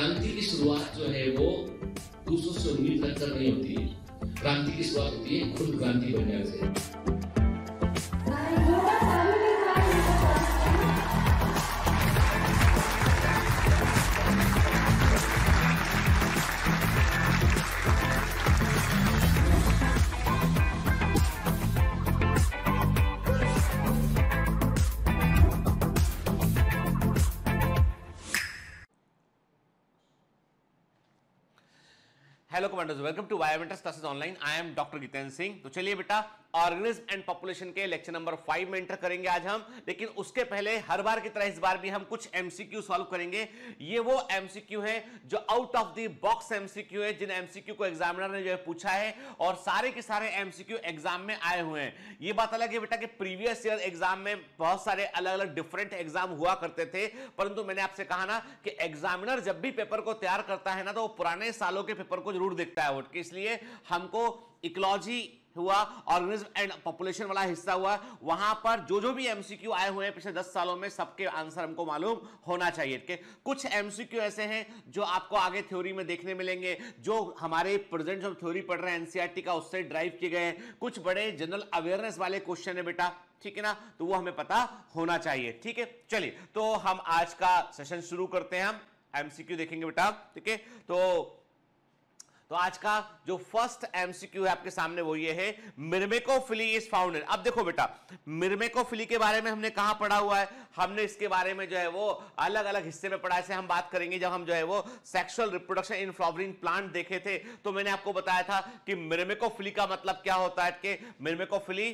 क्रांति की शुरुआत जो है वो दूसरों से उम्मीद कर नहीं होती है क्रांति की शुरुआत होती है खुद क्रांति बनने से wonders welcome to biometrics classes online I am doctor Geetendra Singh so चलिए बेटा ऑर्गेनिज्म एंड पॉपुलेशन के लेक्चर नंबर फाइव में एंटर करेंगे आज हम लेकिन उसके पहले हर बार की तरह इस बार भी हम कुछ एमसीक्यू सॉल्व करेंगे ये वो एमसीक्यू है जो out of the box MCQ है जिन एमसीक्यू को एग्जामिनर ने जो है पूछा है और सारे के सारे एमसीक्यू एग्जाम में आए हुए हैं ये बात अलग है बेटा कि प्रीवियस ईयर एग्जाम में बहुत सारे अलग अलग डिफरेंट एग्जाम हुआ करते थे परंतु मैंने आपसे कहा ना कि एग्जामिनर जब भी पेपर को तैयार करता है ना तो वो पुराने सालों के पेपर को जरूर देख दिखता है वो के इसलिए हमको इकोलॉजी हुआ ऑर्गेनिज्म एंड पॉपुलेशन वाला हिस्सा हुआ वहां पर जो जो भी एमसीक्यू आए हुए हैं पिछले दस सालों में सबके आंसर हमको मालूम होना चाहिए के कुछ एमसीक्यू ऐसे हैं जो आपको आगे थ्योरी में देखने मिलेंगे जो हमारे प्रेजेंट जो थ्योरी पढ़ रहे हैं एनसीआरटी e का उससे ड्राइव किए गए हैं कुछ बड़े जनरल अवेयरनेस वाले क्वेश्चन है बेटा ठीक है ना तो वो हमें पता होना चाहिए ठीक है चलिए तो हम आज का सेशन शुरू करते हैं हम एमसीक्यू देखेंगे बेटा ठीक है तो तो आज का जो फर्स्ट एमसीक्यू है आपके सामने वो ये है मिर्मेकोफिली इज फाउंडेड अब देखो बेटा मिर्मेकोफिली के बारे में हमने कहा पढ़ा हुआ है हमने इसके बारे में जो है वो अलग अलग हिस्से में पढ़ा इसे हम बात करेंगे जब हम जो है वो sexual reproduction in flowering plant देखे थे तो मैंने आपको बताया था कि मिर्मेकोफिली का मतलब क्या होता है कि myrmecophily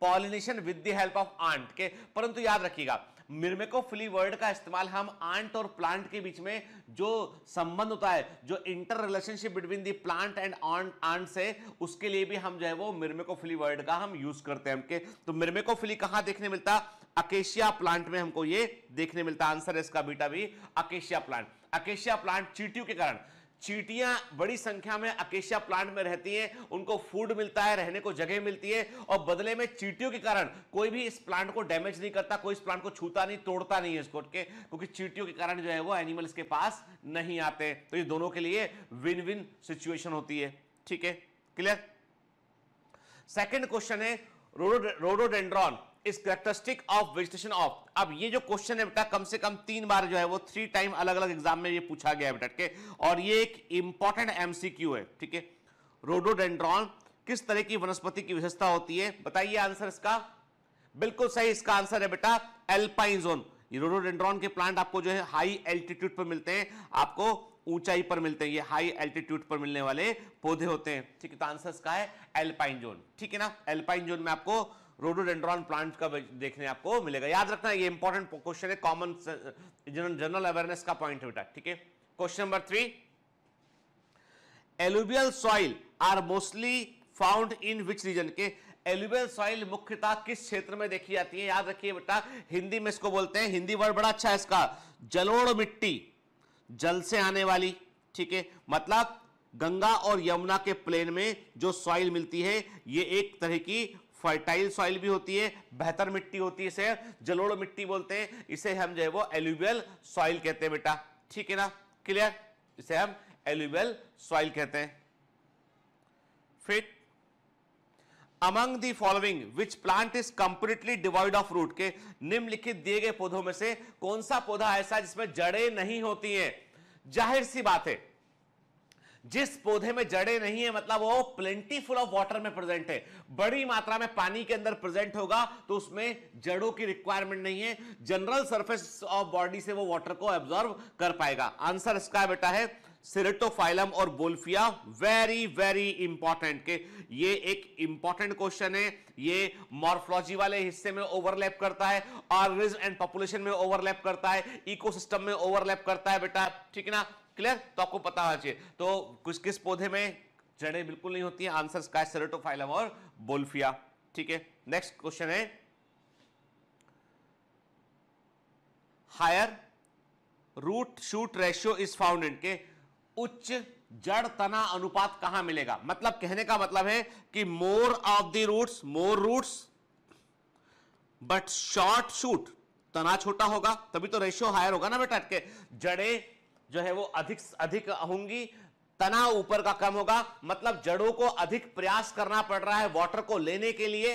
pollination with the help of ant के परंतु याद रखिएगा मिर्मेकोफिली वर्ड का इस्तेमाल हम आंट और प्लांट के बीच में जो संबंध होता है जो inter relationship between the plant and ant से उसके लिए भी हम जो है वो मिर्मेकोफिली वर्ड का हम यूज करते हैं हमके तो मिर्मेकोफिली कहां देखने मिलता अकेशिया प्लांट में हमको ये देखने मिलता आंसर है इसका बीटा भी अकेशिया प्लांट अकेशिया प्लांट चीटियों के कारण चीटियां बड़ी संख्या में अकेशिया प्लांट में रहती हैं उनको फूड मिलता है रहने को जगह मिलती है और बदले में चीटियों के कारण कोई भी इस प्लांट को डैमेज नहीं करता कोई इस प्लांट को छूता नहीं तोड़ता नहीं है इसको के क्योंकि चीटियों के कारण जो है वो एनिमल के पास नहीं आते तो ये दोनों के लिए विन विन सिचुएशन होती है ठीक है क्लियर सेकेंड क्वेश्चन है rhododendron is characteristic of vegetation of अब ये जो क्वेश्चन है बेटा कम से कम तीन बार जो है वो थ्री टाइम अलग अलग एग्जाम में ये पूछा गया है बेटा के और ये एक इंपॉर्टेंट एमसीक्यू है ठीक है रोडोडेंड्रॉन किस तरह की वनस्पति की विशेषता होती है बताइए आंसर इसका बिल्कुल सही इसका आंसर है बेटा एल्पाइन जोन रोडोडेंड्रॉन के प्लांट आपको जो है हाई एल्टीट्यूड पर मिलते हैं आपको ऊंचाई पर मिलते हैं ये हाई एल्टीट्यूड पर मिलने वाले पौधे होते हैं ठीक है तो आंसर इसका है एल्पाइन जोन ठीक है ना एल्पाइन जोन में आपको रोडोडेंड्रॉन प्लांट का देखने आपको मिलेगा याद रखना ये इंपॉर्टेंट क्वेश्चन है कॉमन जनरल अवेयरनेस का पॉइंट बेटा ठीक है क्वेश्चन नंबर थ्री एलुबियल soil are mostly found in which region के एलुबियल सॉइल मुख्यतः किस क्षेत्र में देखी जाती है याद रखिए बेटा हिंदी में इसको बोलते हैं हिंदी वर्ड बड़ा अच्छा है इसका जलोड़ मिट्टी जल से आने वाली ठीक है मतलब गंगा और यमुना के प्लेन में जो सॉइल मिलती है ये एक तरह की फर्टाइल सॉइल भी होती है बेहतर मिट्टी होती है इसे जलोड़ मिट्टी बोलते हैं इसे हम जो है वो एल्यूबियल सॉइल कहते हैं बेटा ठीक है ना क्लियर इसे हम एल्यूबियल सॉइल कहते हैं फिट among the following which plant is completely divide of root के निम्नलिखित दिए गए पौधों में से कौन सा पौधा ऐसा जिसमें जड़ें नहीं होती हैं जाहिर सी बात है जिस पौधे में जड़े नहीं है मतलब वो प्लेंटी फुल ऑफ वाटर में प्रेजेंट है बड़ी मात्रा में पानी के अंदर प्रेजेंट होगा तो उसमें जड़ों की रिक्वायरमेंट नहीं है जनरल सरफेस ऑफ बॉडी से वो वाटर को एब्जॉर्व कर पाएगा आंसर इसका बेटा है सिरेटोफाइलम और बोल्फिया वेरी वेरी इंपॉर्टेंट के ये एक इंपॉर्टेंट क्वेश्चन है ये मॉर्फोलॉजी वाले हिस्से में ओवरलैप करता है ऑर्गेनिज्म एंड पॉपुलेशन में ओवरलैप करता है इकोसिस्टम में ओवरलैप करता है बेटा ठीक है ना क्लियर तो आपको पता होना चाहिए तो कुछ किस पौधे में जड़ें बिल्कुल नहीं होती आंसर का सेरेटोफाइलम और बोल्फिया ठीक है नेक्स्ट क्वेश्चन है higher root shoot ratio is found in के उच्च जड़ तना अनुपात कहां मिलेगा मतलब कहने का मतलब है कि more of the roots more roots but short shoot तना छोटा होगा तभी तो रेशियो हायर होगा ना बेटा के जड़े जो है वो अधिक अधिक होंगी तनाव ऊपर का कम होगा मतलब जड़ों को अधिक प्रयास करना पड़ रहा है वाटर को लेने के लिए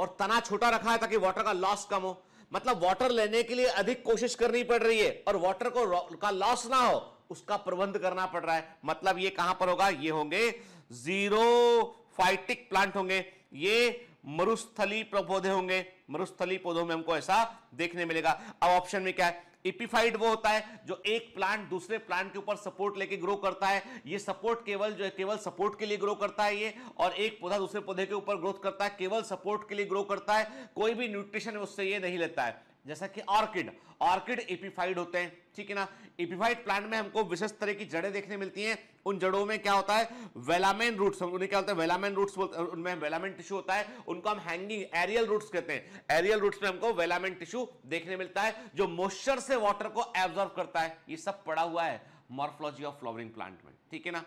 और तना छोटा रखा है ताकि वाटर का लॉस कम हो मतलब वाटर लेने के लिए अधिक कोशिश करनी पड़ रही है और वाटर को का लॉस ना हो उसका प्रबंध करना पड़ रहा है मतलब ये कहां पर होगा ये होंगे जीरो फाइटिक प्लांट होंगे ये मरुस्थली पौधे होंगे मरुस्थली पौधों में हमको ऐसा देखने मिलेगा अब ऑप्शन में क्या है इपिफाइड वो होता है जो एक प्लांट दूसरे प्लांट के ऊपर सपोर्ट लेके ग्रो करता है ये सपोर्ट केवल जो है केवल सपोर्ट के लिए ग्रो करता है ये और एक पौधा दूसरे पौधे के ऊपर ग्रोथ करता है केवल सपोर्ट के लिए ग्रो करता है कोई भी न्यूट्रिशन उससे ये नहीं लेता है जैसा कि ऑर्किड ऑर्किड एपीफाइड होते हैं ठीक है ना एपीफाइड प्लांट में हमको विशेष तरह की जड़ें देखने मिलती हैं उन जड़ों में क्या होता है वेलामेन रूट्स उन्हें क्या होता है वेलामेन रूट्स बोलते हैं उनमें वेलामेन टिश्यू होता है उनको हम हैंगिंग एरियल रूट्स कहते हैं एरियल रूट्स में हमको वेलामेन टिश्यू देखने मिलता है जो मॉइस्चर से वाटर को एब्जॉर्व करता है ये सब पड़ा हुआ है मॉर्फोलॉजी ऑफ फ्लावरिंग प्लांट में ठीक है ना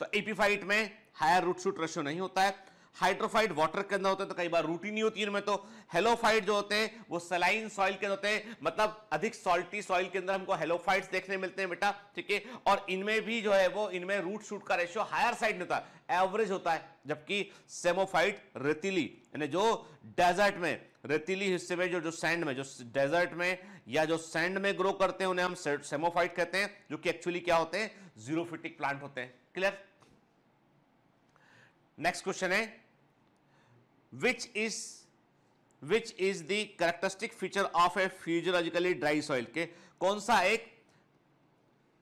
तो एपीफाइट में हायर रूट शूट रेशियो नहीं होता है हाइड्रोफाइड वाटर के अंदर होते हैं तो कई बार रूटी नहीं होती है इनमें तो हेलोफाइड जो होते हैं वो सलाइन सॉइल के होते हैं मतलब अधिक सॉल्टी सॉइल के अंदर हमको हेलोफाइड्स देखने मिलते हैं बेटा ठीक है और इनमें भी जो है वो इनमें रूट शूट का रेशियो हायर साइड में होता है एवरेज होता है जबकि सेमोफाइट रेतीली यानी जो डेजर्ट में रेतीली हिस्से में जो जो सैंड में जो डेजर्ट में या जो सैंड में ग्रो करते हैं उन्हें हम सेमोफाइट कहते हैं जो कि एक्चुअली क्या होते हैं जीरोफिटिक प्लांट होते हैं क्लियर नेक्स्ट क्वेश्चन है which is which is the characteristic feature of a physiologically dry soil के कौन सा एक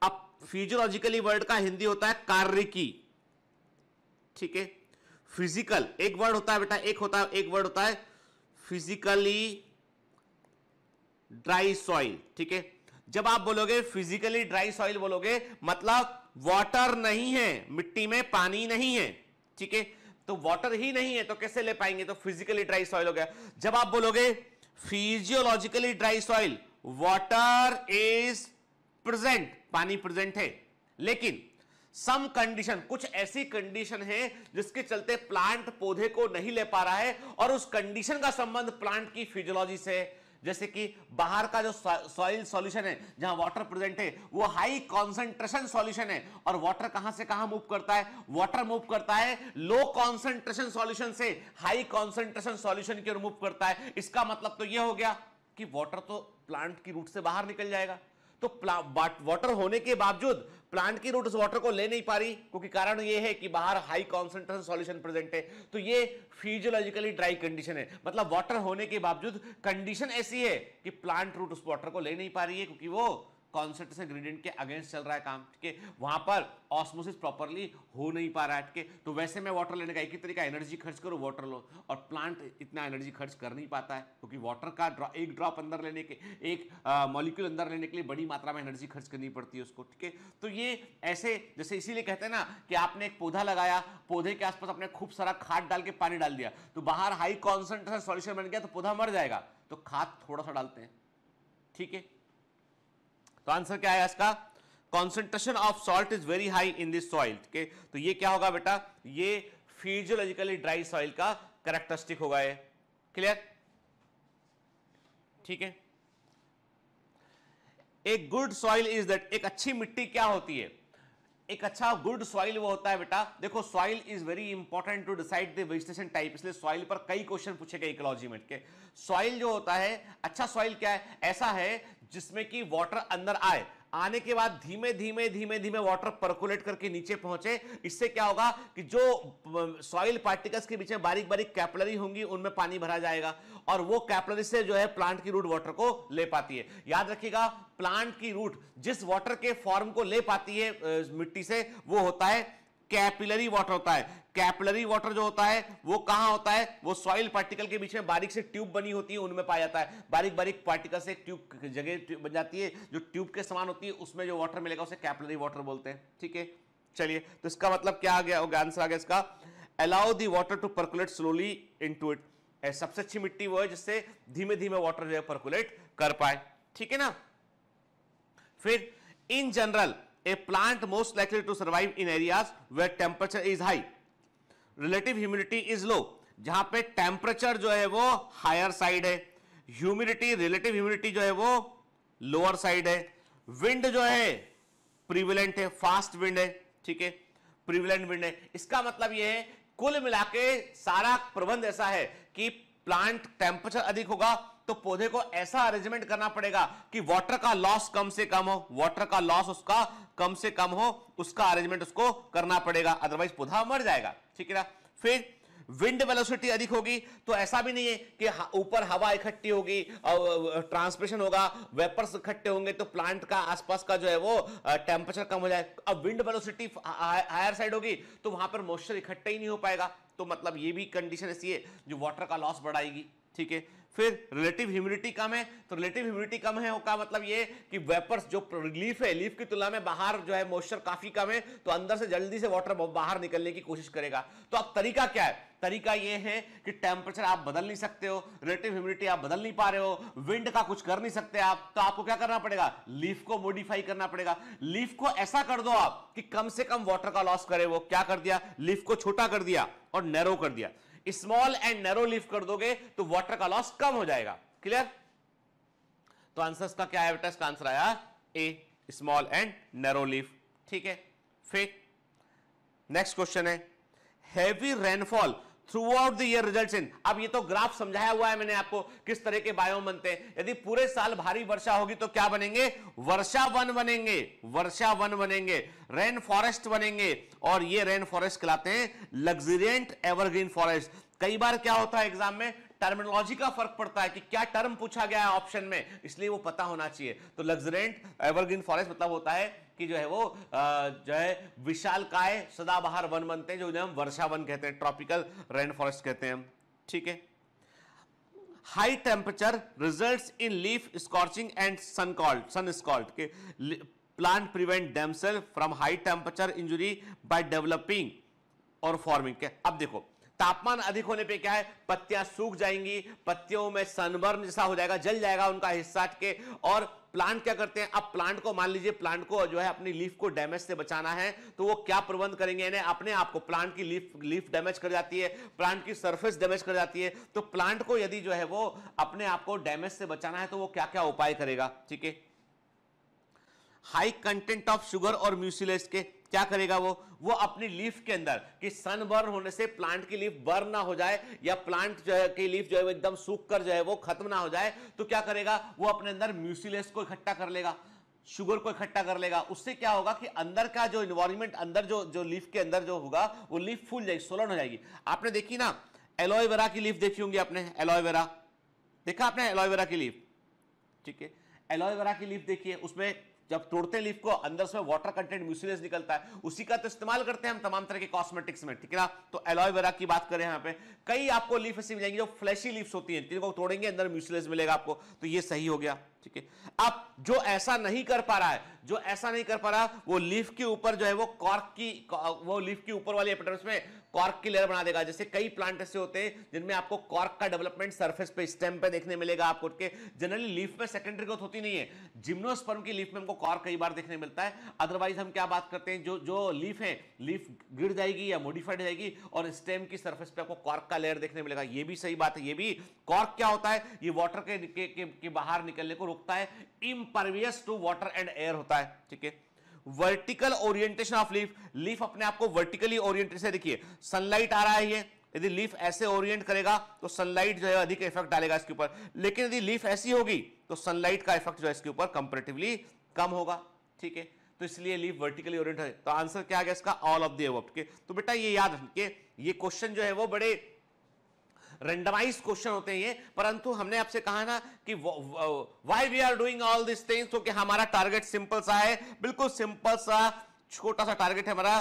अब फिजियोलॉजिकली वर्ड का हिंदी होता है कार्य की ठीक है फिजिकल एक वर्ड होता है बेटा एक होता है एक वर्ड होता है फिजिकली ड्राई सॉइल ठीक है जब आप बोलोगे फिजिकली ड्राई सॉइल बोलोगे मतलब वाटर नहीं है मिट्टी में पानी नहीं है ठीक है तो वाटर ही नहीं है तो कैसे ले पाएंगे तो फिजिकली ड्राई सॉइल हो गया जब आप बोलोगे physiologically dry soil water is present पानी प्रेजेंट है लेकिन सम कंडीशन कुछ ऐसी कंडीशन है जिसके चलते प्लांट पौधे को नहीं ले पा रहा है और उस कंडीशन का संबंध प्लांट की फिजियोलॉजी से है जैसे कि बाहर का जो सॉइल सॉल्यूशन है जहां वाटर प्रेजेंट है वो हाई कॉन्सेंट्रेशन सॉल्यूशन है और वाटर कहां से कहां मूव करता है वाटर मूव करता है लो कॉन्सेंट्रेशन सॉल्यूशन से हाई कॉन्सेंट्रेशन सॉल्यूशन की ओर मूव करता है इसका मतलब तो यह हो गया कि वाटर तो प्लांट की रूट से बाहर निकल जाएगा तो वाटर होने के बावजूद प्लांट की रूट उस वाटर को ले नहीं पा रही क्योंकि कारण ये है कि बाहर हाई कॉन्सेंट्रेशन सॉल्यूशन प्रेजेंट है तो ये फिजियोलॉजिकली ड्राई कंडीशन है मतलब वाटर होने के बावजूद कंडीशन ऐसी है कि प्लांट रूट उस वाटर को ले नहीं पा रही है क्योंकि वो कॉन्सेंट्रेशन ग्रेडियंट के अगेंस्ट चल रहा है काम ठीक है वहां पर ऑस्मोसिस प्रॉपरली हो नहीं पा रहा है ठीक है तो वैसे मैं वाटर लेने का एक ही तरीका एनर्जी खर्च करो वाटर लो और प्लांट इतना एनर्जी खर्च कर नहीं पाता है क्योंकि तो वाटर का ड्रॉ एक ड्रॉप अंदर लेने के एक मॉलिक्यूल अंदर लेने के लिए बड़ी मात्रा में एनर्जी खर्च करनी पड़ती है उसको ठीक है तो ये ऐसे जैसे इसीलिए कहते हैं ना कि आपने एक पौधा लगाया पौधे के आसपास आपने खूब सारा खाद डाल के पानी डाल दिया तो बाहर हाई कॉन्सेंट्रेशन सोल्यूशन बन गया तो पौधा मर जाएगा तो खाद थोड़ा सा डालते हैं ठीक है तो आंसर क्या है इसका concentration of salt is very high in this soil के तो ये क्या होगा बेटा ये फिजियोलॉजिकली ड्राई सॉइल का करेक्टरिस्टिक होगा ये क्लियर ठीक है a good soil is that एक अच्छी मिट्टी क्या होती है एक अच्छा गुड सॉइल वो होता है बेटा देखो soil is very important to decide the vegetation type इसलिए सॉइल पर कई क्वेश्चन पूछे गए इकोलॉजी में सॉइल जो होता है अच्छा सॉइल क्या है ऐसा है जिसमें कि वाटर अंदर आए आने के बाद धीमे धीमे धीमे धीमे वाटर परकुलेट करके नीचे पहुंचे इससे क्या होगा कि जो सॉइल पार्टिकल्स के बीच में बारीक बारीक कैपलरी होंगी उनमें पानी भरा जाएगा और वो कैपलरी से जो है प्लांट की रूट वाटर को ले पाती है याद रखिएगा प्लांट की रूट जिस वाटर के फॉर्म को ले पाती है मिट्टी से वो होता है कैपिलरी वाटर होता है कैपलरी वाटर जो होता है वो कहां होता है वो सॉइल पार्टिकल के बीच में बारीक से ट्यूब बनी होती है उनमें पाया जाता है बारीक बारीक पार्टिकल से ट्यूब जगह बन जाती है जो ट्यूब के समान होती है उसमें जो वाटर मिलेगा उसे कैपलरी वाटर बोलते हैं ठीक है चलिए तो इसका मतलब क्या आ गया आंसर आ गया इसका allow the water to percolate slowly into it सबसे अच्छी मिट्टी वो है जिससे धीमे धीमे वाटर जो है परकुलेट कर पाए ठीक है ना फिर in general a plant most likely to survive in areas where temperature is high relative humidity is low जहां पे टेम्परेचर जो है वो हायर साइड है ह्यूमिडिटी रिलेटिव ह्यूमिडिटी जो है वो लोअर साइड है विंड जो है प्रीविलेंट है फास्ट विंड है ठीक है प्रीविलेंट विंड है इसका मतलब ये है कुल मिला के सारा प्रबंध ऐसा है कि प्लांट टेम्परेचर अधिक होगा तो पौधे को ऐसा अरेंजमेंट करना पड़ेगा कि वाटर का लॉस कम से कम हो वाटर का लॉस उसका कम से कम हो उसका अरेंजमेंट उसको करना पड़ेगा अदरवाइज पौधा मर जाएगा ठीक है ना फिर विंड वेलोसिटी अधिक होगी तो ऐसा भी नहीं है कि ऊपर हवा इकट्ठी होगी ट्रांसमिशन होगा वेपर्स इकट्ठे होंगे तो प्लांट का आसपास का जो है वो टेम्परेचर कम हो जाए अब विंड वेलोसिटी हायर साइड होगी तो वहां पर मॉइस्चर इकट्ठा ही नहीं हो पाएगा तो मतलब ये भी कंडीशन ऐसी है जो वाटर का लॉस बढ़ाएगी ठीक है फिर रिलेटिव ह्यूमिडिटी कम है तो रिलेटिव ह्यूमिडिटी कम है का मतलब ये कि वेपर्स जो लीफ है लीफ की तुलना में बाहर जो है मॉइस्चर काफी कम है तो अंदर से जल्दी से वाटर बाहर निकलने की कोशिश करेगा तो अब तरीका क्या है तरीका ये है कि टेम्परेचर आप बदल नहीं सकते हो रिलेटिव ह्यूमिडिटी आप बदल नहीं पा रहे हो विंड का कुछ कर नहीं सकते आप तो आपको क्या करना पड़ेगा लीफ को मॉडिफाई करना पड़ेगा लीफ को ऐसा कर दो आप कि कम से कम वाटर का लॉस करे वो क्या कर दिया लीफ को छोटा कर दिया और नैरो कर दिया स्मॉल एंड नैरो लीफ कर दोगे तो वाटर का लॉस कम हो जाएगा क्लियर तो आंसर का क्या है बेटा इसका आंसर आया a small and narrow leaf ठीक है फिर नेक्स्ट क्वेश्चन है heavy rainfall throughout the year result in अब ये तो ग्राफ समझाया हुआ है मैंने आपको किस तरह के बायोम बनते हैं यदि पूरे साल भारी वर्षा होगी तो क्या बनेंगे वर्षा वन बनेंगे वर्षा वन बनेंगे रेन फॉरेस्ट बनेंगे और ये रेन फॉरेस्ट कहलाते हैं लग्जरियंट एवरग्रीन फॉरेस्ट कई बार क्या होता है एग्जाम में टर्मिनोलॉजी का फर्क पड़ता है कि क्या टर्म पूछा गया है ऑप्शन में इसलिए वो पता होना चाहिए तो लग्जरेंट एवरग्रीन फॉरेस्ट मतलब होता है कि जो है वो जो है विशाल काय सदाबहार वन बनते हैं जो हम वर्षा वन कहते हैं ट्रॉपिकल रेन फॉरेस्ट कहते हैं ठीक है high temperature result in leaf scorching and sunscald sun scald के plant prevent themselves from high temperature injury by developing और फॉर्मिंग के अब देखो तापमान अधिक होने पे क्या है पत्तियां सूख जाएंगी पत्तियों में सनबर्न जैसा हो जाएगा जल जाएगा उनका हिस्सा के और प्लांट क्या करते हैं अब प्लांट को मान लीजिए प्लांट को जो है अपनी लीफ को डैमेज से बचाना है तो वो क्या प्रबंध करेंगे यानी अपने आप को प्लांट की लीफ लीफ डैमेज कर जाती है प्लांट की सरफेस डैमेज कर जाती है तो प्लांट को यदि जो है वो अपने आप को डैमेज से बचाना है तो वो क्या क्या उपाय करेगा ठीक है हाई कंटेंट ऑफ शुगर और म्यूसिलेस के क्या करेगा वो वो अपनी लीफ के अंदर कि सन बर्न होने से प्लांट की लीफ बर्न ना हो जाए या प्लांट जो है की लीफ जो है वो एकदम सूख कर जो है वो खत्म ना हो जाए तो क्या करेगा वो अपने अंदर म्यूसिलेस को इकट्ठा कर लेगा शुगर को इकट्ठा कर लेगा उससे क्या होगा कि अंदर का जो इन्वायरमेंट अंदर जो जो लीफ के अंदर जो होगा वो लीफ फूल जाएगी सोलन हो जाएगी आपने देखी ना एलोएवेरा की लीफ देखी होंगी आपने एलोएवेरा देखा आपने एलोएवेरा की लीफ ठीक है एलोएवेरा की लीफ देखिए उसमें जब तोड़ते हैं लीफ को अंदर से वाटर कंटेंट म्यूसिलेज निकलता है उसी का तो इस्तेमाल करते हैं हम तमाम तरह के कॉस्मेटिक्स में ठीक है ना तो एलोवेरा की बात करें यहाँ पे कई आपको लीफ ऐसी मिलेंगी जो फ्लैशी लीव्स होती है जिनको तोड़ेंगे अंदर म्यूसिलेज मिलेगा आपको तो ये सही हो गया ठीक है अब जो ऐसा नहीं कर पा रहा है जो ऐसा नहीं कर पा रहा वो लीफ के ऊपर जो है वो कॉर्क की वो लीफ के ऊपर वाली एपिडर्म्स में कॉर्क की लेयर बना देगा जैसे कई प्लांट ऐसे होते हैं जिनमें आपको कॉर्क का डेवलपमेंट सरफेस पे स्टेम पे देखने मिलेगा आपको के जनरली लीफ में सेकेंडरी ग्रोथ होती नहीं है जिम्नोस्पर्म की लीफ में हमको कॉर्क कई बार देखने मिलता है अदरवाइज हम क्या बात करते हैं जो जो लीफ है लीफ गिर जाएगी या मोडिफाइड जाएगी और स्टेम की सर्फेस पर आपको कॉर्क का लेयर देखने मिलेगा ये भी सही बात है ये भी कॉर्क क्या होता है ये वाटर के बाहर निकलने को रोकता है impervious to water and air होता है ठीक है vertical orientation of leaf leaf अपने आप को वर्टिकली ओरिएंटेड से देखिए सनलाइट आ रहा है ये यदि लीफ ऐसे ओरिएंट करेगा तो सनलाइट जो है अधिक इफेक्ट डालेगा इसके ऊपर लेकिन यदि लीफ ऐसी होगी तो सनलाइट का इफेक्ट जो है इसके ऊपर कंपेरेटिवली कम होगा ठीक है तो इसलिए लीफ वर्टिकली ओरिएंट है तो आंसर क्या आ गया इसका ऑल ऑफ दी एवब ठीक है तो बेटा ये याद रखिए ये क्वेश्चन जो है वो बड़े रेंडमाइज क्वेश्चन होते हैं परंतु हमने आपसे कहा ना कि why we are doing all this things क्योंकि हमारा टारगेट सिंपल सा है बिल्कुल सिंपल सा छोटा सा टारगेट है हमारा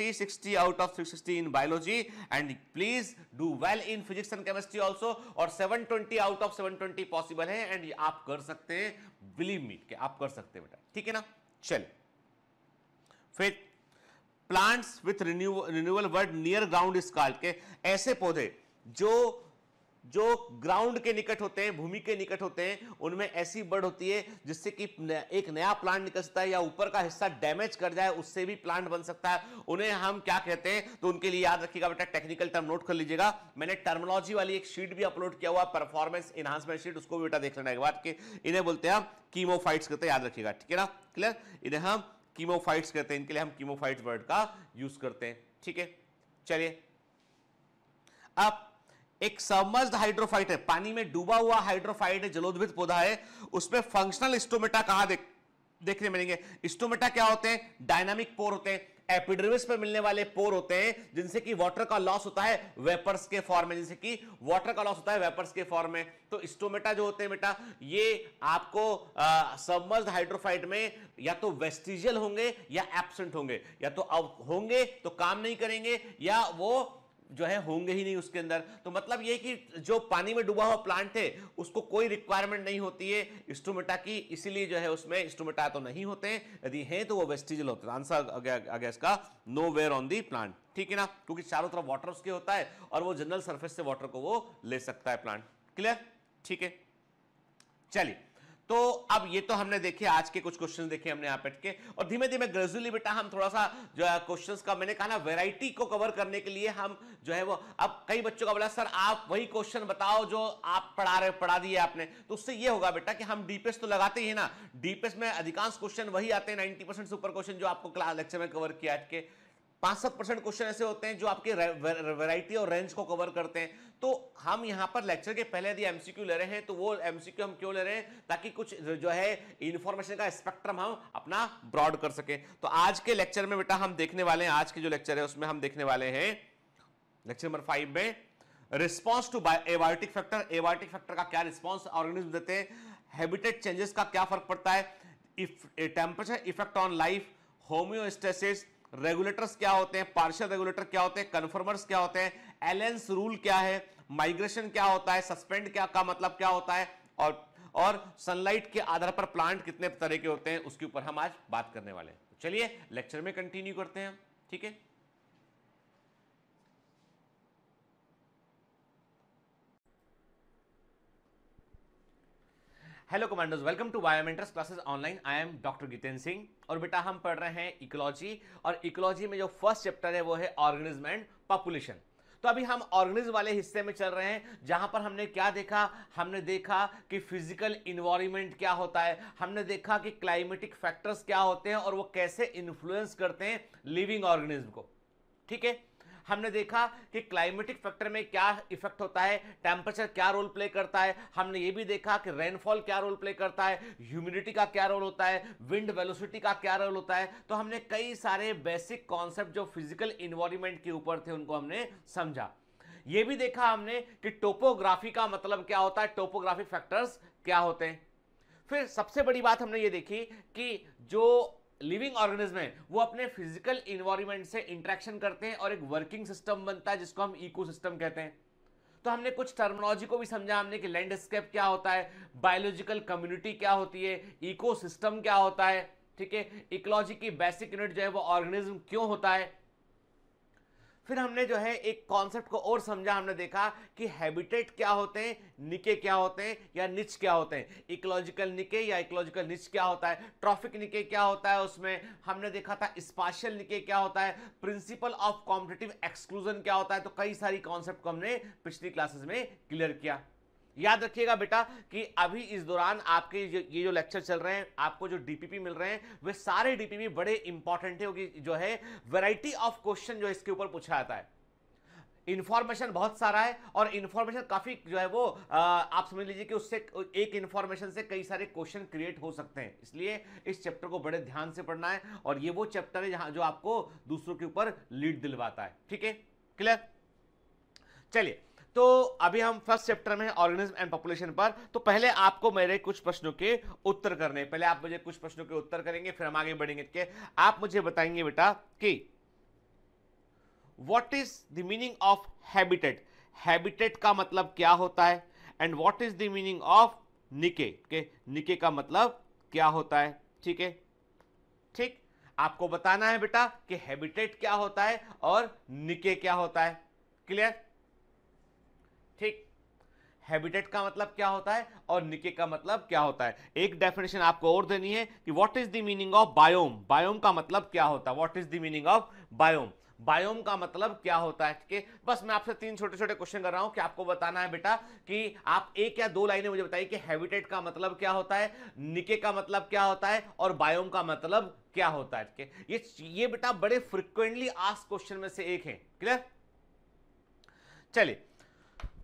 360 out of 360 in biology and please do well in physics and chemistry also और 720 आउट ऑफ 720 पॉसिबल है एंड आप कर सकते हैं बिलीव मी के आप कर सकते हैं बेटा ठीक है ना चल फिर plants with renewal word near ground is called के ऐसे पौधे जो जो ग्राउंड के निकट होते हैं भूमि के निकट होते हैं उनमें ऐसी बर्ड होती है जिससे कि एक नया प्लांट निकल सकता है या ऊपर का हिस्सा डैमेज कर जाए उससे भी प्लांट बन सकता है उन्हें हम क्या कहते हैं तो उनके लिए याद रखिएगा बेटा टेक्निकल टर्म नोट कर लीजिएगा मैंने टर्मोलॉजी वाली एक शीट भी अपलोड किया हुआ परफॉर्मेंस इन्हांसमेंट शीट उसको भी बेटा देख लेना एक बात के इन्हें बोलते हैं हम कीमोफाइट्स कहते हैं याद रखिएगा ठीक है ना क्लियर इन्हें हम कीमोफाइट्स कहते हैं इनके लिए हम कीमोफाइट वर्ड का यूज करते हैं ठीक है चलिए अब एक सबमर्ज हाइड्रोफाइट है पानी में डूबा हुआ हाइड्रोफाइट है जलोद्भित पौधा है उसमें फंक्शनल स्टोमेटा कहा देख देखने मिलेंगे स्टोमेटा क्या होते हैं डायनामिक पोर होते हैं एपिडर्मिस पर मिलने वाले पोर होते हैं जिनसे कि वाटर का लॉस होता है वेपर्स के फॉर्म में जिनसे कि वाटर का लॉस होता है वेपर्स के फॉर्म में तो स्टोमेटा जो होते हैं बेटा ये आपको सबमर्ज हाइड्रोफाइट में या तो वेस्टिजियल होंगे या एबसेंट होंगे या तो अब होंगे तो काम नहीं करेंगे या वो जो है होंगे ही नहीं उसके अंदर तो मतलब ये कि जो पानी में डूबा हुआ प्लांट है उसको कोई रिक्वायरमेंट नहीं होती है स्टोमेटा की इसीलिए जो है उसमें स्टोमेटा तो नहीं होते हैं यदि हैं तो वो वेस्टिजल होते आंसर इसका nowhere on the plant ठीक है ना क्योंकि चारों तरफ वाटर उसके होता है और वो जनरल सर्फेस से वाटर को वो ले सकता है प्लांट क्लियर ठीक है चलिए तो अब ये तो हमने देखे आज के कुछ क्वेश्चन देखे हमने यहाँ बैठ के और धीमे धीमे ग्रेजुअली बेटा हम थोड़ा सा जो है क्वेश्चंस का मैंने कहा ना वैरायटी को कवर करने के लिए हम जो है वो अब कई बच्चों का बोला सर आप वही क्वेश्चन बताओ जो आप पढ़ा रहे पढ़ा दिए आपने तो उससे ये होगा बेटा कि हम डीपेस तो लगाते ही ना डीपेस्ट में अधिकांश क्वेश्चन वही आते हैं नाइनटी सुपर क्वेश्चन जो आपको लेक्चर में कवर किया के पांच सात परसेंट क्वेश्चन ऐसे होते हैं जो आपके वैरायटी और रेंज को कवर करते हैं तो हम यहाँ पर लेक्चर के पहले यदि एमसीक्यू ले रहे हैं तो वो एमसीक्यू हम क्यों ले रहे हैं ताकि कुछ जो है इन्फॉर्मेशन का स्पेक्ट्रम हम अपना ब्रॉड कर सके तो आज के लेक्चर में बेटा हम देखने वाले हैं आज के जो लेक्चर है उसमें हम देखने वाले हैं लेक्चर नंबर फाइव में response to abiotic factor abiotic factor का क्या रिस्पॉन्स ऑर्गेनिज्म देते हैं हैबिटेट चेंजेस का क्या फर्क पड़ता है temperature effect on life homeostasis regulators क्या होते हैं पार्शियल रेगुलेटर क्या होते हैं कन्फर्मर्स क्या होते हैं एलेंस रूल क्या है माइग्रेशन क्या होता है सस्पेंड क्या का मतलब क्या होता है और और सनलाइट के आधार पर प्लांट कितने तरह के होते हैं उसके ऊपर हम आज बात करने वाले हैं चलिए लेक्चर में कंटिन्यू करते हैं ठीक है hello commandos welcome to biometrics classes online I am doctor Jitendra Singh और बेटा हम पढ़ रहे हैं इकोलॉजी और इकोलॉजी में जो फर्स्ट चैप्टर है वो है ऑर्गेनिज्म एंड पॉपुलेशन तो अभी हम ऑर्गेनिज्म वाले हिस्से में चल रहे हैं जहां पर हमने क्या देखा हमने देखा कि फिजिकल इन्वायरमेंट क्या होता है हमने देखा कि क्लाइमेटिक फैक्टर्स क्या होते हैं और वो कैसे इन्फ्लुएंस करते हैं लिविंग ऑर्गेनिज्म को ठीक है हमने देखा कि क्लाइमेटिक फैक्टर में क्या इफेक्ट होता है टेम्परेचर क्या रोल प्ले करता है हमने ये भी देखा कि रेनफॉल क्या रोल प्ले करता है ह्यूमिडिटी का क्या रोल होता है विंड वेलोसिटी का क्या रोल होता है तो हमने कई सारे बेसिक कॉन्सेप्ट जो फिजिकल इन्वायरमेंट के ऊपर थे उनको हमने समझा ये भी देखा हमने कि टोपोग्राफी का मतलब क्या होता है टोपोग्राफिक फैक्टर्स क्या होते हैं फिर सबसे बड़ी बात हमने ये देखी कि जो लिविंग ऑर्गेनिज्म है वो अपने फिजिकल इन्वायरमेंट से इंट्रैक्शन करते हैं और एक वर्किंग सिस्टम बनता है जिसको हम सिस्टम कहते हैं तो हमने कुछ टर्मोलॉजी को भी समझा हमने कि लैंडस्केप क्या होता है बायोलॉजिकल कम्युनिटी क्या होती है इको क्या होता है ठीक है इकोलॉजी की बेसिक यूनिट जो है वो ऑर्गेनिज्म क्यों होता है फिर हमने जो है एक कॉन्सेप्ट को और समझा हमने देखा कि हैबिटेट क्या होते हैं निके क्या होते हैं या निच क्या होते हैं इकोलॉजिकल निके या इकोलॉजिकल निच क्या होता है ट्रॉफिक निके क्या होता है उसमें हमने देखा था स्पाशल निके क्या होता है प्रिंसिपल ऑफ कॉम्पिटेटिव एक्सक्लूजन क्या होता है तो कई सारी कॉन्सेप्ट को हमने पिछली क्लासेस में क्लियर किया याद रखिएगा बेटा कि अभी इस दौरान आपके जो ये जो लेक्चर चल रहे हैं आपको जो डीपीपी मिल रहे हैं वे सारे डीपीपी बड़े इंपॉर्टेंट है जो है वेराइटी ऑफ क्वेश्चन जो इसके ऊपर पूछा जाता है इन्फॉर्मेशन बहुत सारा है और इन्फॉर्मेशन काफ़ी जो है वो आ, आप समझ लीजिए कि उससे एक इन्फॉर्मेशन से कई सारे क्वेश्चन क्रिएट हो सकते हैं इसलिए इस चैप्टर को बड़े ध्यान से पढ़ना है और ये वो चैप्टर है जहां जो आपको दूसरों के ऊपर लीड दिलवाता है ठीक है क्लियर चलिए तो अभी हम फर्स्ट चैप्टर में ऑर्गेनिज्म एंड पॉपुलेशन पर तो पहले आपको मेरे कुछ प्रश्नों के उत्तर करने पहले आप मुझे कुछ प्रश्नों के उत्तर करेंगे फिर हम आगे बढ़ेंगे के आप मुझे बताएंगे बेटा कि what is the meaning of habitat habitat का मतलब क्या होता है and what is the meaning of niche के निके का मतलब क्या होता है ठीक है ठीक आपको बताना है बेटा कि हैबिटेट क्या होता है और निके क्या होता है क्लियर ठीक हैबिटेट का मतलब क्या होता है और निके का मतलब क्या होता है एक डेफिनेशन आपको और देनी है कि what is the meaning of biome biome का मतलब क्या होता है what is the meaning of biome biome का मतलब क्या होता है ठीक है बस मैं आपसे तीन छोटे छोटे क्वेश्चन कर रहा हूं कि आपको बताना है बेटा कि आप एक या दो लाइनें मुझे बताइए कि हैबिटेट का मतलब क्या होता है निके का मतलब क्या होता है और बायोम का मतलब क्या होता है ठीक है ये ये बेटा बड़े फ्रिक्वेंटली आस्क क्वेश्चन में से एक है क्लियर चलिए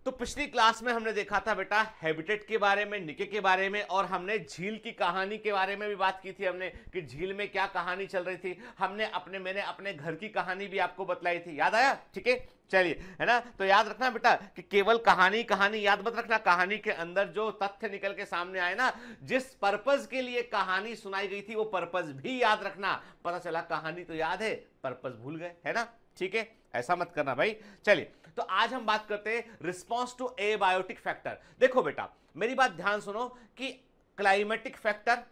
तो पिछली क्लास में हमने देखा था बेटा हैबिटेट के बारे में निके के बारे में और हमने झील की कहानी के बारे में भी बात की थी हमने कि झील में क्या कहानी चल रही थी हमने अपने मैंने अपने घर की कहानी भी आपको बतलाई थी याद आया ठीक है चलिए है ना तो याद रखना बेटा कि केवल कहानी कहानी याद मत रखना कहानी के अंदर जो तथ्य निकल के सामने आए ना जिस पर्पज के लिए कहानी सुनाई गई थी वो पर्पज भी याद रखना पता चला कहानी तो याद है पर्पज भूल गए है ना ठीक है ऐसा मत करना भाई चलिए तो आज हम बात करते हैं response to abiotic factor देखो बेटा मेरी बात ध्यान सुनो कि climatic factor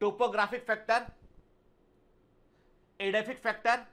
topographic factor edaphic factor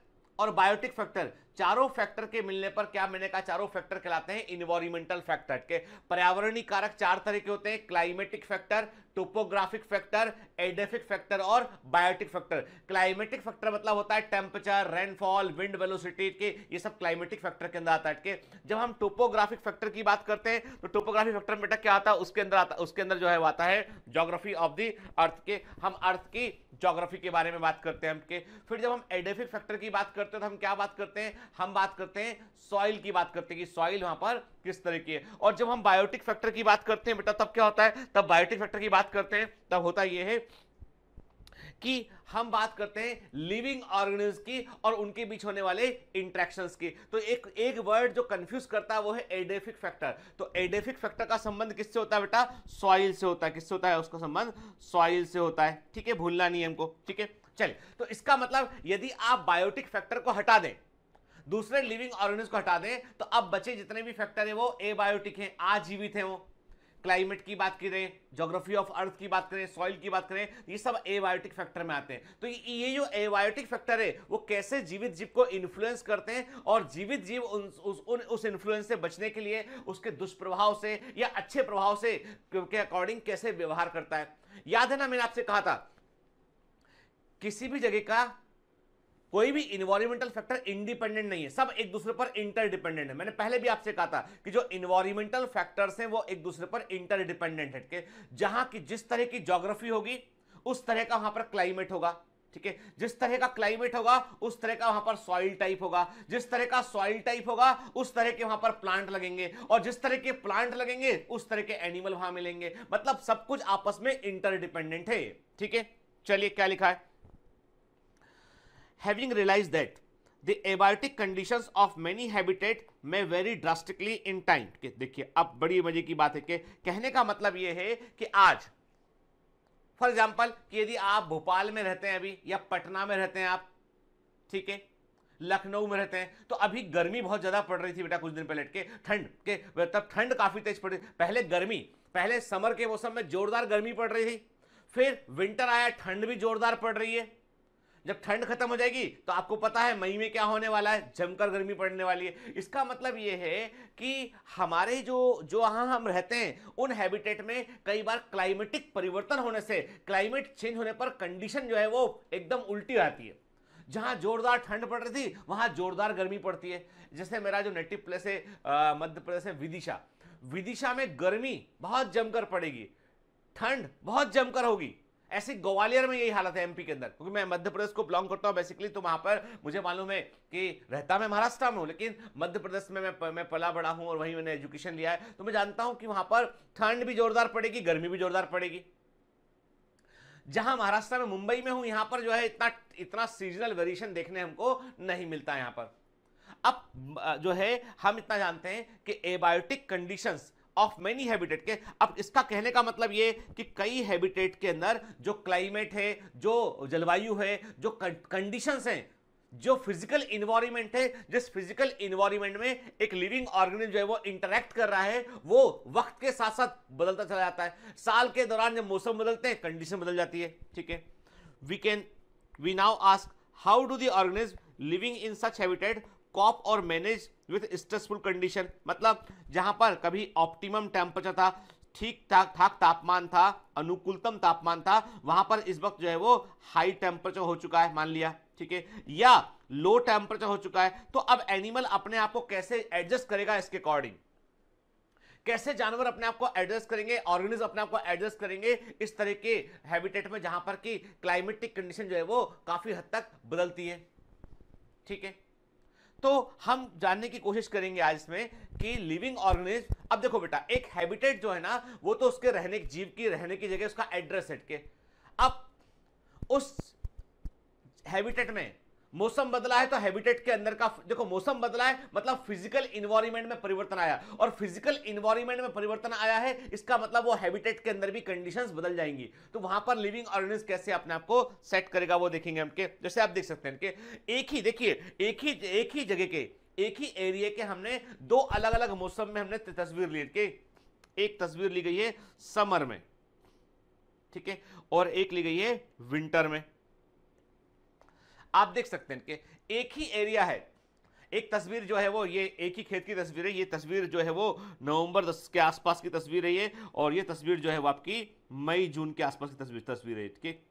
और बायोटिक फैक्टर चारों फैक्टर के मिलने पर क्या मैंने कहा चारों फैक्टर कहलाते हैं इन्वायरमेंटल फैक्टर के पर्यावरणीय कारक चार तरह के होते हैं climatic factor topographic factor edaphic factor और बायोटिक फैक्टर क्लाइमेटिक फैक्टर मतलब होता है टेम्परेचर रेनफॉल विंड वेलोसिटी के ये सब क्लाइमेटिक फैक्टर के अंदर आता है के जब हम टोपोग्राफिक फैक्टर की बात करते हैं तो टोपोग्राफिक फैक्टर बेटा क्या आता है उसके अंदर आता उसके अंदर जो है आता है जोग्राफी ऑफ दी अर्थ के हम अर्थ की जोग्राफी के बारे में बात करते हैं हम के फिर जब हम एडेफिक फैक्टर की बात करते हैं तो हम क्या बात करते हैं हम बात करते हैं सॉइल की बात करते हैं कि सॉइल वहां पर किस तरह की है और जब हम बायोटिक फैक्टर की बात करते हैं बेटा तब क्या होता है तब बायोटिक फैक्टर की बात करते हैं तब होता यह है कि हम बात करते हैं लिविंग ऑर्गेनिज की और उनके बीच होने वाले इंट्रैक्शंस की तो एक एक वर्ड जो कंफ्यूज करता है वो है एडेफिक फैक्टर तो एडेफिक फैक्टर का संबंध किससे होता है बेटा सॉइल से होता है किससे होता है उसका संबंध सॉइल से होता है ठीक है भूलना नहीं है हमको ठीक है चलिए तो इसका मतलब यदि आप बायोटिक फैक्टर को हटा दें दूसरे लिविंग ऑर्गेनिज्म को हटा दें तो अब बचे जितने भी फैक्टर हैं वो एबायोटिक हैं आजीवित हैं वो क्लाइमेट की बात करें ज्योग्राफी ऑफ अर्थ की बात करें सॉइल की बात करें ये सब एबायोटिक फैक्टर में आते हैं तो ये जो एबायोटिक फैक्टर है वो कैसे जीवित जीव को इन्फ्लुएंस करते हैं और जीवित जीव उस उन, उस इन्फ्लुएंस से बचने के लिए उसके दुष्प्रभाव से या अच्छे प्रभाव से के अकॉर्डिंग कैसे व्यवहार करता है याद है ना मैंने आपसे कहा था किसी भी जगह का कोई भी इन्वायरमेंटल फैक्टर इंडिपेंडेंट नहीं है सब एक दूसरे पर इंटरडिपेंडेंट है मैंने पहले भी आपसे कहा था कि जो इन्वायरमेंटल फैक्टर्स हैं वो एक दूसरे पर इंटरडिपेंडेंट है के जहां की जिस तरह की ज्योग्राफी होगी उस तरह का वहां पर क्लाइमेट होगा ठीक है जिस तरह का क्लाइमेट होगा उस तरह का वहां पर सॉइल टाइप होगा जिस तरह का सॉइल टाइप होगा उस तरह के वहां पर प्लांट लगेंगे और जिस तरह के प्लांट लगेंगे उस तरह के एनिमल वहां मिलेंगे मतलब सब कुछ आपस में इंटरडिपेंडेंट है ठीक है चलिए क्या लिखा है having realise that the abiotic conditions of many habitat may vary drastically in time देखिए अब बड़ी मजे की बात है कि कहने का मतलब यह है कि आज फॉर एग्जाम्पल कि यदि आप भोपाल में रहते हैं अभी या पटना में रहते हैं आप ठीक है लखनऊ में रहते हैं तो अभी गर्मी बहुत ज़्यादा पड़ रही थी बेटा कुछ दिन पहले के ठंड के तब ठंड काफ़ी तेज पड़ रही पहले गर्मी पहले समर के मौसम में जोरदार गर्मी पड़ रही थी फिर विंटर आया ठंड भी जोरदार पड़ रही है जब ठंड खत्म हो जाएगी तो आपको पता है मई में क्या होने वाला है जमकर गर्मी पड़ने वाली है इसका मतलब ये है कि हमारे जो जो वहाँ हम रहते हैं उन हैबिटेट में कई बार क्लाइमेटिक परिवर्तन होने से क्लाइमेट चेंज होने पर कंडीशन जो है वो एकदम उल्टी आती है जहाँ जोरदार ठंड पड़ रही थी वहाँ जोरदार गर्मी पड़ती है जैसे मेरा जो नेटिव प्लेस है मध्य प्रदेश है विदिशा विदिशा में गर्मी बहुत जमकर पड़ेगी ठंड बहुत जमकर होगी ऐसे ग्वालियर में यही हालत है एमपी के अंदर क्योंकि मैं मध्य प्रदेश को बिलोंग करता हूँ बेसिकली तो वहां पर मुझे मालूम है कि रहता मैं महाराष्ट्र में हूँ लेकिन मध्य प्रदेश में मैं मैं पला बड़ा हूँ और वहीं मैंने एजुकेशन लिया है तो मैं जानता हूँ कि वहां पर ठंड भी जोरदार पड़ेगी गर्मी भी जोरदार पड़ेगी जहां महाराष्ट्र में मुंबई में हूं यहां पर जो है इतना इतना सीजनल वेरिएशन देखने हमको नहीं मिलता यहां पर अब जो है हम इतना जानते हैं कि abiotic conditions of many habitat के अब इसका कहने का मतलब ये कि कई हैबिटेट के अंदर जो क्लाइमेट है जो जलवायु है जो कंडीशंस हैं जो फिजिकल इन्वायरमेंट है जिस फिजिकल इन्वायरमेंट में एक लिविंग ऑर्गेनिज्म जो है वो इंटरेक्ट कर रहा है वो वक्त के साथ साथ बदलता चला जाता है साल के दौरान जब मौसम बदलते हैं कंडीशन बदल जाती है ठीक है we can we now ask how do the organism living in such habitat cope और मैनेज विथ स्ट्रेसफुल कंडीशन मतलब जहां पर कभी ऑप्टिमम टेम्परेचर था ठीक ठाक ठाक तापमान था अनुकूलतम तापमान था वहां पर इस वक्त जो है वो हाई टेम्परेचर हो चुका है मान लिया ठीक है या लो टेम्परेचर हो चुका है तो अब एनिमल अपने आप को कैसे एडजस्ट करेगा इसके अकॉर्डिंग कैसे जानवर अपने आप को एडजस्ट करेंगे ऑर्गेनिज्म अपने आप को एडजस्ट करेंगे इस तरह के हैबिटेट में जहां पर कि क्लाइमेटिक कंडीशन जो है वो काफी हद तक बदलती है ठीक है तो हम जानने की कोशिश करेंगे आज इसमें कि लिविंग ऑर्गेनिज्म अब देखो बेटा एक हैबिटेट जो है ना वो तो उसके रहने जीव की रहने की जगह उसका एड्रेस हटके अब उस हैबिटेट में मौसम बदला है तो हैबिटेट के अंदर का देखो मौसम बदला है मतलब फिजिकल इन्वायरमेंट में परिवर्तन आया और फिजिकल इन्वायरमेंट में परिवर्तन आया है इसका मतलब वो हैबिटेट के अंदर भी कंडीशंस बदल जाएंगी तो वहां पर लिविंग ऑर्गेनिज कैसे अपने आप को सेट करेगा वो देखेंगे हम के जैसे आप देख सकते हैं एक ही देखिए एक ही एक ही जगह के एक ही एरिया के हमने दो अलग अलग मौसम में हमने तस्वीर ली के एक तस्वीर ली गई है समर में ठीक है और एक ली गई है विंटर में आप देख सकते हैं कि एक ही एरिया है एक तस्वीर जो है वो ये एक ही खेत की तस्वीर है ये तस्वीर जो है वो नवंबर दस के आसपास की तस्वीर है ये और ये तस्वीर जो है वो आपकी मई जून के आसपास की तस्वीर तस्वीर है ठीक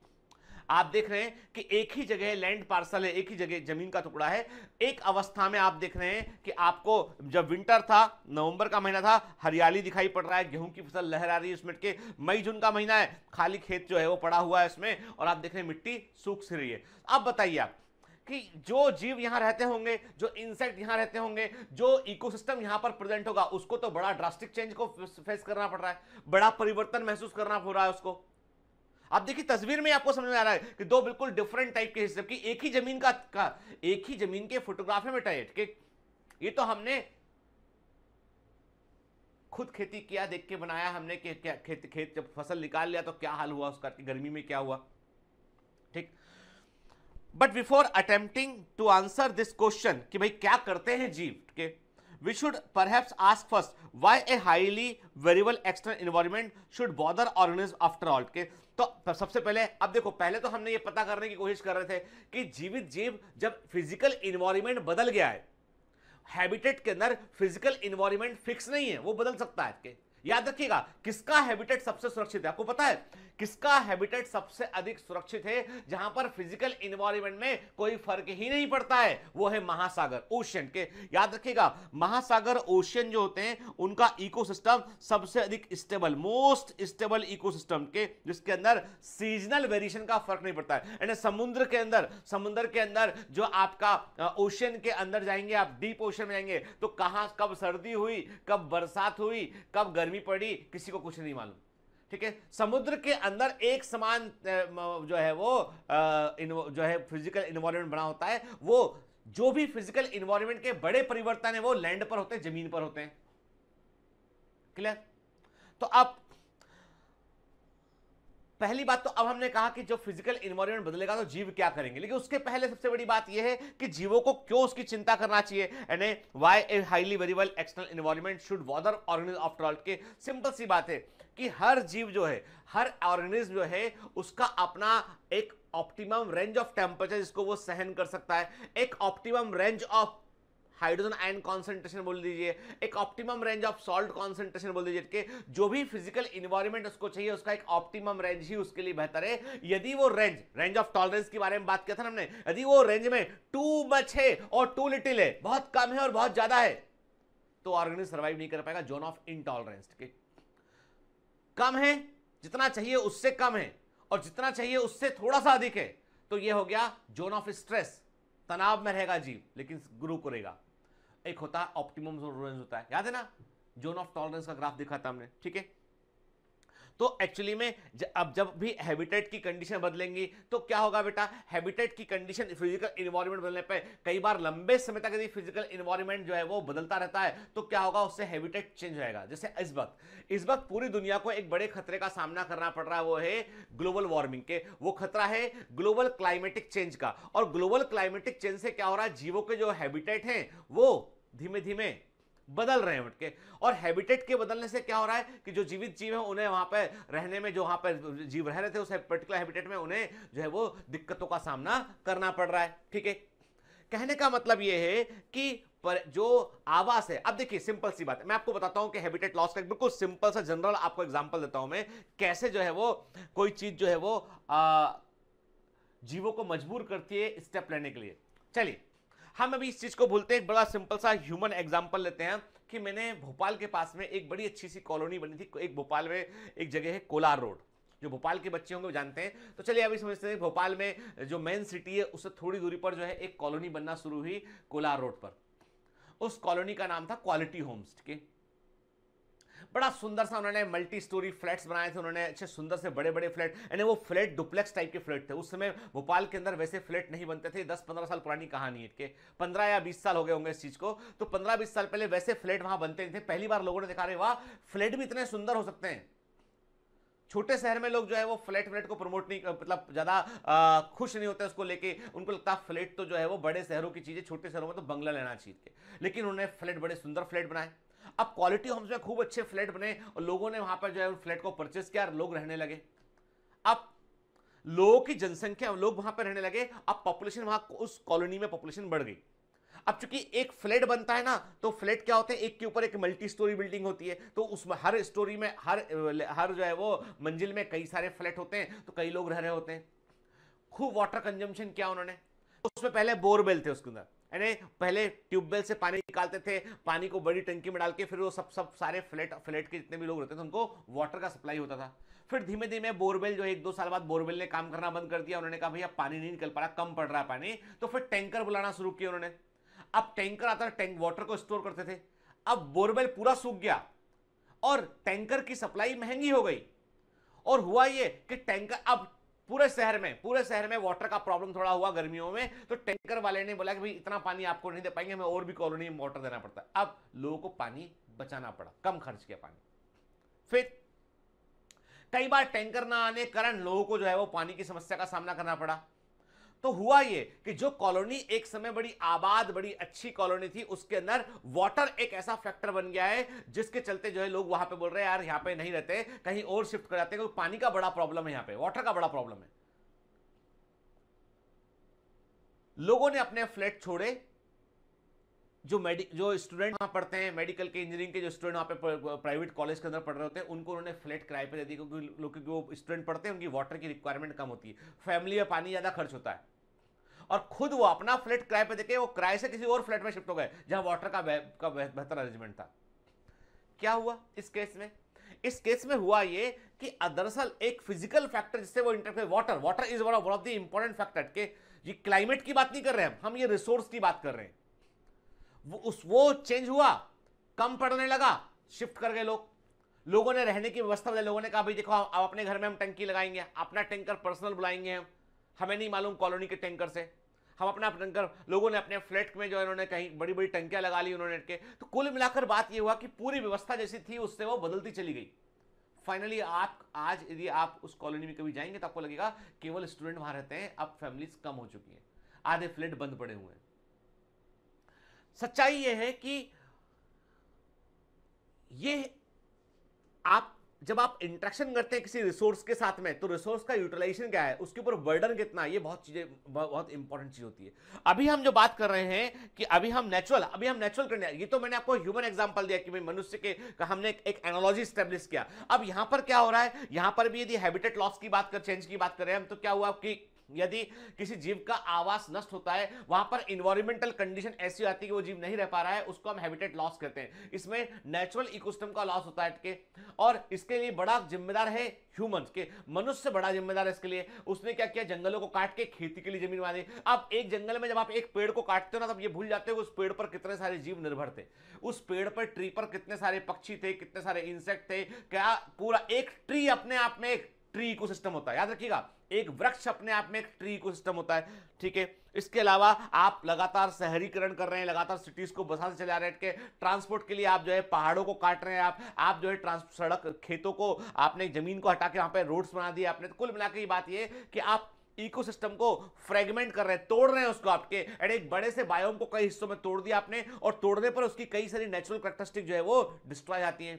आप देख रहे हैं कि एक ही जगह लैंड पार्सल है एक ही जगह जमीन का टुकड़ा है एक अवस्था में आप देख रहे हैं कि आपको जब विंटर था नवंबर का महीना था हरियाली दिखाई पड़ रहा है गेहूं की फसल लहरा रही है उसमें के मई जून का महीना है खाली खेत जो है वो पड़ा हुआ है इसमें और आप देख रहे हैं मिट्टी सूख सी रही है अब बताइए आप कि जो जीव यहां रहते होंगे जो इंसेक्ट यहां रहते होंगे जो इकोसिस्टम यहां पर प्रेजेंट होगा उसको तो बड़ा ड्रास्टिक चेंज को फेस करना पड़ रहा है बड़ा परिवर्तन महसूस करना पड़ रहा है उसको आप देखिए तस्वीर में आपको समझ में आ रहा है कि दो बिल्कुल डिफरेंट टाइप के हिस्से की एक ही जमीन का, का एक ही जमीन के फोटोग्राफी में टाइट के ये तो हमने खुद खेती किया देख के बनाया हमने कि क्या खेत खेत जब फसल निकाल लिया तो क्या हाल हुआ उसका गर्मी में क्या हुआ ठीक but before attempting to answer this question कि भाई क्या करते हैं जीव के we should perhaps ask first why a highly variable external environment should bother organism after all okay? तो सबसे पहले अब देखो पहले तो हमने ये पता करने की कोशिश कर रहे थे कि जीवित जीव जब फिजिकल इन्वायरमेंट बदल गया है हैबिटेट के अंदर फिजिकल इन्वायरमेंट फिक्स नहीं है वो बदल सकता है याद रखिएगा किसका हैबिटेट सबसे सुरक्षित है आपको पता है किसका हैबिटेट सबसे अधिक सुरक्षित है जहां पर फिजिकल इन्वायरमेंट में कोई फर्क ही नहीं पड़ता है वो है महासागर ओशियन के याद रखिएगा महासागर ओशियन जो होते हैं उनका इकोसिस्टम सबसे अधिक स्टेबल मोस्ट स्टेबल इकोसिस्टम के जिसके अंदर सीजनल वेरिएशन का फर्क नहीं पड़ता है यानी समुद्र के अंदर समुद्र के अंदर जो आपका ओशियन के अंदर जाएंगे आप डीप ओशन में जाएंगे तो कहां कब सर्दी हुई कब बरसात हुई कब गर्मी पहली पड़ी किसी को कुछ नहीं मालूम ठीक है समुद्र के अंदर एक समान जो है वो जो है फिजिकल इन्वायरमेंट बना होता है वो जो भी फिजिकल इन्वायरमेंट के बड़े परिवर्तन है वो लैंड पर होते हैं जमीन पर होते हैं क्लियर तो आप पहली बात तो अब हमने कहा कि जो फिजिकल इन्वायरमेंट बदलेगा तो जीव क्या करेंगे लेकिन उसके पहले सबसे बड़ी बात यह है कि जीवों को क्यों उसकी चिंता करना चाहिए यानी why a highly variable external environment should bother organisms after all के सिंपल सी बात है कि हर जीव जो है हर ऑर्गेनिज्म जो है उसका अपना एक ऑप्टिमम रेंज ऑफ टेम्परेचर जिसको वो सहन कर सकता है एक optimum range of hydrogen ion concentration बोल दीजिए एक optimum range of salt concentration बोल दीजिए कि जो भी फिजिकल इन्वायरमेंट उसको चाहिए उसका एक ऑप्टिमम रेंज ही उसके लिए बेहतर है यदि वो रेंज रेंज ऑफ टॉलरेंस के बारे में बात किया था हमने यदि वो रेंज में टू मच है और टू लिटिल है बहुत कम है और बहुत ज्यादा है तो ऑर्गेनिज सर्वाइव नहीं कर पाएगा जोन ऑफ इनटॉलरेंस ठीक कम है जितना चाहिए उससे कम है और जितना चाहिए उससे थोड़ा सा अधिक है तो ये हो गया जोन ऑफ स्ट्रेस तनाव में रहेगा जीव लेकिन ग्रो करेगा एक होता है ऑप्टिमम जोन रेंज होता है याद है ना जोन ऑफ टॉलरेंस का ग्राफ दिखा था हमने ठीक है तो एक्चुअली में अब जब भी हैबिटेट की कंडीशन बदलेंगी तो क्या होगा बेटा हैबिटेट की कंडीशन फिजिकल इन्वायरमेंट बदलने पे कई बार लंबे समय तक यदि फिजिकल इन्वायरमेंट जो है वो बदलता रहता है तो क्या होगा उससे हैबिटेट चेंज होएगा जैसे इस वक्त इस वक्त पूरी दुनिया को एक बड़े खतरे का सामना करना पड़ रहा है वो है ग्लोबल वार्मिंग के वो खतरा है ग्लोबल क्लाइमेटिक चेंज का और ग्लोबल क्लाइमेटिक चेंज से क्या हो रहा है जीवों के जो हैबिटेट हैं वो धीमे धीमे बदल रहे हैं उनके और हैबिटेट के बदलने से क्या हो रहा है कि जो जीवित जीव हैं उन्हें वहाँ पर रहने में जो वहाँ पर जीव रह रहे थे उस पर्टिकुलर हैबिटेट में उन्हें जो है वो दिक्कतों का सामना करना पड़ रहा है ठीक है कहने का मतलब ये है कि पर जो आवास है अब देखिए सिंपल सी बात है मैं आपको बताता हूँ कि हैबिटेट लॉस का बिल्कुल सिंपल सा जनरल आपको एग्जाम्पल देता हूँ मैं कैसे जो है वो कोई चीज़ जो है वो आ, जीवों को मजबूर करती है स्टेप लेने के लिए चलिए हम अभी इस चीज़ को भूलते हैं एक बड़ा सिंपल सा ह्यूमन एग्जाम्पल लेते हैं कि मैंने भोपाल के पास में एक बड़ी अच्छी सी कॉलोनी बनी थी एक भोपाल में एक जगह है कोलार रोड जो भोपाल के बच्चे होंगे वो जानते हैं तो चलिए अभी समझते हैं भोपाल में जो मेन सिटी है उससे थोड़ी दूरी पर जो है एक कॉलोनी बनना शुरू हुई कोलार रोड पर उस कॉलोनी का नाम था क्वालिटी होम्स ठीक है बड़ा सुंदर सा उन्होंने मल्टी स्टोरी फ्लैट्स बनाए थे उन्होंने अच्छे सुंदर से बड़े बड़े फ्लैट यानी वो फ्लैट डुप्लेक्स टाइप के फ्लैट थे उस समय भोपाल के अंदर वैसे फ्लैट नहीं बनते थे दस पंद्रह साल पुरानी कहानी है के पंद्रह या बीस साल हो गए होंगे इस चीज़ को तो पंद्रह बीस साल पहले वैसे फ्लैट वहाँ बनते नहीं थे पहली बार लोगों ने दिखा रहे वाह फ्लैट भी इतने सुंदर हो सकते हैं छोटे शहर में लोग जो है वो फ्लैट फ्लैट को प्रमोट नहीं मतलब ज़्यादा खुश नहीं होते उसको लेके उनको लगता है फ्लैट तो जो है वो बड़े शहरों की चीज़ें छोटे शहरों में तो बंगला लेना चाहिए लेकिन उन्होंने फ्लैट बड़े सुंदर फ्लैट बनाए अब क्वालिटी होम्स में खूब अच्छे फ्लैट बने और लोगों ने वहां पर जो है उन फ्लैट को परचेस किया और लोग रहने लगे अब लोगों की जनसंख्या लोग वहां पर रहने लगे अब पॉपुलेशन वहां उस कॉलोनी में पॉपुलेशन बढ़ गई अब चूंकि एक फ्लैट बनता है ना तो फ्लैट क्या होते हैं एक के ऊपर एक मल्टी स्टोरी बिल्डिंग होती है तो उसमें हर स्टोरी में हर हर जो है वो मंजिल में कई सारे फ्लैट होते हैं तो कई लोग रह रहे होते हैं खूब वाटर कंजम्पशन किया उन्होंने उसमें पहले बोरवेल थे उसके अंदर यानी पहले ट्यूबवेल से पानी निकालते थे पानी को बड़ी टंकी में डाल के फिर वो सब सब सारे फ्लैट फ्लैट के जितने भी लोग रहते थे उनको वाटर का सप्लाई होता था फिर धीमे धीमे बोरवेल जो है एक दो साल बाद बोरवेल ने काम करना बंद कर दिया उन्होंने कहा भैया पानी नहीं निकल पा रहा कम पड़ रहा है पानी तो फिर टैंकर बुलाना शुरू किया उन्होंने अब टैंकर आता टैंक वाटर को स्टोर करते थे अब बोरवेल पूरा सूख गया और टैंकर की सप्लाई महंगी हो गई और हुआ ये कि टैंकर अब पूरे शहर में पूरे शहर में वाटर का प्रॉब्लम थोड़ा हुआ गर्मियों में तो टैंकर वाले ने बोला कि भाई इतना पानी आपको नहीं दे पाएंगे हमें और भी कॉलोनी में वाटर देना पड़ता है अब लोगों को पानी बचाना पड़ा कम खर्च किया पानी फिर कई बार टैंकर ना आने कारण लोगों को जो है वो पानी की समस्या का सामना करना पड़ा तो हुआ ये कि जो कॉलोनी एक समय बड़ी आबाद बड़ी अच्छी कॉलोनी थी उसके अंदर वाटर एक ऐसा फैक्टर बन गया है जिसके चलते जो है लोग वहां पे बोल रहे हैं यार यहां पे नहीं रहते कहीं और शिफ्ट कर जाते हैं क्योंकि पानी का बड़ा प्रॉब्लम है यहां पे वाटर का बड़ा प्रॉब्लम है लोगों ने अपने फ्लैट छोड़े जो मेडिक जो स्टूडेंट वहाँ पढ़ते हैं मेडिकल के इंजीनियरिंग के जो स्टूडेंट वहाँ पे प्राइवेट कॉलेज के अंदर पढ़ रहे होते हैं उनको उन्होंने फ्लैट किराए पर दे दी क्योंकि लोग क्योंकि वो स्टूडेंट पढ़ते हैं उनकी वाटर की रिक्वायरमेंट कम होती है फैमिली में पानी ज़्यादा खर्च होता है और खुद वो अपना फ्लैट किराए पर देखे वो किराए से किसी और फ्लैट में शिफ्ट हो गए जहाँ वाटर का का बेहतर अरेंजमेंट था क्या हुआ इस केस में इस केस में हुआ ये कि दरअसल एक फिजिकल फैक्टर जिससे वो interfere water water is one of the important factor के ये क्लाइमेट की बात नहीं कर रहे हैं हम ये रिसोर्स की बात कर रहे हैं वो उस वो चेंज हुआ कम पड़ने लगा शिफ्ट कर गए लोग लोगों ने रहने की व्यवस्था बनाई लोगों ने कहा भाई देखो अब अपने घर में हम टंकी लगाएंगे अपना टैंकर पर्सनल बुलाएंगे हम हमें नहीं मालूम कॉलोनी के टैंकर से हम अपना टैंकर लोगों ने अपने फ्लैट में जो इन्होंने कहीं बड़ी बड़ी टंकियाँ लगा ली उन्होंने के तो कुल मिलाकर बात ये हुआ कि पूरी व्यवस्था जैसी थी उससे वो बदलती चली गई फाइनली आप आज यदि आप उस कॉलोनी में कभी जाएंगे तो आपको लगेगा केवल स्टूडेंट वहाँ रहते हैं अब फैमिलीज कम हो चुकी हैं आधे फ्लैट बंद पड़े हुए हैं सच्चाई ये है कि ये आप जब आप इंट्रैक्शन करते हैं किसी रिसोर्स के साथ में तो रिसोर्स का यूटिलाइजेशन क्या है उसके ऊपर वर्डन कितना ये बहुत चीज़ें बहुत इंपॉर्टेंट चीज़ होती है अभी हम जो बात कर रहे हैं कि अभी हम नेचुरल अभी हम नेचुरल करने ये तो मैंने आपको ह्यूमन एग्जांपल दिया कि भाई मनुष्य के हमने एक, एक एनोलॉजी स्टेब्लिश किया अब यहाँ पर क्या हो रहा है यहाँ पर भी यदि हैबिटेट लॉस की बात कर चेंज की बात कर रहे हैं हम तो क्या हुआ कि यदि किसी जीव का आवास नष्ट होता है वहां पर इन्वायरमेंटल कंडीशन ऐसी आती है कि वो जीव नहीं रह पा रहा है उसको हम हैबिटेट लॉस कहते हैं इसमें नेचुरल इकोसिस्टम का लॉस होता है इसके और इसके लिए बड़ा जिम्मेदार है ह्यूमन के मनुष्य से बड़ा जिम्मेदार है इसके लिए उसने क्या किया जंगलों को काट के खेती के लिए जमीन बना दी अब एक जंगल में जब आप एक पेड़ को काटते हो ना तब ये भूल जाते हो उस पेड़ पर कितने सारे जीव निर्भर थे उस पेड़ पर ट्री पर कितने सारे पक्षी थे कितने सारे इंसेक्ट थे क्या पूरा एक ट्री अपने आप में एक ट्री इकोसिस्टम होता है याद रखिएगा एक वृक्ष अपने आप में एक ट्री इकोसिस्टम होता है ठीक है इसके अलावा आप लगातार शहरीकरण कर रहे हैं लगातार सिटीज को बसा चला रहे के ट्रांसपोर्ट के लिए आप जो है पहाड़ों को काट रहे हैं आप आप जो है सड़क खेतों को आपने जमीन को हटा के वहां पर रोड्स बना दिए आपने तो कुल मिला ये बात यह कि आप इकोसिस्टम को फ्रेगमेंट कर रहे हैं तोड़ रहे हैं उसको आपके एंड एक बड़े से बायोम को कई हिस्सों में तोड़ दिया आपने और तोड़ने पर उसकी कई सारी नेचुरल करेक्टरिस्टिक जो है वो डिस्ट्रॉय आती है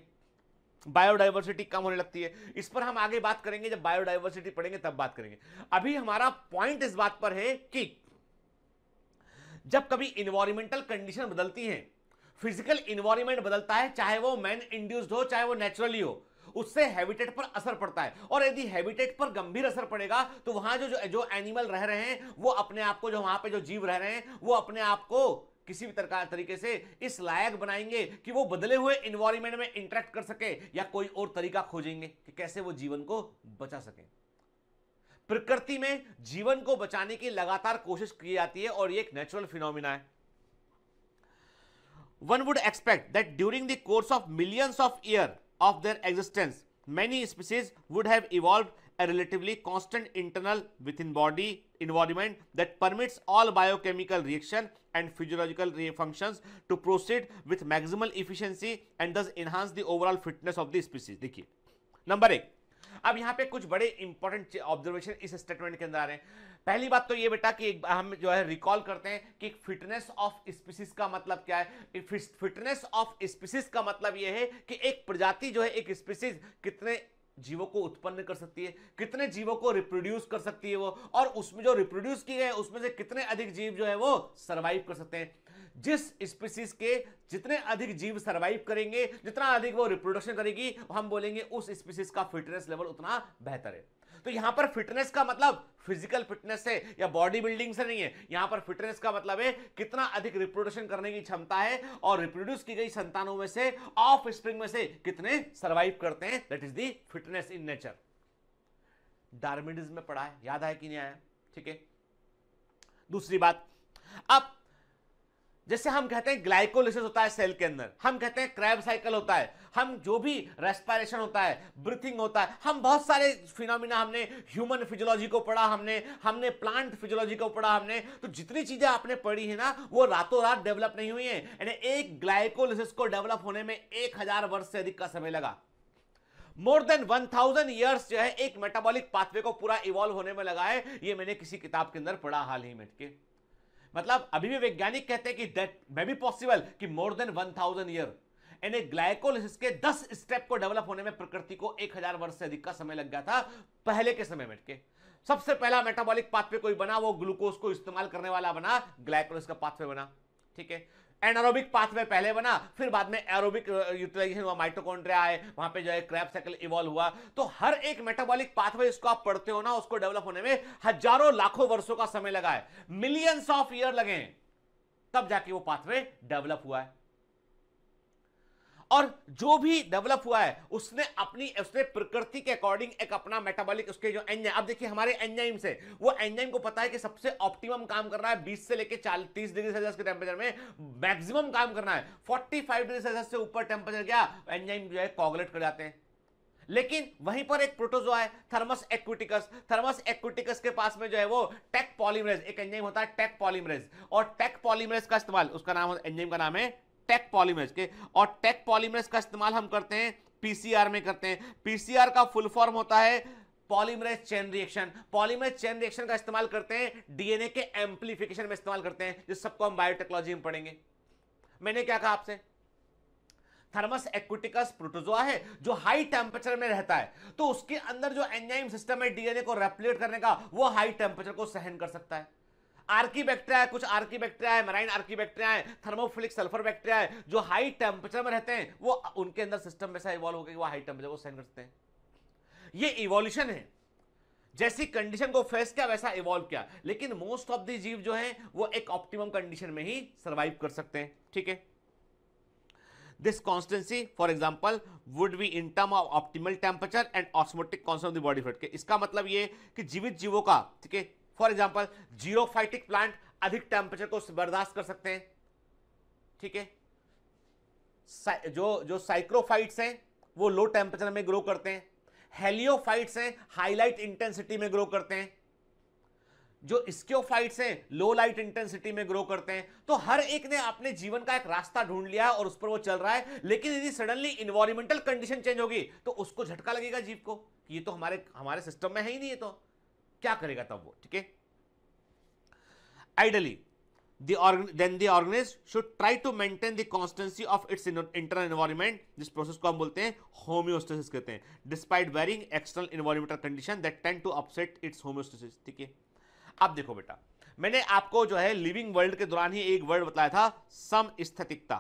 बायोडाइवर्सिटी कम होने लगती है इस पर हम आगे बात करेंगे जब बायोडाइवर्सिटी पढ़ेंगे तब बात करेंगे अभी हमारा पॉइंट इस बात पर है कि जब कभी इन्वायरमेंटल कंडीशन बदलती है फिजिकल इन्वायरमेंट बदलता है चाहे वो मैन इंड्यूस्ड हो चाहे वो नेचुरली हो उससे हैबिटेट पर असर पड़ता है और यदि हैबिटेट पर गंभीर असर पड़ेगा तो वहां जो जो, जो एनिमल रह रहे हैं वो अपने आप को जो वहां पे जो जीव रह रहे हैं वो अपने आप को किसी भी तरह तरीके से इस लायक बनाएंगे कि वो बदले हुए इन्वायरमेंट में इंटरेक्ट कर सके या कोई और तरीका खोजेंगे कि कैसे वो जीवन को बचा सके प्रकृति में जीवन को बचाने की लगातार कोशिश की जाती है और ये एक नेचुरल फिनोमिना है one would expect that during the course of millions of year of their existence many species would have evolved a relatively constant internal within body environment that permits all biochemical reaction and physiological functions to proceed with maximal efficiency and thus enhance the overall fitness of the species. देखिए number eight. अब यहाँ पे कुछ बड़े important observation इस statement के अंदर आ रहे हैं पहली बात तो ये बेटा कि हम जो है रिकॉल करते हैं कि फिटनेस ऑफ स्पीसीज का मतलब क्या है फिटनेस ऑफ स्पीसीज का मतलब यह है कि एक प्रजाति जो है एक स्पीसीज कितने जीवों को उत्पन्न कर सकती है कितने जीवों को रिप्रोड्यूस कर सकती है वो और उसमें जो रिप्रोड्यूस किए गए उसमें से कितने अधिक जीव जो है वो सर्वाइव कर सकते हैं जिस स्पीसीज के जितने अधिक जीव सर्वाइव करेंगे जितना अधिक वो रिप्रोडक्शन करेगी हम बोलेंगे उस स्पीसीज का फिटनेस लेवल उतना बेहतर है तो यहां पर फिटनेस का मतलब फिजिकल फिटनेस से या बॉडी बिल्डिंग से नहीं है यहां पर फिटनेस का मतलब है कितना अधिक रिप्रोडक्शन करने की क्षमता है और रिप्रोड्यूस की गई संतानों में से ऑफ स्प्रिंग में से कितने सर्वाइव करते हैं that is the fitness in nature डार्मिडिज में पढ़ा है याद आया कि नहीं आया ठीक है दूसरी बात अब जैसे हम कहते हैं ग्लाइकोलिसिस होता है सेल के अंदर हम कहते हैं क्रैब साइकिल होता है हम जो भी रेस्पायरेशन होता है ब्रीथिंग होता है हम बहुत सारे फिनोमिना हमने ह्यूमन फिजियोलॉजी को पढ़ा हमने हमने प्लांट फिजियोलॉजी को पढ़ा हमने तो जितनी चीजें आपने पढ़ी है ना वो रातों रात डेवलप नहीं हुई है यानी एक ग्लाइकोलिसिस को डेवलप होने में एक हजार वर्ष से अधिक का समय लगा more than one thousand years जो है एक मेटाबॉलिक पाथवे को पूरा इवॉल्व होने में लगा है ये मैंने किसी किताब के अंदर पढ़ा हाल ही में के मतलब अभी भी वैज्ञानिक कहते हैं कि दैट मे बी पॉसिबल कि more than one thousand year यानी ग्लाइकोलिसिस के दस स्टेप को डेवलप होने में प्रकृति को एक हजार वर्ष से अधिक का समय लग गया था पहले के समय में के सबसे पहला मेटाबॉलिक पाथवे कोई बना वो ग्लूकोज को इस्तेमाल करने वाला बना ग्लाइकोलिस का पाथवे बना ठीक है एनारोबिक पाथवे पहले बना फिर बाद में एरोबिक यूटिलाइजेशन uh, हुआ माइटोकॉन्ड्रिया आए वहां पे जो है क्रैप साइकिल इवॉल्व हुआ तो हर एक मेटाबॉलिक पाथवे इसको आप पढ़ते हो ना उसको डेवलप होने में हजारों लाखों वर्षों का समय लगा है मिलियंस ऑफ ईयर लगे तब जाके वो पाथवे डेवलप हुआ है और जो भी डेवलप हुआ है उसने अपनी उसने प्रकृति के अकॉर्डिंग एक अपना मेटाबॉलिक उसके जो एंजाइम अब देखिए हमारे एंजाइम से वो एंजाइम को पता है कि सबसे ऑप्टिमम काम रहा है बीस से लेकर चालीस डिग्री सेल्सियस के टेम्परेचर में मैक्सिमम काम करना है फोर्टी फाइव डिग्री सेल्सियस से ऊपर टेम्परेचर गया एंजाइम जो है कॉगलेट कर जाते हैं लेकिन वहीं पर एक प्रोटोजोआ है थर्मस एक्विटिकस थर्मस एक्विटिकस के पास में जो है वो टेक पॉलीमरेज एक एंजाइम होता है टेक पॉलीमरेज और टेक पॉलीमरेज का इस्तेमाल उसका नाम एंजाइम का नाम है टेक पॉलीमर्स के और टेक पॉलीमर्स का इस्तेमाल हम करते हैं पीसीआर में करते हैं पीसीआर का फुल फॉर्म होता है polymerase chain reaction polymerase chain reaction का इस्तेमाल करते हैं डीएनए के एम्पलीफिकेशन में इस्तेमाल करते हैं जो सबको हम बायोटेक्नोलॉजी में पढ़ेंगे मैंने क्या कहा आपसे थर्मस एक्विटिकस प्रोटोजोआ है जो हाई टेम्परेचर में रहता है तो उसके अंदर जो एंजाइम सिस्टम है डीएनए को रेप्लेट करने का वो हाई टेम्परेचर को सहन कर सकता है आर्की बैक्टेरिया है कुछ आर्की बैक्टेरिया है मराइन आर्की बैक्टेरिया है थर्मोफिलिक सल्फर बैक्टेरिया है जो हाई टेम्परेचर में रहते हैं वो उनके अंदर सिस्टम वैसा इवॉल्व होकर वो हाई टेम्परेचर को सहन करते हैं ये इवोल्यूशन है जैसी कंडीशन को फेस किया वैसा इवॉल्व किया लेकिन मोस्ट ऑफ दी जीव जो है वो एक ऑप्टिमम कंडीशन में ही सर्वाइव कर सकते हैं ठीक है this constancy for example would be in term of optimal temperature and osmotic constant of the fate के इसका मतलब ये कि जीवित जीवों का ठीक है फॉर एग्जाम्पल फाइटिक प्लांट अधिक टेम्परेचर को बर्दाश्त कर सकते हैं ठीक है जो जो साइक्रोफाइट्स हैं वो लो टेम्परेचर में ग्रो करते हैं हेलियोफाइट्स हैं हाईलाइट इंटेंसिटी में ग्रो करते हैं जो स्क्योफाइट्स हैं लो लाइट इंटेंसिटी में ग्रो करते हैं तो हर एक ने अपने जीवन का एक रास्ता ढूंढ लिया है और उस पर वो चल रहा है लेकिन यदि सडनली इन्वायरमेंटल कंडीशन चेंज होगी तो उसको झटका लगेगा जीव को ये तो हमारे हमारे सिस्टम में है ही नहीं है तो क्या करेगा तब वो ठीक है ideally then the organism should try to maintain the constancy of its internal environment जिस प्रोसेस को हम बोलते हैं होम्योस्टेसिस कहते हैं despite varying external environmental condition that tend to upset its homeostasis ठीक है अब देखो बेटा मैंने आपको जो है लिविंग वर्ल्ड के दौरान ही एक वर्ड बताया था समस्थितिकता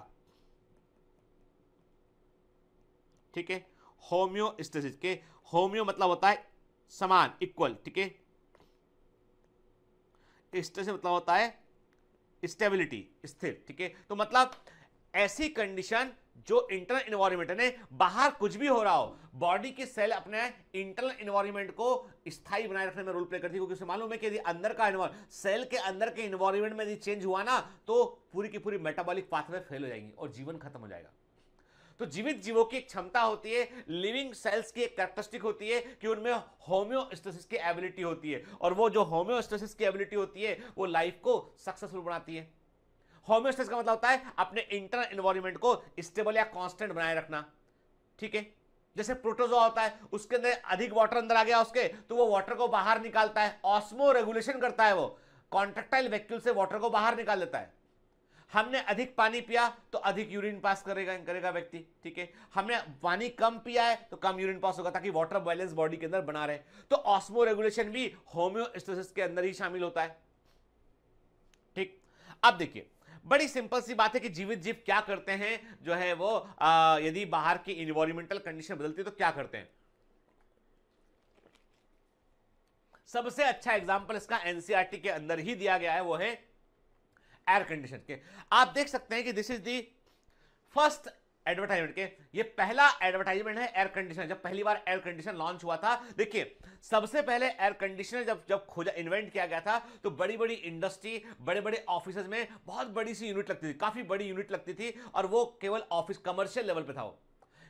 ठीक है होम्योस्टेसिस के होम्यो मतलब होता है समान इक्वल ठीक है स्थिर से मतलब होता है स्टेबिलिटी स्थिर ठीक है तो मतलब ऐसी कंडीशन जो इंटरनल इन्वायरमेंट है बाहर कुछ भी हो रहा हो बॉडी की सेल अपने इंटरनल इन्वायरमेंट को स्थायी बनाए रखने में रोल प्ले करती है क्योंकि मालूम है कि यदि अंदर का सेल के अंदर के इन्वायरमेंट में यदि चेंज हुआ ना तो पूरी की पूरी मेटाबॉलिक पाथवे फेल हो जाएंगी और जीवन खत्म हो जाएगा तो जीवित जीवों की एक क्षमता होती है लिविंग सेल्स की एक कैरेक्टरिस्टिक होती है कि उनमें होम्योस्टेसिस की एबिलिटी होती है और वो जो होम्योस्टेसिस की एबिलिटी होती है वो लाइफ को सक्सेसफुल बनाती है होम्योस्टेसिस का मतलब होता है अपने इंटरनल इन्वायरमेंट को स्टेबल या कॉन्स्टेंट बनाए रखना ठीक है जैसे प्रोटोजोआ होता है उसके अंदर अधिक वाटर अंदर आ गया उसके तो वो वाटर को बाहर निकालता है ऑस्मो रेगुलेशन करता है वो कॉन्ट्रेक्टाइल वैक्यूल से वाटर को बाहर निकाल देता है हमने अधिक पानी पिया तो अधिक यूरिन पास करेगा करेगा व्यक्ति ठीक है हमने पानी कम पिया है तो कम यूरिन पास होगा ताकि वाटर बैलेंस बॉडी के अंदर बना रहे तो ऑस्मो रेगुलेशन भी होम्योस्टोसिस के अंदर ही शामिल होता है ठीक अब देखिए बड़ी सिंपल सी बात है कि जीवित जीव क्या करते हैं जो है वो आ, यदि बाहर की इन्वायरमेंटल कंडीशन बदलती है तो क्या करते हैं सबसे अच्छा एग्जाम्पल इसका एनसीआरटी e के अंदर ही दिया गया है वो है एयर कंडीशन के आप देख सकते हैं कि this is the first advertisement के ये पहला एडवर्टाइजमेंट है एयर कंडीशन जब पहली बार एयर कंडीशन लॉन्च हुआ था देखिए सबसे पहले एयर कंडीशनर जब जब खोजा इन्वेंट किया गया था तो बड़ी बड़ी इंडस्ट्री बड़े बड़े ऑफिस में बहुत बड़ी सी यूनिट लगती थी काफ़ी बड़ी यूनिट लगती थी और वो केवल ऑफिस कमर्शियल लेवल पर था वो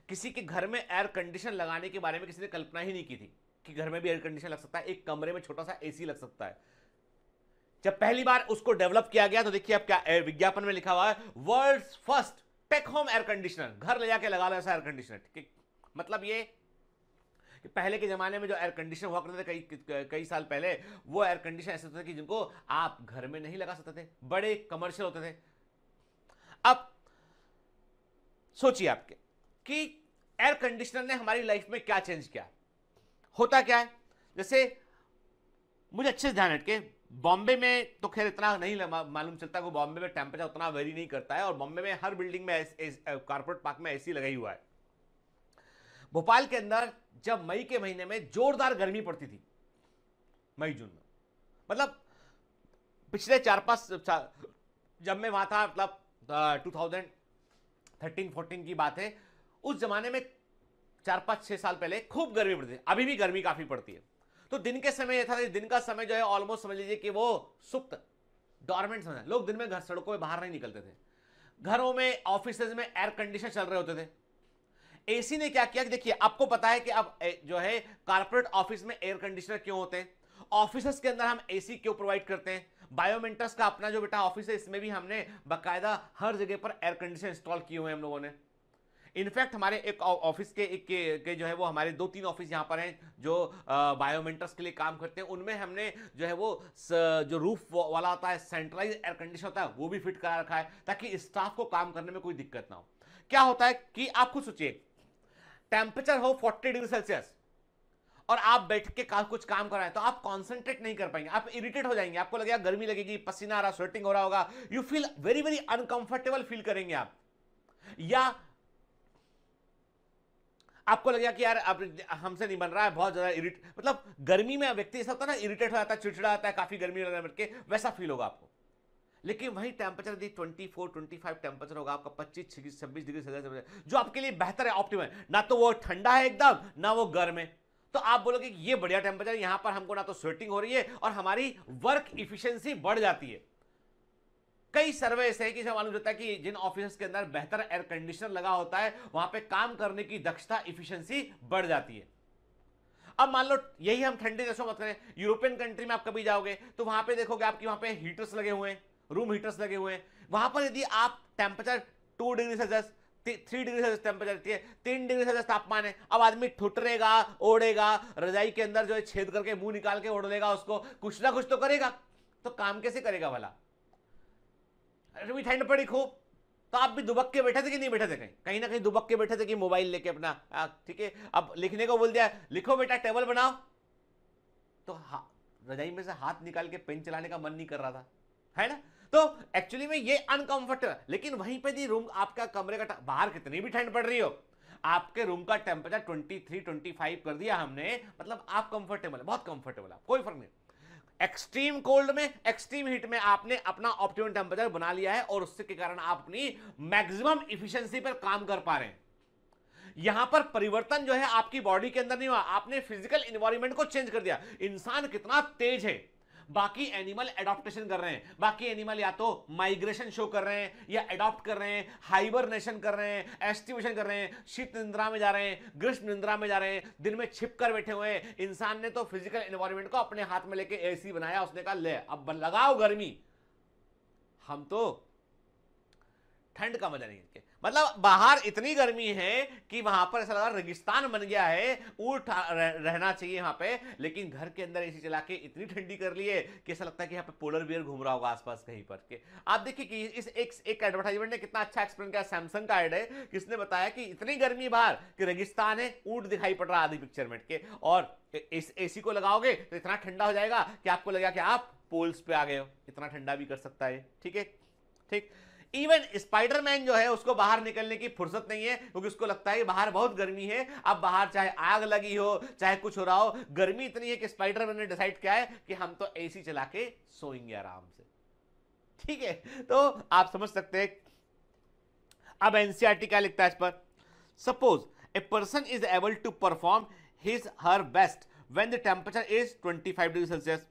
किसी के घर में एयर कंडीशन लगाने के बारे में किसी ने कल्पना ही नहीं की थी कि घर में भी एयर कंडीशन लग सकता है एक कमरे में छोटा सा एसी लग सकता है जब पहली बार उसको डेवलप किया गया तो देखिए अब क्या विज्ञापन में लिखा हुआ है world first take home air conditioner घर ले जाके लगा लो ऐसा एयर कंडीशनर ठीक है मतलब ये कि पहले के ज़माने में जो एयर कंडीशन हुआ करते थे कई कई साल पहले वो एयर कंडीशन ऐसे होते थे कि जिनको आप घर में नहीं लगा सकते थे बड़े कमर्शियल होते थे अब सोचिए आपके कि एयर कंडीशनर ने हमारी लाइफ में क्या चेंज किया होता क्या है जैसे मुझे अच्छे से ध्यान के बॉम्बे में तो खैर इतना नहीं मालूम चलता कि बॉम्बे में टेम्परेचर उतना वेरी नहीं करता है और बॉम्बे में हर बिल्डिंग में कारपोरेट पार्क में सी लगाई हुआ है भोपाल के अंदर जब मई के महीने में जोरदार गर्मी पड़ती थी मई जून में मतलब पिछले चार पांच जब मैं वहां था मतलब टू थाउजेंड थर्टीन फोर्टीन की बात है उस जमाने में चार पांच छह साल पहले खूब गर्मी पड़ती थी अभी भी गर्मी काफ़ी पड़ती है तो दिन के समय था दिन का समय जो है ऑलमोस्ट समझ लीजिए कि वो सुप्त डॉर्मेंट समय लोग दिन में घर सड़कों में बाहर नहीं निकलते थे घरों में ऑफिस में एयर कंडीशन चल रहे होते थे एसी ने क्या किया कि देखिए आपको पता है कि अब जो है कारपोरेट ऑफिस में एयर कंडीशनर क्यों होते हैं ऑफिस के अंदर हम एसी क्यों प्रोवाइड करते हैं बायोमेंटस का अपना जो बेटा ऑफिस है इसमें भी हमने बाकायदा हर जगह पर एयर कंडीशन इंस्टॉल किए हुए हम लोगों ने इनफैक्ट हमारे एक ऑफिस के एक के, के जो है वो हमारे दो तीन ऑफिस यहाँ पर हैं जो बायोमेंटर्स के लिए काम करते हैं उनमें हमने जो है वो स, जो रूफ वाला होता है सेंट्रलाइज एयर कंडीशन होता है वो भी फिट करा रखा है ताकि स्टाफ को काम करने में कोई दिक्कत ना हो क्या होता है कि आप खुद सोचिए टेम्परेचर हो फोर्टी डिग्री सेल्सियस और आप बैठ के का, कुछ काम कराएं तो आप कॉन्सेंट्रेट नहीं कर पाएंगे आप इरिटेट हो जाएंगे आपको लगेगा गर्मी लगेगी पसीना आ रहा स्वेटिंग हो रहा होगा you feel very very uncomfortable feel करेंगे आप या आपको लगेगा कि यार अब हमसे नहीं बन रहा है बहुत ज़्यादा इरिट मतलब गर्मी में व्यक्ति ऐसा होता है ना इरिटेट हो जाता है चिड़चिड़ा आता है काफ़ी गर्मी रहने है के वैसा फील होगा आपको लेकिन वही टेम्परेचर यदि 24, 25 टेम्परेचर होगा आपका 25, 26 छब्बीस डिग्री सेल्सियस जो आपके लिए बेहतर है ऑप्टिम है ना तो वो ठंडा है एकदम ना वो गर्म है तो आप बोलोगे ये बढ़िया टेम्परेचर यहाँ पर हमको ना तो स्वेटिंग हो रही है और हमारी वर्क इफिशियंसी बढ़ जाती है कई सर्वे ऐसे हैं कि मालूम चलता है कि जिन ऑफिस के अंदर बेहतर एयर कंडीशनर लगा होता है वहां पे काम करने की दक्षता इफिशियंसी बढ़ जाती है अब मान लो यही हम ठंडे देशों में करें यूरोपियन कंट्री में आप कभी जाओगे तो वहां पे देखोगे आपके वहां पे हीटर्स लगे हुए हैं रूम हीटर्स लगे हुए हैं वहां पर यदि आप temperature two degree Celsius three degree Celsius temperature है तीन डिग्री सेल्सियस तापमान है अब आदमी ठुटरेगा ओढ़ेगा रजाई के अंदर जो है छेद करके मुंह निकाल के ओढ़ लेगा उसको कुछ ना कुछ तो करेगा तो काम कैसे करेगा भला अरे ठंड पड़ी खूब तो आप भी दुबक के बैठे थे कि नहीं बैठे थे कहीं कहीं ना कहीं दुबक के बैठे थे कि मोबाइल लेके अपना ठीक है अब लिखने को बोल दिया लिखो बेटा टेबल बनाओ तो रजाई में से हाथ निकाल के पेन चलाने का मन नहीं कर रहा था है ना तो एक्चुअली में ये अनकंफर्टेबल लेकिन वहीं पे रूम आपका कमरे का बाहर कितनी भी ठंड पड़ रही हो आपके रूम का टेम्परेचर 23, 25 कर दिया हमने मतलब आप कंफर्टेबल है बहुत कंफर्टेबल आप कोई फर्क नहीं एक्सट्रीम कोल्ड में एक्सट्रीम हीट में आपने अपना ऑप्टिमम टेम्परेचर बना लिया है और उसके कारण आप अपनी मैक्सिमम इफिशियंसी पर काम कर पा रहे हैं यहां पर परिवर्तन जो है आपकी बॉडी के अंदर नहीं हुआ आपने फिजिकल इन्वायरमेंट को चेंज कर दिया इंसान कितना तेज है बाकी एनिमल एडॉप्टेशन कर रहे हैं बाकी एनिमल या तो माइग्रेशन शो कर रहे हैं या एडॉप्ट कर रहे हैं हाइबरनेशन कर रहे हैं एस्टिवेशन कर रहे हैं शीत निंद्रा में जा रहे हैं ग्रीष्म निंद्रा में जा रहे हैं दिन में छिप कर बैठे हुए हैं इंसान ने तो फिजिकल एनवायरमेंट को अपने हाथ में लेके ए बनाया उसने कहा ले अब लगाओ गर्मी हम तो ठंड का मजा नहीं लेंगे मतलब बाहर इतनी गर्मी है कि वहां पर ऐसा लगा रेगिस्तान बन गया है ऊट रह, रहना चाहिए यहाँ पे लेकिन घर के अंदर एसी चला के इतनी ठंडी कर ली है कि ऐसा लगता है कि यहाँ पे पोलर बियर घूम रहा होगा आसपास कहीं पर के आप देखिए कि इस एक, एक एडवर्टाइजमेंट ने कितना अच्छा एक्सप्लेन किया सैमसंग का एड है किसने बताया कि इतनी गर्मी बाहर कि रेगिस्तान है ऊट दिखाई पड़ रहा आधी पिक्चर में के और इस सी को लगाओगे तो इतना ठंडा हो जाएगा कि आपको लगेगा कि आप पोल्स पे आ गए हो इतना ठंडा भी कर सकता है ठीक है ठीक इवन स्पाइडरमैन जो है उसको बाहर निकलने की फुर्सत नहीं है क्योंकि उसको लगता है बाहर बहुत गर्मी है अब बाहर चाहे आग लगी हो चाहे कुछ हो रहा हो गर्मी इतनी है कि स्पाइडरमैन ने डिसाइड किया है कि हम तो सी चला के सोएंगे आराम से ठीक है तो आप समझ सकते हैं अब एनसीआरटी e क्या लिखता है इस पर suppose a person is able to perform his her best when the temperature is 25 degree Celsius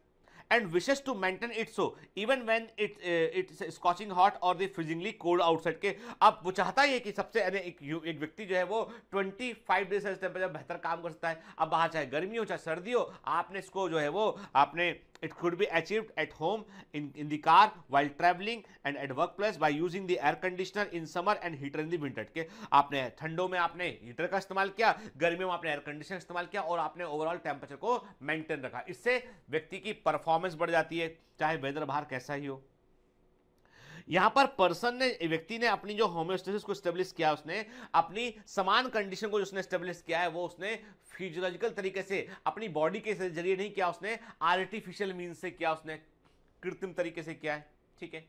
and wishes to maintain it so even when it it scorching hot और the फ्रीजिंगली कोल्ड आउटसाइड के अब वो चाहता ही है कि सबसे एक एक व्यक्ति जो है वो 25 डिग्री सेल्सियस टेम्परेचर बेहतर काम कर सकता है अब वहाँ चाहे गर्मी हो चाहे सर्दी हो आपने इसको जो है वो आपने It could be achieved at home, in, in the car, while traveling and at workplace by using the air conditioner in summer and heater in the winter. ke aapne thando mein aapne heater ka istemal kiya garmi mein aapne air conditioner istemal kiya aur aapne overall temperature ko maintain rakha isse vyakti ki performance badh jati hai chahe weather bahar kaisa hi ho यहां पर person ने व्यक्ति ने अपनी जो homeostasis को establish किया उसने अपनी समान कंडीशन को उसने स्टेब्लिश किया है वो उसने फिजियोलॉजिकल तरीके से अपनी बॉडी के जरिए नहीं किया उसने आर्टिफिशियल मीन से किया उसने कृत्रिम तरीके से किया है ठीक है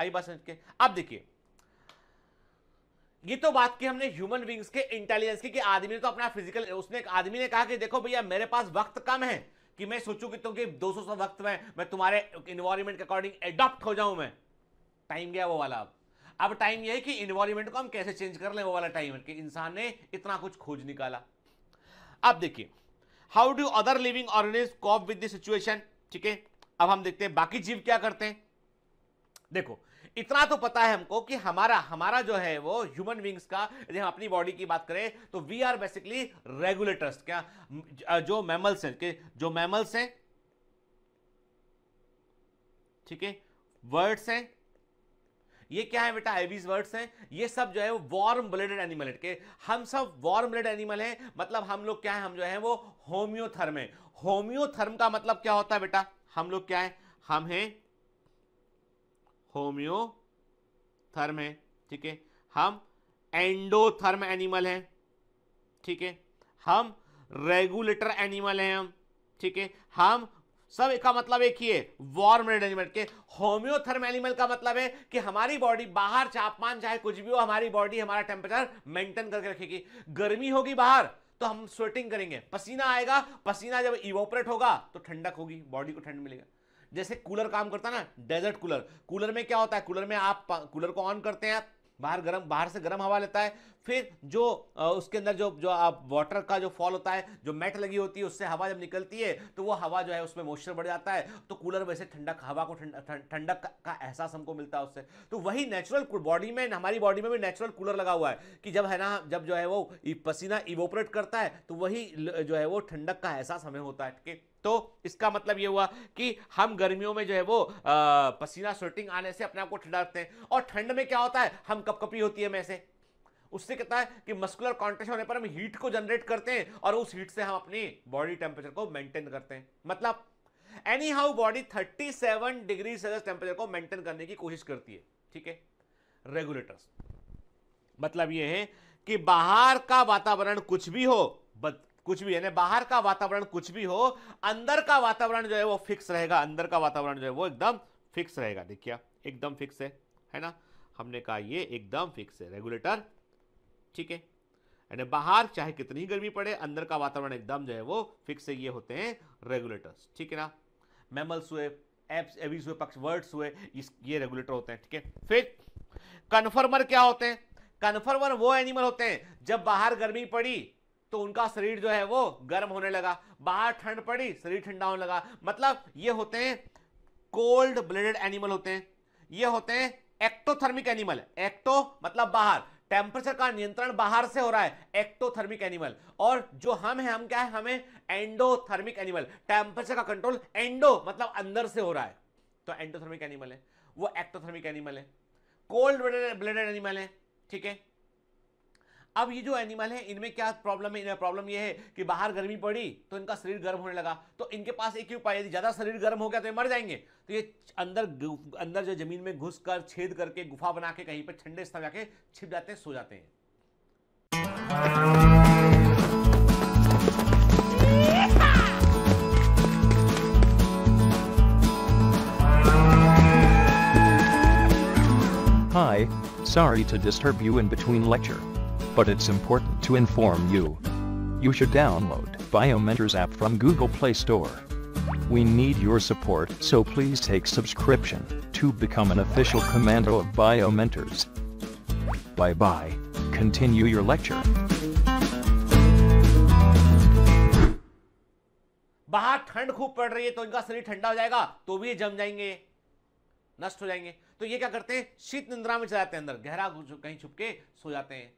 आई बात समझ के अब देखिए ये तो बात की हमने ह्यूमन बींग्स के इंटेलिजेंस की कि आदमी ने तो अपना फिजिकल उसने आदमी ने कहा कि देखो भैया मेरे पास वक्त कम है कि मैं सोचूं कि तुम कि 200 सौ वक्त में मैं तुम्हारे इन्वायरमेंट के अकॉर्डिंग एडॉप्ट हो जाऊं मैं टाइम गया वो वाला अब अब टाइम यह है कि इन्वायरमेंट को हम कैसे चेंज कर लें वो वाला टाइम है कि इंसान ने इतना कुछ खोज निकाला अब देखिए how do other living organism cope with situation ठीक है अब हम देखते हैं बाकी जीव क्या करते हैं देखो इतना तो पता है हमको कि हमारा हमारा जो है वो ह्यूमन बींग्स का यदि हम अपनी बॉडी की बात करें तो वी आर बेसिकली रेगुलेटर्स क्या जो मैमल्स हैं जो मैमल्स हैं ठीक है वर्ड्स हैं ये क्या है बेटा आईवीज वर्ड्स हैं ये सब जो है वार्म ब्लडेड एनिमल है के हम सब वार्म ब्लड एनिमल हैं मतलब हम लोग क्या है हम जो है वो होम्योथर्म है होम्योथर्म का मतलब क्या होता है बेटा हम लोग क्या है हम हैं होम्योथर्म है ठीक है हम एंडोथर्म एनिमल हैं ठीक है हम रेगुलेटर एनिमल हैं हम ठीक है हम सब का मतलब एक ही है वार्म अरेंजमेंट के होम्योथर्म एनिमल का मतलब है कि हमारी बॉडी बाहर तापमान चाहे कुछ भी हो हमारी बॉडी हमारा टेम्परेचर मेंटेन करके रखेगी गर्मी होगी बाहर तो हम स्वेटिंग करेंगे पसीना आएगा पसीना जब इवोपरेट होगा तो ठंडक होगी बॉडी को ठंड मिलेगा जैसे कूलर काम करता है ना डेजर्ट कूलर कूलर में क्या होता है कूलर में आप कूलर को ऑन करते हैं बाहर गर्म बाहर से गर्म हवा लेता है फिर जो उसके अंदर जो जो आप वाटर का जो फॉल होता है जो मैट लगी होती है उससे हवा जब निकलती है तो वो हवा जो है उसमें मॉइस्चर बढ़ जाता है तो कूलर वैसे ठंडक हवा को ठंडक का, एहसास हमको मिलता है उससे तो वही नेचुरल बॉडी में हमारी बॉडी में भी नेचुरल कूलर लगा हुआ है कि जब है ना जब जो है वो पसीना इवोपरेट करता है तो वही जो है वो ठंडक का एहसास हमें होता है ठीक है तो इसका मतलब ये हुआ कि हम गर्मियों में जो है वो आ, पसीना स्वेटिंग आने से अपने आप को ठंडा रखते हैं और ठंड में क्या होता है हम कपकपी होती है मैं से उससे कहता है कि मस्कुलर कॉन्ट्रेक्शन होने पर हम हीट को जनरेट करते हैं और उस हीट से हम अपनी बॉडी टेम्परेचर को मेंटेन करते हैं मतलब anyhow body 37 degree Celsius temperature को मेंटेन करने की कोशिश करती है ठीक है रेगुलेटर्स मतलब ये है कि बाहर का वातावरण कुछ भी हो बत, कुछ भी यानी बाहर का वातावरण कुछ भी हो अंदर का वातावरण जो है वो फिक्स रहेगा अंदर का वातावरण जो है वो एकदम फिक्स रहेगा देखिए एकदम फिक्स है है ना हमने कहा ये एकदम फिक्स है रेगुलेटर ठीक है यानी बाहर चाहे कितनी गर्मी पड़े अंदर का वातावरण एकदम जो है वो फिक्स है ये होते हैं रेगुलेटर्स ठीक है ना मेमल्स हुए एप्स एवीज हुए पक्ष वर्ड्स हुए ये रेगुलेटर होते हैं ठीक है फिर कन्फर्मर क्या होते हैं कन्फर्मर वो एनिमल होते हैं जब बाहर गर्मी पड़ी तो उनका शरीर जो है वो गर्म होने लगा बाहर ठंड पड़ी शरीर ठंडा होने लगा मतलब ये होते हैं कोल्ड ब्लडेड एनिमल होते हैं ये होते हैं एक्टोथर्मिक एनिमल एक्टो मतलब बाहर टेम्परेचर का नियंत्रण बाहर से हो रहा है एक्टोथर्मिक एनिमल और जो हम है हम क्या है हमें एंडोथर्मिक एनिमल टेम्परेचर का कंट्रोल एंडो मतलब अंदर से हो रहा है तो एंडोथर्मिक एनिमल है वो एक्टोथर्मिक एनिमल है कोल्ड ब्लडेड एनिमल है ठीक है अब ये जो एनिमल है इनमें क्या प्रॉब्लम है इनमें प्रॉब्लम ये है कि बाहर गर्मी पड़ी तो इनका शरीर गर्म होने लगा तो इनके पास एक ही उपाय यदि ज़्यादा शरीर गर्म हो गया तो ये मर जाएंगे तो ये अंदर अंदर जो जमीन में घुस कर छेद करके गुफा बना के कहीं पर ठंडे स्थान जाके छिप जाते हैं सो जाते हैं Hi, sorry to disturb you in between lecture. but it's important to inform you. You should download Biomentors app from Google Play Store. We need your support, so please take subscription to become an official commando of Biomentors. Bye-bye. Continue your lecture. बाहर ठंड खूब पड़ रही है तो इनका शरीर ठंडा हो जाएगा तो भी जम जाएंगे नष्ट हो जाएंगे तो ये क्या करते हैं शीत निंद्रा में चले जाते हैं अंदर गहरा कहीं छुप के सो जाते हैं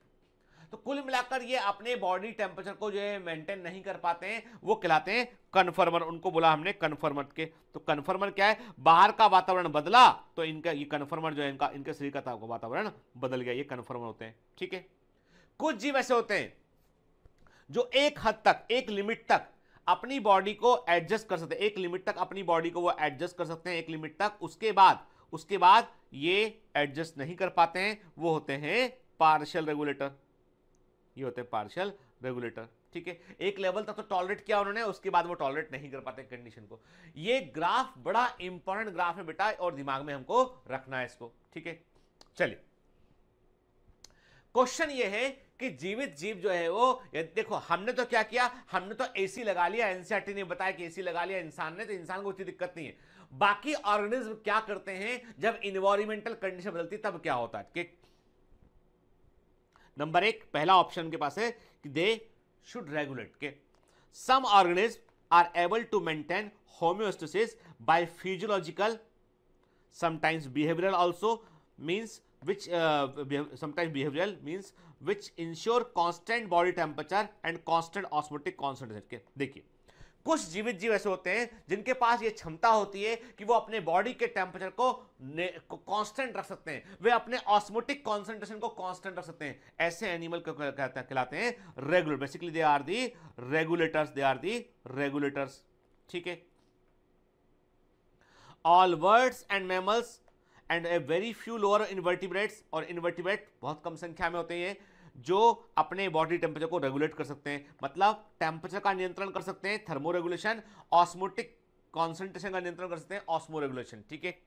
तो कुल मिलाकर ये अपने बॉडी टेम्परेचर को जो है मेंटेन नहीं कर पाते हैं वो कहलाते हैं कन्फर्मर उनको बोला हमने कन्फर्मर के तो कन्फर्मर क्या है बाहर का वातावरण बदला तो इनका ये कन्फर्मर जो है इनका इनके शरीर का वातावरण बदल गया ये कन्फर्मर होते हैं ठीक है कुछ जीव ऐसे होते हैं जो एक हद तक एक लिमिट तक अपनी बॉडी को एडजस्ट कर सकते हैं एक लिमिट तक अपनी बॉडी को वो एडजस्ट कर सकते हैं एक लिमिट तक उसके बाद उसके बाद ये एडजस्ट नहीं कर पाते हैं वो होते हैं पार्शियल रेगुलेटर ये होते हैं पार्शियल रेगुलेटर ठीक है एक लेवल तक तो टॉलरेट किया उन्होंने उसके बाद वो टॉलरेट नहीं कर पाते कंडीशन को ये ग्राफ बड़ा इंपॉर्टेंट ग्राफ है बेटा और दिमाग में हमको रखना है इसको ठीक है चलिए क्वेश्चन ये है कि जीवित जीव जो है वो देखो हमने तो क्या किया हमने तो एसी लगा लिया एनसीआरटी e ने बताया कि एसी लगा लिया इंसान ने तो इंसान को उतनी दिक्कत नहीं है बाकी ऑर्गेनिज्म क्या करते हैं जब इन्वायरमेंटल कंडीशन बदलती तब क्या होता है कि नंबर एक पहला ऑप्शन के पास है कि दे शुड रेगुलेट के some organism are able to maintain homeostasis by physiological sometimes behavioural also means which sometimes behavioural means which ensure constant body temperature and constant osmotic concentration के देखिए कुछ जीवित जीव ऐसे होते हैं जिनके पास ये क्षमता होती है कि वो अपने बॉडी के टेम्परेचर को कांस्टेंट रख सकते हैं वे अपने ऑस्मोटिक कॉन्सेंट्रेशन को कांस्टेंट रख सकते हैं ऐसे एनिमल को कहलाते हैं regular basically they are the regulators they are the regulators ठीक है all birds and mammals and a very few lower invertebrates और इन्वर्टिब्रेट बहुत कम संख्या में होते हैं जो अपने बॉडी टेम्परेचर को रेगुलेट कर सकते हैं मतलब टेम्परेचर का नियंत्रण कर सकते हैं थर्मो रेगुलेशन ऑस्मोटिक कॉन्सेंट्रेशन का नियंत्रण कर सकते हैं ऑस्मो रेगुलेशन ठीक है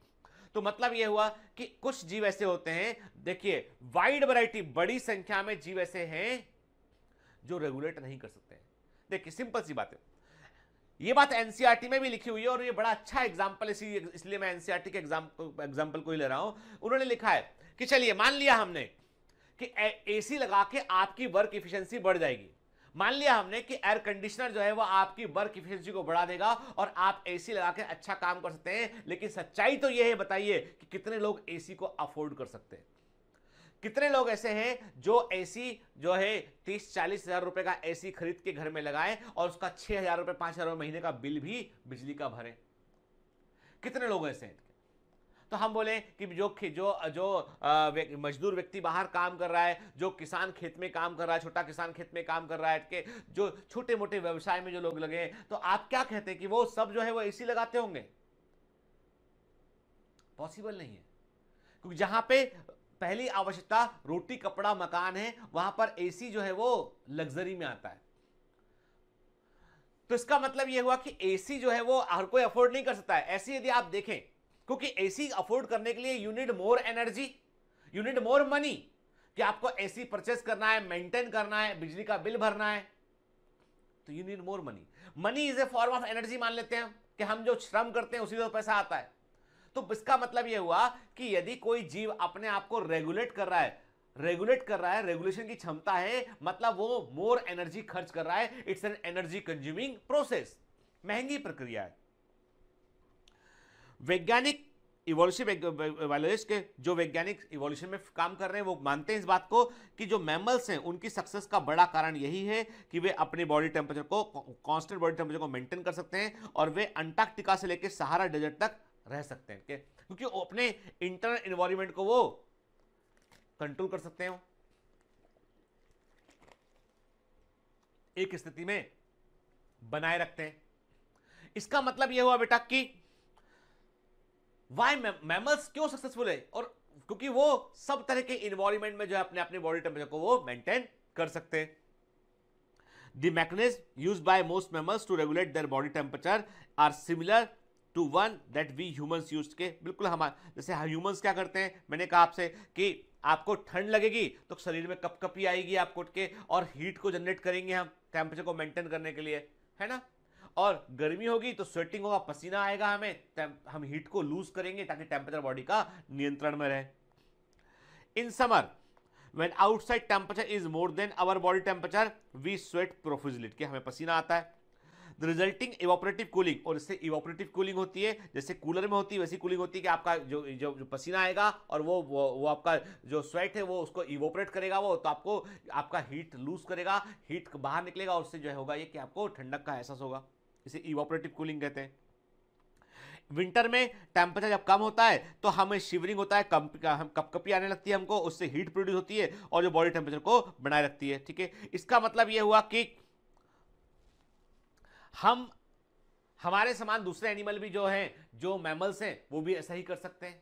तो मतलब यह हुआ कि कुछ जीव ऐसे होते हैं देखिए वाइड वराइटी बड़ी संख्या में जीव ऐसे हैं जो रेगुलेट नहीं कर सकते देखिए सिंपल सी बात है ये बात एनसीआरटी e में भी लिखी हुई है और ये बड़ा अच्छा एग्जाम्पल इसी इसलिए मैं एनसीआरटी e के एग्जाम्पल को ही ले रहा हूं उन्होंने लिखा है कि चलिए मान लिया हमने कि एसी लगा के आपकी वर्क इफिशियंसी बढ़ जाएगी मान लिया हमने कि एयर कंडीशनर जो है वो आपकी वर्क इफिशियंसी को बढ़ा देगा और आप एसी लगा के अच्छा काम कर सकते हैं लेकिन सच्चाई तो ये है बताइए कि कितने लोग एसी को अफोर्ड कर सकते हैं कितने लोग ऐसे हैं जो एसी जो है तीस चालीस हजार रुपये का एसी खरीद के घर में लगाएं और उसका छः हजार रुपये पाँच हजार महीने का बिल भी बिजली का भरें कितने लोग ऐसे हैं तो हम बोले कि जो जो जो मजदूर व्यक्ति बाहर काम कर रहा है जो किसान खेत में काम कर रहा है छोटा किसान खेत में काम कर रहा है के जो छोटे मोटे व्यवसाय में जो लोग लगे तो आप क्या कहते हैं कि वो सब जो है वो एसी लगाते होंगे पॉसिबल नहीं है क्योंकि जहां पे पहली आवश्यकता रोटी कपड़ा मकान है वहां पर एसी जो है वो लग्जरी में आता है तो इसका मतलब यह हुआ कि एसी जो है वो हर कोई अफोर्ड नहीं कर सकता है ऐसे यदि आप देखें क्योंकि एसी अफोर्ड करने के लिए you need more energy you need more money कि आपको एसी परचेस करना है मेंटेन करना है बिजली का बिल भरना है तो you need more money money is a form of energy मान लेते हैं कि हम जो श्रम करते हैं उसी से पैसा आता है तो इसका मतलब यह हुआ कि यदि कोई जीव अपने आप को रेगुलेट कर रहा है रेगुलेट कर रहा है रेगुलेशन की क्षमता है मतलब वो मोर एनर्जी खर्च कर रहा है it's an energy consuming process महंगी प्रक्रिया है वैज्ञानिक इवोल्यूशन वायलोजिस्ट के जो वैज्ञानिक इवोल्यूशन में काम कर रहे हैं वो मानते हैं इस बात को कि जो मैमल्स हैं उनकी सक्सेस का बड़ा कारण यही है कि वे अपने बॉडी टेम्परेचर को कांस्टेंट बॉडी टेम्परेचर को मेंटेन कर सकते हैं और वे अंटार्कटिका से लेकर सहारा डेजर्ट तक रह सकते हैं क्योंकि अपने इंटरनल इन्वायरमेंट को वो कंट्रोल कर सकते हैं एक स्थिति में बनाए रखते हैं इसका मतलब यह हुआ बेटा कि वाई मैमल्स क्यों सक्सेसफुल है और क्योंकि वो सब तरह के इन्वायरमेंट में जो है अपने अपने बॉडी टेम्परेचर को वो मेंटेन कर सकते हैं The mechanisms used by most mammals to regulate their body temperature are similar to one that we humans used के बिल्कुल हमारे जैसे ह्यूमंस क्या करते हैं मैंने कहा आपसे कि आपको ठंड लगेगी तो शरीर में कपकपी आएगी आपको उठ के और हीट को जनरेट करेंगे हम टेम्परेचर को मेंटेन करने के लिए है ना और गर्मी होगी तो स्वेटिंग होगा पसीना आएगा हमें हम हीट को लूज करेंगे ताकि टेम्परेचर बॉडी का नियंत्रण में रहे in summer when outside temperature is more than our body temperature we sweat profusely के हमें पसीना आता है द रिजल्टिंग इवोपरेटिव कूलिंग और इससे इवोपरेटिव कूलिंग होती है जैसे कूलर में होती है वैसी कूलिंग होती है कि आपका जो जो, जो पसीना आएगा और वो, वो वो आपका जो स्वेट है वो उसको इवोपरेट करेगा वो तो आपको आपका हीट लूज करेगा हीट बाहर निकलेगा और उससे जो होगा ये कि आपको ठंडक का एहसास होगा इसे इवोपरेटिव कूलिंग कहते हैं विंटर में टेम्परेचर जब कम होता है तो हमें शिवरिंग होता है कम हम कपकपी आने लगती है हमको उससे हीट प्रोड्यूस होती है और जो बॉडी टेम्परेचर को बनाए रखती है ठीक है इसका मतलब यह हुआ कि हम हमारे समान दूसरे एनिमल भी जो हैं जो मैमल्स हैं वो भी ऐसा ही कर सकते हैं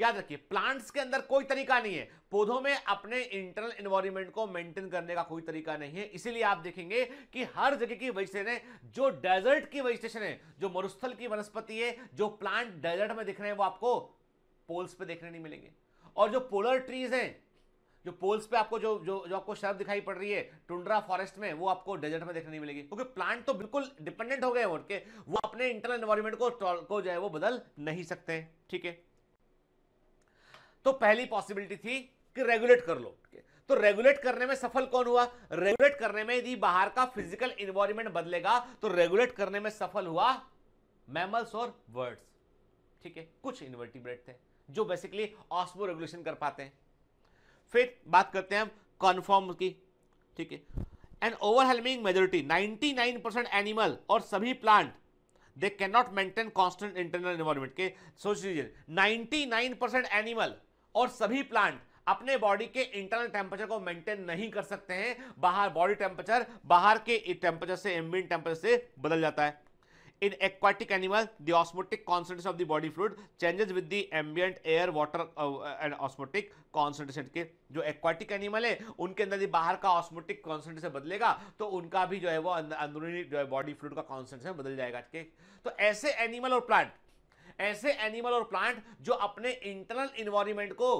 याद रखिए प्लांट्स के अंदर कोई तरीका नहीं है पौधों में अपने इंटरनल एनवायरमेंट को मेंटेन करने का कोई तरीका नहीं है इसीलिए आप देखेंगे कि हर जगह की वेजिटेशन है जो डेजर्ट की वेजिटेशन है जो मरुस्थल की वनस्पति है जो प्लांट डेजर्ट में दिख रहे हैं वो आपको पोल्स पर देखने नहीं मिलेंगे और जो पोलर ट्रीज हैं जो पोल्स पे आपको जो जो जो आपको शर्द दिखाई पड़ रही है टुंड्रा फॉरेस्ट में वो आपको डेजर्ट में देखने नहीं मिलेगी क्योंकि प्लांट तो बिल्कुल डिपेंडेंट हो गए वो अपने इंटरनल एनवायरमेंट को को जो है वो बदल नहीं सकते ठीक है तो पहली पॉसिबिलिटी थी कि रेगुलेट कर लो तो रेगुलेट करने में सफल कौन हुआ रेगुलेट करने में यदि बाहर का फिजिकल इन्वायरमेंट बदलेगा तो रेगुलेट करने में सफल हुआ मैमल्स और वर्ड्स ठीक है कुछ इन्वर्टिब्रेट थे जो बेसिकली ऑस्मो रेगुलेशन कर पाते हैं फिर बात करते हैं हम कॉन्फॉर्म की ठीक है an overwhelming majority 99 percent animal और सभी plant they cannot maintain constant internal environment के सोच लीजिए 99 परसेंट एनिमल और सभी प्लांट अपने बॉडी के इंटरनल टेम्परेचर को मेंटेन नहीं कर सकते हैं बाहर बॉडी टेम्परेचर बाहर के टेम्परेचर से एम्बियन टेम्परेचर से बदल जाता है in aquatic animal the osmotic concentration of the body fluid changes with the ambient air water and osmotic concentration के जो एक्वाटिक एनिमल है उनके अंदर यदि बाहर का ऑस्मोटिक कॉन्सेंट्रेशन बदलेगा तो उनका भी जो है वो अंदरूनी जो है बॉडी फ्लूड का कॉन्सेंट्रेशन बदल जाएगा ठीक तो ऐसे एनिमल और प्लांट ऐसे एनिमल और प्लांट जो अपने इंटरनल इन्वायरमेंट को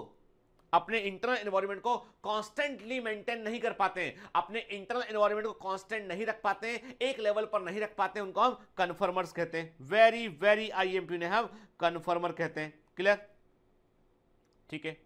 अपने इंटरनल एनवायरमेंट को कॉन्स्टेंटली मेंटेन नहीं कर पाते हैं अपने इंटरनल एनवायरमेंट को कॉन्स्टेंट नहीं रख पाते हैं एक लेवल पर नहीं रख पाते उनको हम कन्फर्मर्स कहते हैं very very I M P ने हम कन्फर्मर कहते हैं क्लियर ठीक है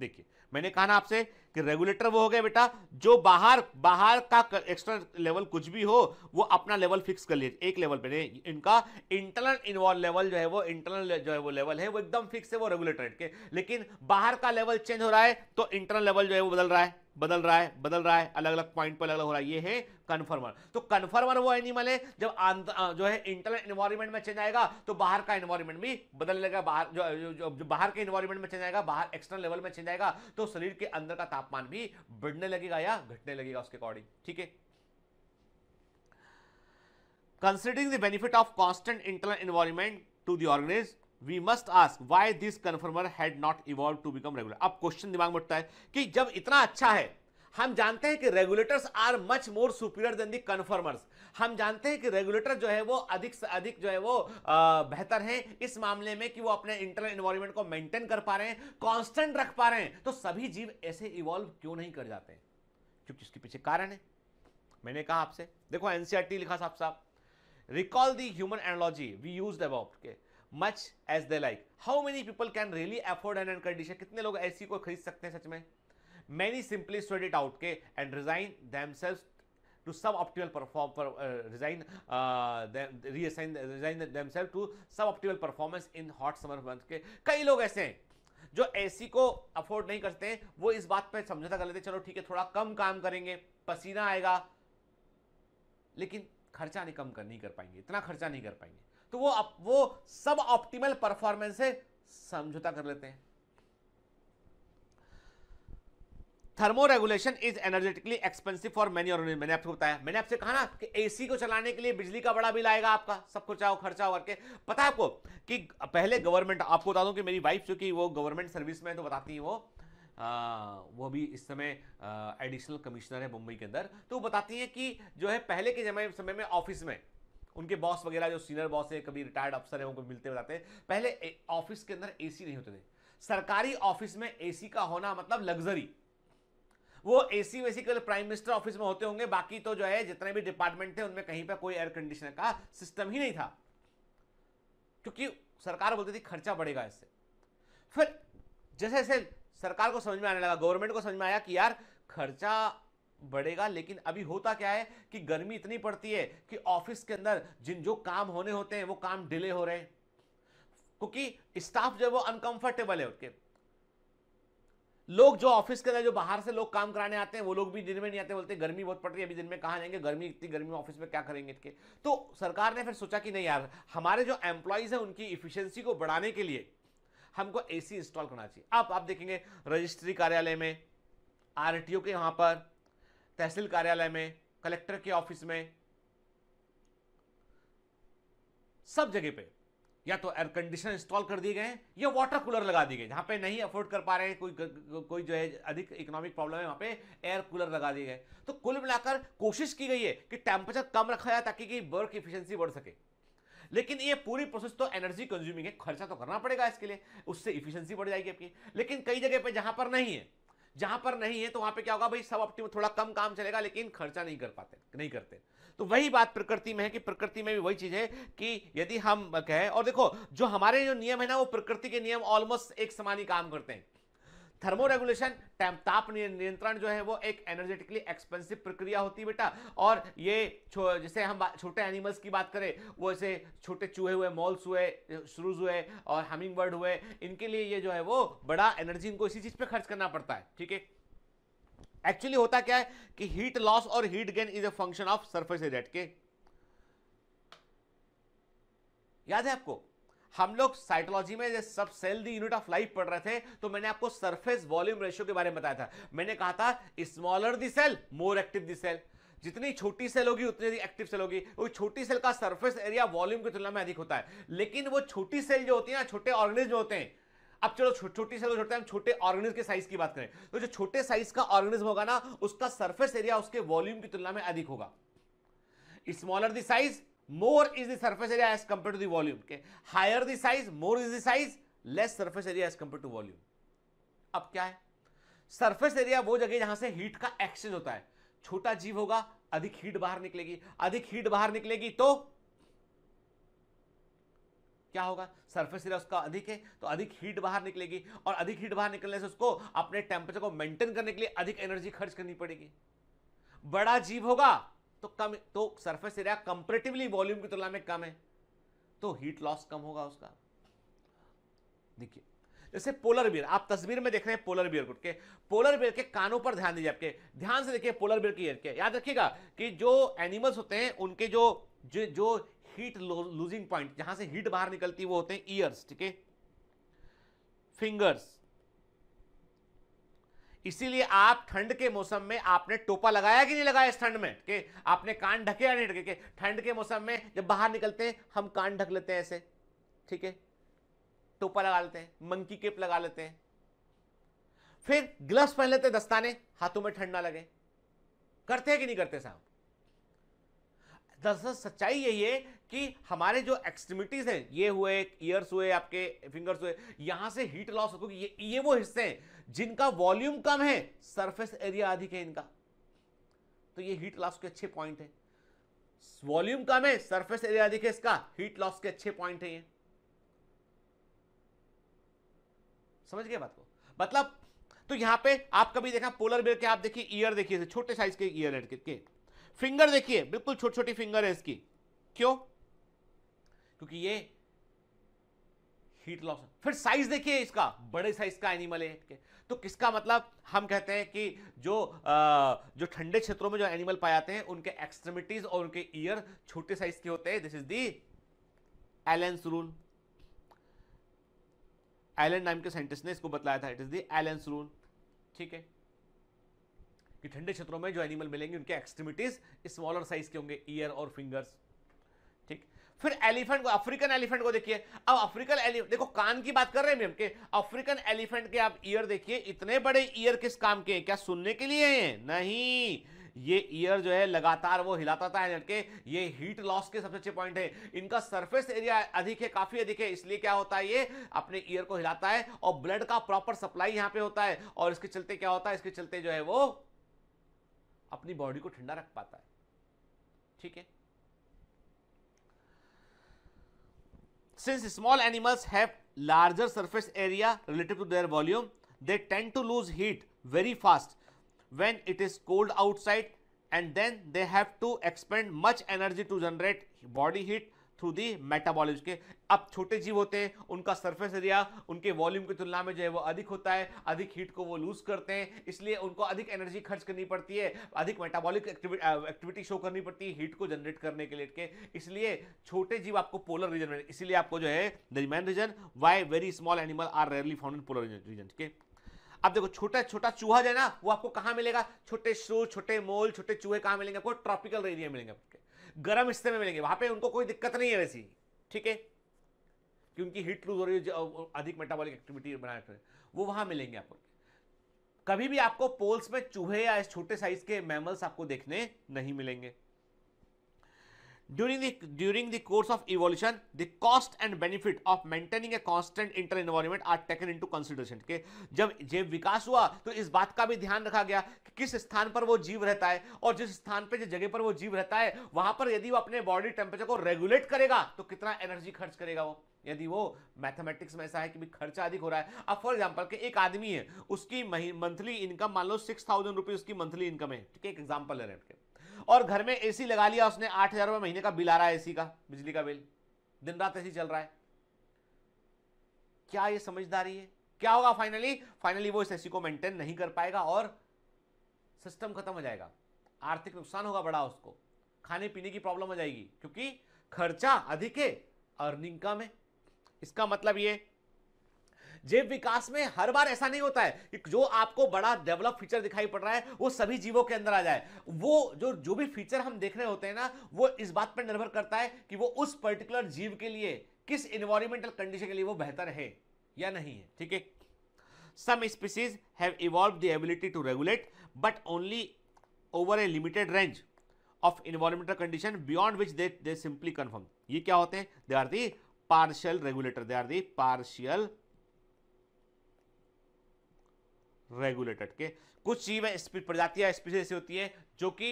देखिए मैंने कहा ना आपसे कि रेगुलेटर वो हो गए बेटा जो बाहर बाहर का एक्स्ट्रा लेवल कुछ भी हो वो अपना लेवल फिक्स कर लिए एक लेवल पे नहीं इनका इंटरनल इन्वॉल्व लेवल जो है वो इंटरनल जो है वो लेवल है वो एकदम फिक्स है वो रेगुलेटर के लेकिन बाहर का लेवल चेंज हो रहा है तो इंटरनल लेवल जो है वो बदल रहा है बदल रहा है बदल रहा है अलग अलग पॉइंट पर अलग अलग हो रहा है ये है कन्फर्मर तो कन्फर्मर वो एनिमल है जब जो है इंटरनल इन्वायरमेंट में चेंज आएगा तो बाहर का इन्वायरमेंट भी बदल लेगा बाहर जो, जो, जो, जो बाहर के इन्वायरमेंट में चेंज आएगा बाहर एक्सटर्नल लेवल में चेंज आएगा तो शरीर के अंदर का तापमान भी बढ़ने लगेगा या घटने लगेगा उसके अकॉर्डिंग ठीक है considering the benefit of constant internal environment to the we must ask why this conformer had not evolve to become regular अब क्वेश्चन दिमाग में उठता है कि जब इतना अच्छा है हम जानते हैं कि regulators are much more superior than the conformers हम जानते हैं कि रेगुलेटर जो है वो अधिक से अधिक जो है वो बेहतर हैं इस मामले में कि वो अपने इंटरनल इन्वायरमेंट को मेंटेन कर पा रहे हैं कांस्टेंट रख पा रहे हैं तो सभी जीव ऐसे इवॉल्व क्यों नहीं कर जाते हैं क्योंकि इसके पीछे कारण है मैंने कहा आपसे देखो एनसीआर e लिखा साहब साहब recall the human analogy we use about के much as they like how many people can really afford an and condition कितने लोग ऐसी को खरीद सकते हैं सच में many simply stayed it out के and resign them to suboptimal perform per, uh, resign reassign resign them resign to uh, sub suboptimal performance in hot summer month के कई लोग ऐसे हैं जो एसी को अफोर्ड नहीं करते हैं वो इस बात पे समझौता कर लेते हैं चलो ठीक है थोड़ा कम काम करेंगे पसीना आएगा लेकिन खर्चा नहीं कम कर नहीं कर पाएंगे इतना खर्चा नहीं कर पाएंगे तो वो अप, वो सब ऑप्टिमल परफॉर्मेंस से समझौता कर लेते हैं thermoregulation is energetically expensive for many organism मैंने आपको बताया मैंने आपसे कहा ना कि एसी को चलाने के लिए बिजली का बड़ा बिल आएगा आपका सब कुछ आओ खर्चा करके पता है आपको कि पहले गवर्नमेंट आपको बता दूं कि मेरी वाइफ चूंकि वो गवर्नमेंट सर्विस में तो बताती है वो आ, वो भी इस समय एडिशनल कमिश्नर है मुंबई के अंदर तो वो बताती है कि जो है पहले के समय में ऑफिस में उनके बॉस वगैरह जो सीनियर बॉस है कभी रिटायर्ड अफसर है उनको मिलते बताते हैं पहले ऑफिस के अंदर एसी नहीं होते थे सरकारी ऑफिस में एसी का होना मतलब लग्जरी वो एसी वैसी केवल प्राइम मिनिस्टर ऑफिस में होते होंगे बाकी तो जो है जितने भी डिपार्टमेंट थे उनमें कहीं पर कोई एयर कंडीशनर का सिस्टम ही नहीं था क्योंकि सरकार बोलती थी खर्चा बढ़ेगा इससे फिर जैसे जैसे सरकार को समझ में आने लगा गवर्नमेंट को समझ में आया कि यार खर्चा बढ़ेगा लेकिन अभी होता क्या है कि गर्मी इतनी पड़ती है कि ऑफिस के अंदर जिन जो काम होने होते हैं वो काम डिले हो रहे हैं क्योंकि स्टाफ जो है वो अनकंफर्टेबल है उसके लोग जो ऑफिस के अंदर जो बाहर से लोग काम कराने आते हैं वो लोग भी दिन में नहीं आते बोलते गर्मी बहुत पड़ रही है अभी दिन में कहाँ जाएंगे गर्मी इतनी गर्मी ऑफिस में क्या करेंगे इसके तो सरकार ने फिर सोचा कि नहीं यार हमारे जो एम्प्लॉयज़ हैं उनकी इफिशियंसी को बढ़ाने के लिए हमको एसी इंस्टॉल करना चाहिए अब आप देखेंगे रजिस्ट्री कार्यालय में आरटीओ के यहाँ पर तहसील कार्यालय में कलेक्टर के ऑफिस में सब जगह पे या तो एयर कंडीशन इंस्टॉल कर दिए गए हैं या वाटर कूलर लगा दिए गए जहां पे नहीं अफोर्ड कर पा रहे हैं कोई कोई जो है अधिक इकोनॉमिक प्रॉब्लम है वहां पे एयर कूलर लगा दिए गए तो कुल मिलाकर कोशिश की गई है कि टेम्परेचर कम रखा जाए ताकि वर्क इफिशियंसी बढ़ सके लेकिन ये पूरी प्रोसेस तो एनर्जी कंज्यूमिंग है खर्चा तो करना पड़ेगा इसके लिए उससे इफिशियंसी बढ़ जाएगी आपकी लेकिन कई जगह पर जहां पर नहीं है जहां पर नहीं है तो वहां पे क्या होगा भाई सब ऑप्टिम थोड़ा कम काम चलेगा लेकिन खर्चा नहीं कर पाते नहीं करते तो वही बात प्रकृति में है कि प्रकृति में भी वही चीज है कि यदि हम कहें और देखो जो हमारे जो नियम है ना वो प्रकृति के नियम ऑलमोस्ट एक समान ही काम करते हैं थर्मोरेगुलेशन ताप नियंत्रण जो है वो एक एनर्जेटिकली एक्सपेंसिव प्रक्रिया होती है बेटा और ये जैसे हम छोटे एनिमल्स की बात करें वो जैसे छोटे चूहे हुए मॉल्स हुए श्रूज हुए और हमिंग बर्ड हुए इनके लिए ये जो है वो बड़ा एनर्जी इनको इसी चीज़ पर खर्च करना पड़ता है ठीक है एक्चुअली होता क्या है कि हीट लॉस और heat gain is a function of surface area के याद है आपको हम लोग साइटोलॉजी में सब cell the unit of life पढ़ रहे थे तो मैंने आपको सरफेस वॉल्यूम रेशियो के बारे में बताया था मैंने कहा था smaller the cell more active the cell जितनी छोटी सेल होगी उतनी एक्टिव सेल होगी वो छोटी सेल का सरफेस एरिया वॉल्यूम की तुलना में अधिक होता है लेकिन वो छोटी सेल जो होती है ना छोटे ऑर्गेनिज्म होते हैं अब चलो छो, छोटी सेल छोटे हम छोटे ऑर्गेनिज्म के साइज की बात करें तो जो छोटे साइज का ऑर्गेनिज्म होगा ना उसका सरफेस एरिया उसके वॉल्यूम की तुलना में अधिक होगा smaller the size more is the surface area as compared to the volume volume. Okay? Higher the size, more is the size, less surface area as compared अब क्या है सर्फेस एरिया वो जगह जहां से हीट का एक्सचेंज होता है छोटा जीव होगा अधिक हीट बाहर निकलेगी अधिक हीट बाहर निकलेगी तो क्या होगा सरफेस एरिया उसका अधिक है तो अधिक हीट बाहर निकलेगी और अधिक हीट बाहर निकलने से उसको अपने टेम्परेचर को मेंटेन करने के लिए अधिक एनर्जी खर्च करनी पड़ेगी बड़ा जीव होगा तो कम तो सरफेस एरिया कंपेरेटिवली वॉल्यूम की तुलना में कम है तो हीट लॉस कम होगा उसका देखिए जैसे पोलर बियर आप तस्वीर में देख रहे हैं पोलर बियर के पोलर बियर के कानों पर ध्यान दीजिए आपके ध्यान से देखिए पोलर बियर की ईयर के याद रखिएगा कि जो एनिमल्स होते हैं उनके जो जो, जो हीट लूजिंग पॉइंट जहां से हीट बाहर निकलती है वो होते हैं ईयर्स ठीक है फिंगर्स इसीलिए आप ठंड के मौसम में आपने टोपा लगाया कि नहीं लगाया इस ठंड में कि आपने कान ढके या नहीं ढके के ठंड के मौसम में जब बाहर निकलते हैं हम कान ढक लेते हैं ऐसे ठीक है टोपा लगा लेते हैं मंकी केप लगा लेते हैं फिर ग्लव्स पहन लेते हैं दस्ताने हाथों में ठंड ना लगे करते हैं कि नहीं करते साहब दरअसल सच्चाई यही है कि हमारे जो एक्सट्रीमिटीज़ हैं ये हुए ईयर्स हुए आपके फिंगर्स हुए यहां से हीट लॉस होगी ये ये वो हिस्से हैं जिनका वॉल्यूम कम है सरफेस एरिया अधिक है इनका तो ये हीट लॉस के अच्छे पॉइंट है वॉल्यूम कम है सरफेस एरिया अधिक है इसका हीट लॉस के अच्छे पॉइंट है ये समझ गए बात को मतलब तो यहां पे आप कभी देखा पोलर बेयर के आप देखिए ईयर देखिए छोटे साइज के ईयर के, के फिंगर देखिए बिल्कुल छोटी छोटी फिंगर है इसकी क्यों क्योंकि ये हीट लॉस फिर साइज देखिए इसका बड़े साइज का एनिमल है तो किसका मतलब हम कहते हैं कि जो आ, जो ठंडे क्षेत्रों में जो एनिमल पाए जाते हैं उनके एक्सट्रीमिटीज और उनके ईयर छोटे साइज के होते हैं this is the Allen's rule Allen नाम के साइंटिस्ट ने इसको बताया था it is the Allen's rule ठीक है कि ठंडे क्षेत्रों में जो एनिमल मिलेंगे उनके एक्सट्रीमिटीज स्मॉलर साइज के होंगे ईयर और फिंगर्स ठीक फिर एलिफेंट को अफ्रीकन एलिफेंट को देखिए अब अफ्रीकन एलिफेंट देखो कान की बात कर रहे हैं के अफ्रीकन एलिफेंट के आप ईयर देखिए इतने बड़े ईयर किस काम के क्या सुनने के लिए है नहीं ये ईयर जो है लगातार वो हिलाता था के ये हीट लॉस के सबसे अच्छे पॉइंट है इनका सरफेस एरिया अधिक है काफी अधिक है इसलिए क्या होता है ये अपने ईयर को हिलाता है और ब्लड का प्रॉपर सप्लाई यहां पे होता है और इसके चलते क्या होता है इसके चलते जो है वो अपनी बॉडी को ठंडा रख पाता है ठीक है since small animals have larger surface area related to their volume they tend to lose heat very fast when it is cold outside and then they have to expend much energy to generate body heat through the metabolism के अब छोटे जीव होते हैं उनका surface area उनके volume की तुलना में जो है वो अधिक होता है अधिक हीट को वो लूज करते हैं इसलिए उनको अधिक एनर्जी खर्च करनी पड़ती है अधिक मेटाबॉलिक एक्टिविटी शो करनी पड़ती है हीट को जनरेट करने के लिए इसलिए छोटे जीव आपको पोलर रीजन में इसलिए आपको जो है main reason why very small animal are rarely found in polar region के अब देखो छोटा छोटा चूहा जो है ना वो आपको कहाँ मिलेगा छोटे शो छोटे मोल छोटे चूहे कहाँ मिलेंगे आपको ट्रॉपिकल एरिया मिलेंगे आपके गर्म हिस्से में मिलेंगे वहां पे उनको कोई दिक्कत नहीं है वैसी ठीक है क्योंकि उनकी हीट लूज हो रही है अधिक मेटाबॉलिक एक्टिविटी बना रहे वो वहां मिलेंगे आपको कभी भी आपको पोल्स में चूहे या छोटे साइज के मैमल्स आपको देखने नहीं मिलेंगे during the during the course of evolution the cost and benefit of maintaining a constant internal environment are taken into consideration के jab jeev vikas hua to is baat ka bhi dhyan rakha gaya ki kis sthan par wo jeev rehta hai aur jis sthan pe जिस jagah par wo jeev rehta hai wahan par yadi wo apne body temperature ko regulate karega to kitna energy kharch karega wo यदि वो mathematics में ऐसा है कि भी खर्चा अधिक हो रहा है अब फॉर एग्जांपल के एक आदमी है उसकी मंथली इनकम मान लो सिक्स थाउजेंड रुपीज उसकी मंथली इनकम है ठीक है एक एग्जांपल ले रहे हैं और घर में एसी लगा लिया उसने आठ हजार रुपये महीने का बिल आ रहा है एसी का बिजली का बिल दिन रात ऐसी चल रहा है क्या ये समझदारी है क्या होगा फाइनली फाइनली वो इस एसी को मेंटेन नहीं कर पाएगा और सिस्टम खत्म हो जाएगा आर्थिक नुकसान होगा बड़ा उसको खाने पीने की प्रॉब्लम हो जाएगी क्योंकि खर्चा अधिक है अर्निंग कम है इसका मतलब ये जीव विकास में हर बार ऐसा नहीं होता है कि जो आपको बड़ा डेवलप फीचर दिखाई पड़ रहा है वो सभी जीवों के अंदर आ जाए वो जो जो भी फीचर हम देख रहे होते हैं ना वो इस बात पर निर्भर करता है कि वो उस पर्टिकुलर जीव के लिए किस इन्वायरमेंटल कंडीशन के लिए वो बेहतर है या नहीं है ठीक है some species have evolve the ability to regulate but only over a limited range of environmental condition beyond which they simply conform ये क्या होते हैं they are the partial regulator they are the partial regulated के कुछ जीव प्रजातियां स्पीसी ऐसी होती है जो कि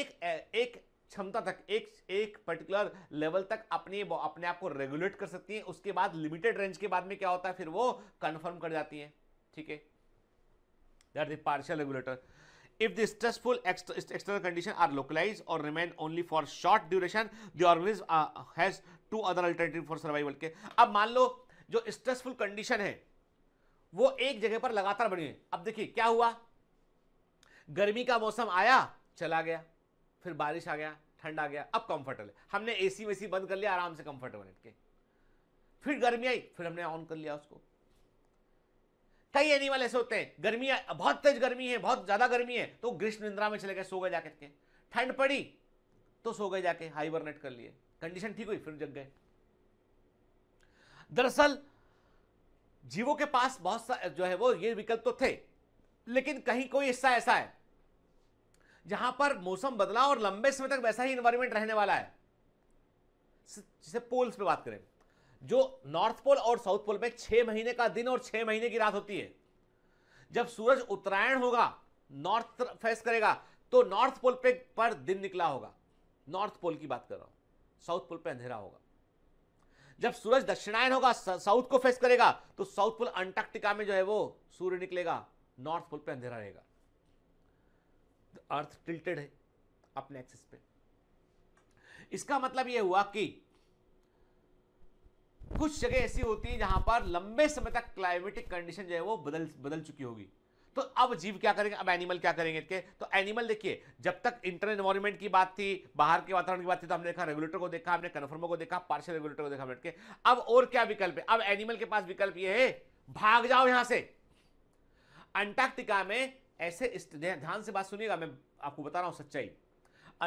एक एक क्षमता तक एक एक पर्टिकुलर लेवल तक अपनी अपने आप को रेगुलेट कर सकती हैं उसके बाद लिमिटेड रेंज के बाद में क्या होता है फिर वो कंफर्म कर जाती हैं ठीक है partial regulator if the stressful external condition are localise और remain only for short duration the has to other alternative for survival के अब मान लो जो स्ट्रेसफुल कंडीशन है वो एक जगह पर लगातार बनी हुई अब देखिए क्या हुआ गर्मी का मौसम आया चला गया फिर बारिश आ गया ठंड आ गया अब कंफर्टेबल हमने एसी वेसी बंद कर लिया आराम से कंफर्टेबल के फिर गर्मी आई फिर हमने ऑन कर लिया उसको कई एनिमल ऐसे होते हैं गर्मी बहुत तेज गर्मी है बहुत ज्यादा गर्मी है तो ग्रीष्म निंद्रा में चले गए सो गए जाके के ठंड पड़ी तो सो गए जाके हाइबरनेट कर लिए कंडीशन ठीक हुई फिर जग गए दरअसल जीवों के पास बहुत सा जो है वो ये विकल्प तो थे लेकिन कहीं कोई हिस्सा ऐसा है जहां पर मौसम बदला और लंबे समय तक वैसा ही इन्वायरमेंट रहने वाला है जैसे पोल्स पे बात करें जो नॉर्थ पोल और साउथ पोल में छह महीने का दिन और छह महीने की रात होती है जब सूरज उत्तरायण होगा नॉर्थ फेस करेगा तो नॉर्थ पोल पे पर दिन निकला होगा नॉर्थ पोल की बात कर रहा हूं साउथ पोल पे अंधेरा होगा जब सूरज दक्षिणायन होगा साउथ को फेस करेगा तो साउथ पोल अंटार्कटिका में जो है वो सूर्य निकलेगा नॉर्थ पोल पे अंधेरा रहेगा अर्थ टिल्टेड है अपने एक्सिस पे इसका मतलब यह हुआ कि कुछ जगह ऐसी होती है जहां पर लंबे समय तक क्लाइमेटिक कंडीशन जो है वो बदल बदल चुकी होगी तो अब जीव क्या करेंगे अब एनिमल क्या करेंगे इनके तो एनिमल देखिए जब तक इंटरनल एनवायरमेंट की बात थी बाहर के वातावरण की बात थी तो हमने देखा रेगुलेटर को देखा हमने कन्फर्मो को देखा पार्शियल रेगुलेटर को देखा के? अब और क्या विकल्प है अब एनिमल के पास विकल्प ये है भाग जाओ यहां से अंटार्क्टिका में ऐसे ध्यान से बात सुनिएगा मैं आपको बता रहा हूं सच्चाई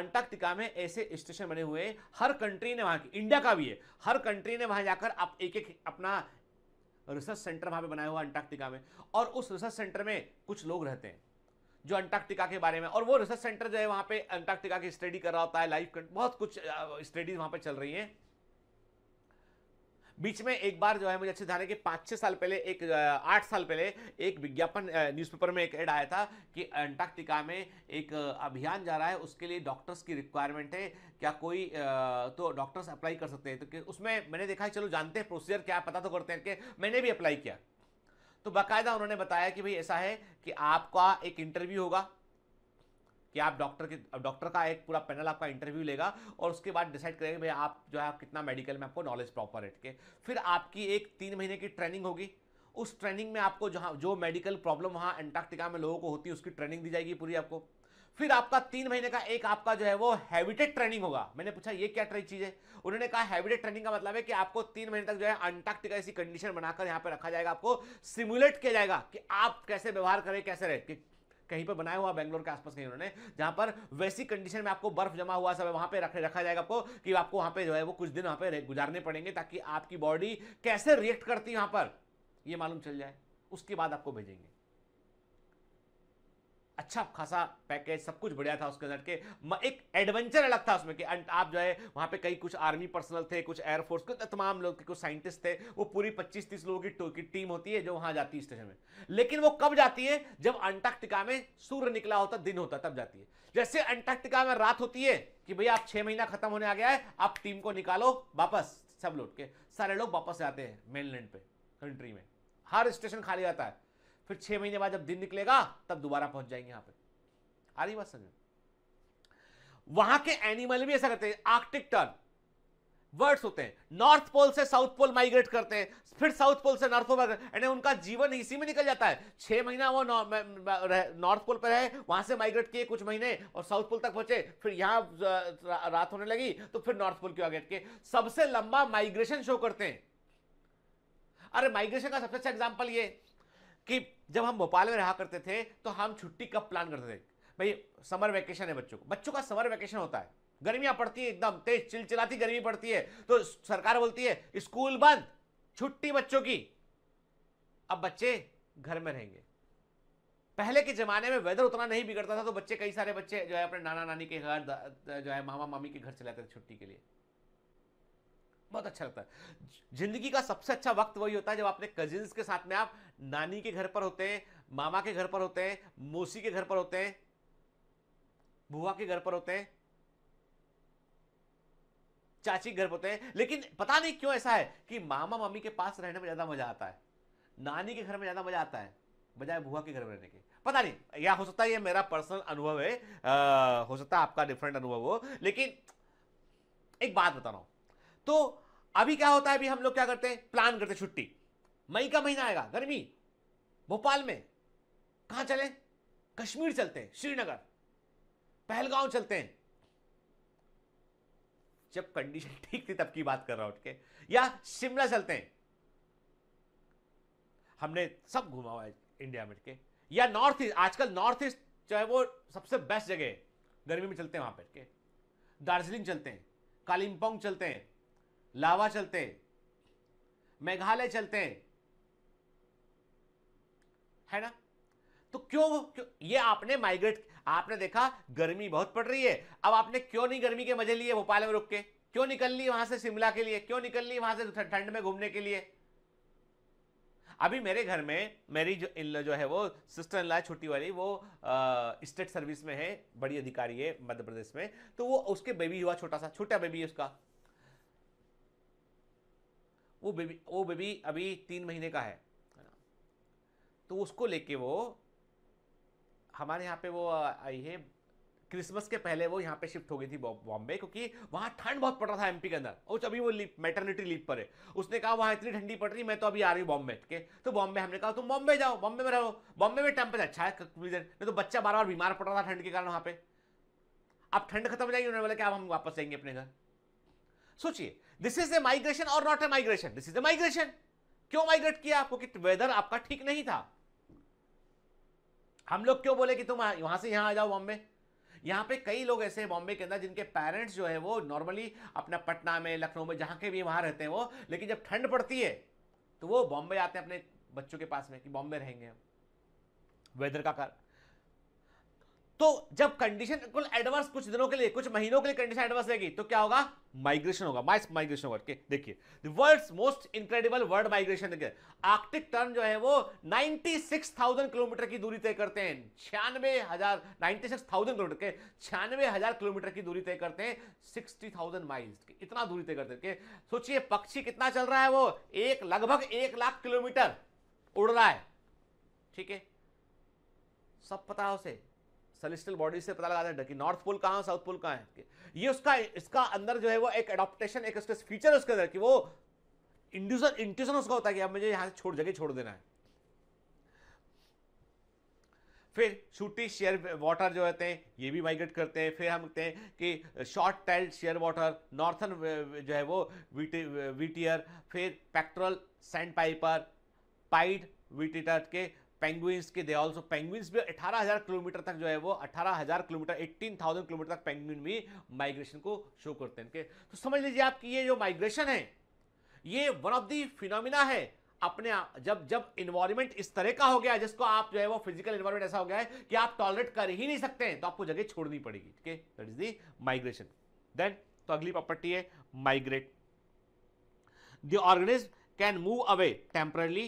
अंटार्क्टिका में ऐसे स्टेशन बने हुए हर कंट्री ने वहां की इंडिया का भी है हर कंट्री ने वहां जाकर आप एक एक अपना रिसर्च सेंटर वहाँ पे बनाया हुआ अंटार्कटिका में और उस रिसर्च सेंटर में कुछ लोग रहते हैं जो अंटार्कटिका के बारे में और वो रिसर्च सेंटर जो है वहाँ पे अंटार्कटिका की स्टडी कर रहा होता है लाइफ बहुत कुछ स्टडीज वहाँ पे चल रही हैं बीच में एक बार जो है मुझे अच्छे ध्यान है कि पाँच छः साल पहले एक आठ साल पहले एक विज्ञापन न्यूज़पेपर में एक एड आया था कि अंटार्कटिका में एक अभियान जा रहा है उसके लिए डॉक्टर्स की रिक्वायरमेंट है क्या कोई तो डॉक्टर्स अप्लाई कर सकते हैं तो उसमें मैंने देखा चलो जानते हैं प्रोसीजर क्या पता तो करते हैं कि मैंने भी अप्लाई किया तो बाकायदा उन्होंने बताया कि भाई ऐसा है कि आपका एक इंटरव्यू होगा कि आप डॉक्टर के डॉक्टर का एक पूरा पैनल आपका इंटरव्यू लेगा और उसके बाद डिसाइड करेंगे भाई आप जो है आप कितना मेडिकल में आपको नॉलेज प्रॉपर है के फिर आपकी एक तीन महीने की ट्रेनिंग होगी उस ट्रेनिंग में आपको जहाँ जो मेडिकल प्रॉब्लम वहाँ एंटार्क्टिका में लोगों को होती है उसकी ट्रेनिंग दी जाएगी पूरी आपको फिर आपका तीन महीने का एक आपका जो है वो हैबिटेड ट्रेनिंग होगा मैंने पूछा ये क्या ट्रेनिंग चीज़ है उन्होंने कहा हैबिटेड ट्रेनिंग का मतलब है कि आपको तीन महीने तक जो है अंटार्क्टिका ऐसी कंडीशन बनाकर यहाँ पर रखा जाएगा आपको सिमुलेट किया जाएगा कि आप कैसे व्यवहार करें कैसे रहे कहीं पर बनाया हुआ बैंगलोर के आसपास कहीं उन्होंने जहां पर वैसी कंडीशन में आपको बर्फ जमा हुआ सब वहां पर रख, रखा जाएगा आपको कि आपको वहां पर जो है वो कुछ दिन वहां पर गुजारने पड़ेंगे ताकि आपकी बॉडी कैसे रिएक्ट करती है वहां पर यह मालूम चल जाए उसके बाद आपको भेजेंगे अच्छा खासा पैकेज सब कुछ बढ़िया था उसके अंदर के एक एडवेंचर अलग था उसमें कि आप जो है वहाँ पे कई कुछ आर्मी पर्सनल थे कुछ एयरफोर्स के तमाम लोग के कुछ साइंटिस्ट थे वो पूरी पच्चीस तीस लोगों की, की टीम होती है जो वहाँ जाती है स्टेशन में लेकिन वो कब जाती है जब अंटार्क्टिका में सूर्य निकला होता दिन होता तब जाती है जैसे अंटार्क्टिका में रात होती है कि भैया आप छः महीना खत्म होने आ गया है आप टीम को निकालो वापस सब लौट के सारे लोग वापस जाते हैं मेनलैंड पे कंट्री में हर स्टेशन खाली जाता है फिर छह महीने बाद जब दिन निकलेगा तब दोबारा पहुंच जाएंगे यहां पर आ रही बात समझ वहां के एनिमल भी ऐसा करते हैं आर्कटिक टर्न वर्ड्स होते हैं नॉर्थ पोल से साउथ पोल माइग्रेट करते हैं फिर साउथ पोल से नॉर्थ पोल यानी उनका जीवन इसी में निकल जाता है छह महीना वो नॉर्थ पोल पर है वहां से माइग्रेट किए कुछ महीने और साउथ पोल तक पहुंचे फिर यहां रात होने लगी तो फिर नॉर्थ पोल की माइग्रेट के सबसे लंबा माइग्रेशन शो करते हैं अरे माइग्रेशन का सबसे अच्छा एग्जाम्पल ये कि जब हम भोपाल में रहा करते थे तो हम छुट्टी कब प्लान करते थे भाई समर वैकेशन है बच्चों को बच्चों का समर वैकेशन होता है गर्मियां पड़ती है एकदम तेज चिलचिलाती गर्मी पड़ती है तो सरकार बोलती है स्कूल बंद छुट्टी बच्चों की अब बच्चे घर में रहेंगे पहले के ज़माने में वेदर उतना नहीं बिगड़ता था तो बच्चे कई सारे बच्चे जो है अपने नाना नानी के घर जो है मामा मामी के घर चले जाते थे छुट्टी के लिए बहुत अच्छा लगता है जिंदगी का सबसे अच्छा वक्त वही होता है जब अपने कजिन्स के साथ में आप नानी के घर पर होते हैं मामा के घर पर होते हैं मौसी के घर पर होते हैं बुआ के घर पर होते हैं चाची घर पर होते हैं लेकिन पता नहीं क्यों ऐसा है कि मामा मामी के पास रहने में ज़्यादा मज़ा आता है नानी के घर में ज़्यादा मज़ा आता है बजाय बुआ के घर में रहने के पता नहीं या हो सकता है ये मेरा पर्सनल अनुभव है आ, हो सकता है आपका डिफरेंट अनुभव हो लेकिन एक बात बता रहा हूं तो अभी क्या होता है अभी हम लोग क्या करते हैं प्लान करते छुट्टी मई का महीना आएगा गर्मी भोपाल में कहाँ चले कश्मीर चलते हैं श्रीनगर पहलगांव चलते हैं जब कंडीशन ठीक थी तब की बात कर रहा हूं ठीक है या शिमला चलते हैं हमने सब घुमा हुआ है इंडिया में ठीक है या नॉर्थ ईस्ट आजकल नॉर्थ ईस्ट जो है वो सबसे बेस्ट जगह है गर्मी में चलते हैं वहां पर के दार्जिलिंग चलते हैं कालिम्पोंग चलते हैं लावा चलते मेघालय चलते है ना तो क्यों, क्यों ये आपने माइग्रेट आपने देखा गर्मी बहुत पड़ रही है अब आपने क्यों नहीं गर्मी के मजे लिए भोपाल में रुक के क्यों निकल ली वहां से शिमला के लिए क्यों निकल ली वहां से ठंड में घूमने के लिए अभी मेरे घर में मेरी जो इन जो है वो सिस्टर ला छोटी वाली वो स्टेट सर्विस में है बड़ी अधिकारी है मध्य प्रदेश में तो वो उसके बेबी हुआ छोटा सा छोटा बेबी है उसका वो बेबी वो बेबी अभी तीन महीने का है तो उसको लेके वो हमारे यहाँ पे वो आई है क्रिसमस के पहले वो यहाँ पे शिफ्ट हो गई थी बॉम्बे क्योंकि वहाँ ठंड बहुत पड़ रहा था एमपी के अंदर और अभी वो लीप मेटर्निटी लीप पर है उसने कहा वहाँ इतनी ठंडी पड़ रही मैं तो अभी आ रही हूँ बॉम्बे के तो बॉम्बे हमने कहा तुम बॉम्बे जाओ बॉम्बे में रहो बॉम्बे में टेम्परेचर अच्छा है रीजन नहीं तो बच्चा बार बार बीमार पड़ रहा था ठंड के कारण वहाँ पे अब ठंड खत्म हो जाएगी उन्होंने बोला कि अब हम वापस जाएंगे अपने घर सोचिए दिस इज ए माइग्रेशन और not a migration this is a migration क्यों माइग्रेट किया आपको कि वेदर आपका ठीक नहीं था हम लोग क्यों बोले कि तुम यहां से यहां आ जाओ बॉम्बे यहां पे कई लोग ऐसे हैं बॉम्बे के अंदर जिनके पेरेंट्स जो है वो नॉर्मली अपना पटना में लखनऊ में जहां के भी वहां रहते हैं वो लेकिन जब ठंड पड़ती है तो वो बॉम्बे आते हैं अपने बच्चों के पास में कि बॉम्बे रहेंगे वेदर का कारण तो जब कंडीशन बिल्कुल एडवर्स कुछ दिनों के लिए कुछ महीनों के लिए कंडीशन एडवर्स रहेगी तो क्या होगा माइग्रेशन होगा माइस माइग्रेशन होगा देखिए world's most incredible world migration देखिए आर्कटिक टर्न जो है वो 96,000 किलोमीटर की दूरी तय करते हैं छियानवे हजार नाइन्टी किलोमीटर के छियानवे हजार किलोमीटर की दूरी तय करते हैं सिक्सटी माइल्स माइल्स इतना दूरी तय करते हैं सोचिए पक्षी कितना चल रहा है वो एक लगभग एक लाख किलोमीटर उड़ रहा है ठीक है सब पता है उसे सेलेस्टियल बॉडी से पता लगा दें कि नॉर्थ पोल कहाँ साउथ पोल कहाँ है ये उसका इसका अंदर जो है वो एक एडोप्टेशन एक उसके फीचर उसके अंदर कि वो इंड्यूसर इंट्यूशन उसका होता है कि अब मुझे यहाँ से छोड़ जगह छोड़ देना है फिर शूटी शेयर वाटर जो होते हैं ये भी माइग्रेट करते हैं फिर हम कहते हैं कि short tailed shearwater northern जो है वो वीटी वीटियर फिर pectoral sandpiper pied wheatear के पेंगुइन्स के दे ऑल्सो पेंगुइन्स भी 18,000 किलोमीटर तक जो है वो 18,000 किलोमीटर 18,000 किलोमीटर तक पेंगुइन भी माइग्रेशन को शो करते हैं तो समझ लीजिए आपकी ये जो माइग्रेशन है ये वन ऑफ दी फिनोमिना है अपने जब जब इन्वायरमेंट इस तरह का हो गया जिसको आप जो है वो फिजिकल इन्वायरमेंट ऐसा हो गया है कि आप टॉलरेट कर ही नहीं सकते हैं तो आपको जगह छोड़नी पड़ेगी ठीक है that is the migration then तो अगली प्रॉपर्टी है migrate the organism can move away temporarily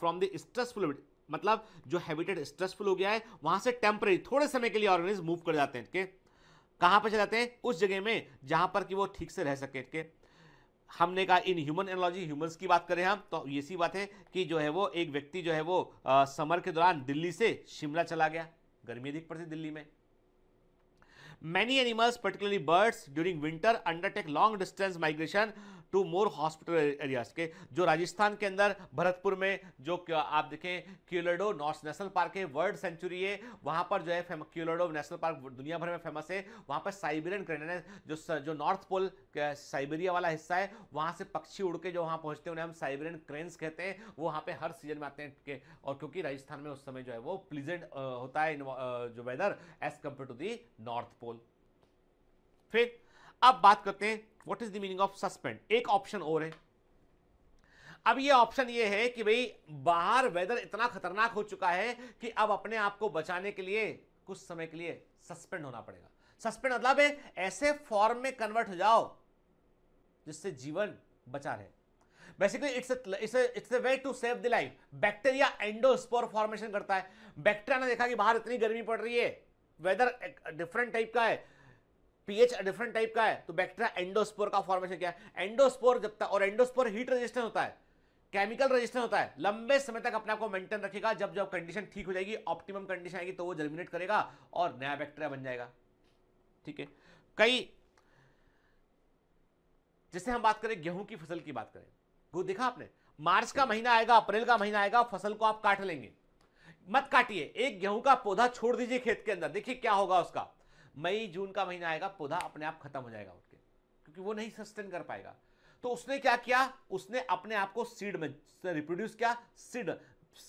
from the stressful मतलब जो हैबिटेट स्ट्रेसफुल हो गया है वहां से टेम्परेरी थोड़े समय के लिए ऑर्गेनिज्म मूव कर जाते हैं के कहाँ पर चले जाते हैं उस जगह में जहां पर कि वो ठीक से रह सके के हमने कहा इन ह्यूमन एनोलॉजी ह्यूमंस की बात करें हम तो ये सी बात है कि जो है वो एक व्यक्ति जो है वो आ, समर के दौरान दिल्ली से शिमला चला गया गर्मी अधिक पड़ती दिल्ली में many animals particularly birds during winter undertake long distance migration to more hospitable areas के जो राजस्थान के अंदर भरतपुर में जो आप देखें क्यूलडो नेशनल पार्क है वर्ल्ड सेंचुरी है वहाँ पर जो है क्यूलडो नेशनल पार्क दुनिया भर में फेमस है वहाँ पर साइबेरियन ग्रेनेड जो जो नॉर्थ पोल साइबेरिया वाला हिस्सा है वहाँ से पक्षी उड़ के जो वहाँ पहुँचते हैं उन्हें हम साइबेरियन क्रेन्स कहते हैं वो वहाँ पर हर सीजन में आते हैं के और क्योंकि राजस्थान में उस समय जो है वो प्लीजेंट होता है जो weather as compare to the north pole फिर अब बात करते हैं what is the meaning of suspend एक ऑप्शन और है अब ये ऑप्शन ये है कि भाई बाहर वेदर इतना खतरनाक हो चुका है कि अब अपने आप को बचाने के लिए कुछ समय के लिए सस्पेंड होना पड़ेगा सस्पेंड मतलब है ऐसे फॉर्म में कन्वर्ट हो जाओ जिससे जीवन बचा रहे basically it's it's it's way to save the life bacteria endospore formation करता है बैक्टीरिया ने देखा कि बाहर इतनी गर्मी पड़ रही है वेदर डिफरेंट टाइप का है पीएच डिफरेंट टाइप का है तो बैक्टीरिया एंडोस्पोर का फॉर्मेशन क्या है एंडोस्पोर जब तक और एंडोस्पोर हीट रेजिस्टेंट होता है केमिकल रेजिस्टेंट होता है लंबे समय तक अपने आप को मेंटेन रखेगा जब जब कंडीशन ठीक हो जाएगी ऑप्टिमम कंडीशन आएगी तो वो जर्मिनेट करेगा और नया बैक्टीरिया बन जाएगा ठीक है कई जैसे हम बात करें गेहूं की फसल की बात करें वो देखा आपने मार्च का महीना आएगा अप्रैल का महीना आएगा फसल को आप काट लेंगे मत काटिए एक गेहूं का पौधा छोड़ दीजिए खेत के अंदर देखिए क्या होगा उसका मई जून का महीना आएगा पौधा अपने आप खत्म हो जाएगा उठ के क्योंकि वो नहीं सस्टेन कर पाएगा तो उसने क्या किया उसने अपने आप को सीड में रिप्रोड्यूस किया सीड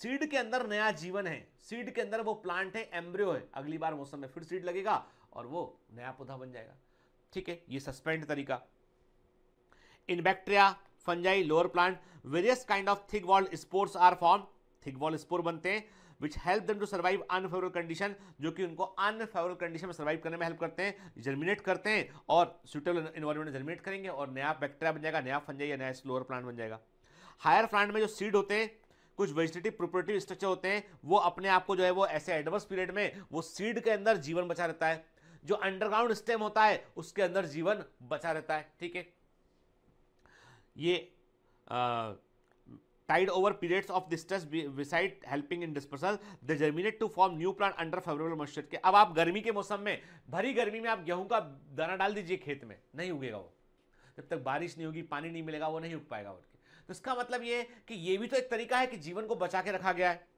सीड के अंदर नया जीवन है सीड के अंदर वो प्लांट है एम्ब्रियो है अगली बार मौसम में फिर सीड लगेगा और वो नया पौधा बन जाएगा ठीक है ये सस्पेंड तरीका in bacteria fungi lower plant various kind of thick wall spores are form thick wall spore बनते हैं which help them to survive unfavourable condition जो कि उनको अनफेवरेबल कंडीशन में सर्वाइव करने में हेल्प करते हैं जर्मिनेट करते हैं और सुटेबल इन्वायरमेंट जर्मिनेट करेंगे और नया बैक्टीरिया बन जाएगा नया फंजाई या नया स्लोअर प्लांट बन जाएगा हायर प्लांट में जो सीड होते हैं कुछ वेजिटेटिव प्रोपर्टिव स्ट्रक्चर होते हैं वो अपने आप को जो है वो ऐसे एडवर्स पीरियड में वो सीड के अंदर जीवन बचा रहता है जो अंडरग्राउंड स्टेम होता है उसके अंदर जीवन बचा रहता है ठीक है ये आ, tied over periods of distress beside helping in dispersal they germinate to form new plant under favorable moisture के अब आप गर्मी के मौसम में भरी गर्मी में आप गेहूं का दाना डाल दीजिए खेत में नहीं उगेगा वो जब तक बारिश नहीं होगी पानी नहीं मिलेगा वो नहीं उग पाएगा उनके तो इसका मतलब ये कि ये भी तो एक तरीका है कि जीवन को बचा के रखा गया है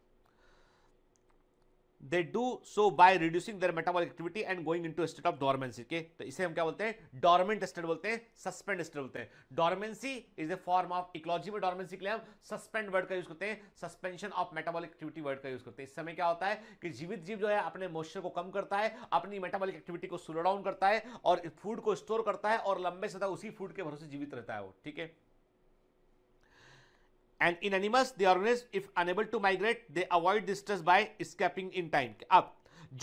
they do so by reducing their metabolic activity and going into state of dormancy के तो इसे हम क्या बोलते हैं डॉर्मेंट स्टेट बोलते हैं सस्पेंड स्टेट बोलते हैं dormancy is a form of ecology में डॉर्मेंसी के लिए हम सस्पेंड वर्ड का यूज करते हैं suspension of metabolic activity word का यूज करते हैं इस समय क्या होता है कि जीवित जीव जो है अपने मोस्चर को कम करता है अपनी मेटाबॉलिक एक्टिविटी को स्लो डाउन करता है और फूड को स्टोर करता है और लंबे से उसी फूड के भरोसे जीवित रहता है वो ठीक है and in animals they organize if unable to migrate they avoid distress by escaping in time अब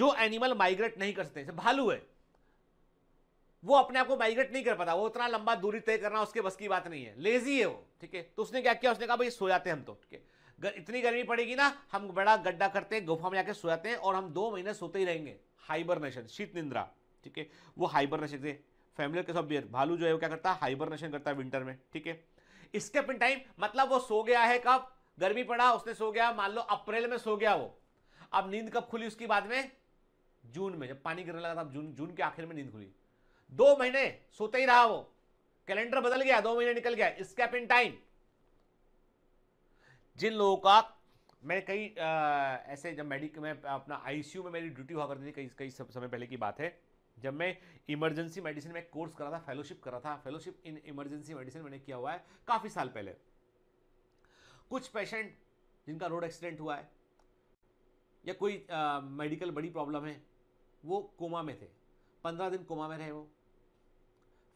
जो एनिमल माइग्रेट नहीं कर सकते भालू है वो अपने आप को माइग्रेट नहीं कर पाता वो उतना लंबा दूरी तय करना उसके बस की बात नहीं है लेजी है वो ठीक है तो उसने क्या किया उसने कहा भाई सो जाते हैं हम तो ठीक है इतनी गर्मी पड़ेगी ना हम बड़ा गड्ढा करते हैं गुफा में जाके सो जाते हैं और हम दो महीने सोते ही रहेंगे हाइबरनेशन शीत निंद्रा ठीक है वो हाइबरनेशन फैमिली के सब भालू जो है वो क्या करता है हाइबरनेशन करता है विंटर में ठीक है स्केप इन टाइम मतलब वो सो गया है कब गर्मी पड़ा उसने सो गया मान लो अप्रैल में सो गया वो अब नींद कब खुली उसकी बाद में जून में जब पानी गिरने लगा था जून जून के आखिर में नींद खुली दो महीने सोते ही रहा वो कैलेंडर बदल गया दो महीने निकल गया स्केप इन टाइम जिन लोगों का मैं कई ऐसे जब मेडिकल में अपना आईसीयू में मेरी ड्यूटी हुआ करती थी कई कई समय पहले की बात है जब मैं इमरजेंसी मेडिसिन में कोर्स करा था फेलोशिप करा था फेलोशिप इन इमरजेंसी मेडिसिन मैंने किया हुआ है काफ़ी साल पहले कुछ पेशेंट जिनका रोड एक्सीडेंट हुआ है या कोई मेडिकल बड़ी प्रॉब्लम है वो कोमा में थे पंद्रह दिन कोमा में रहे वो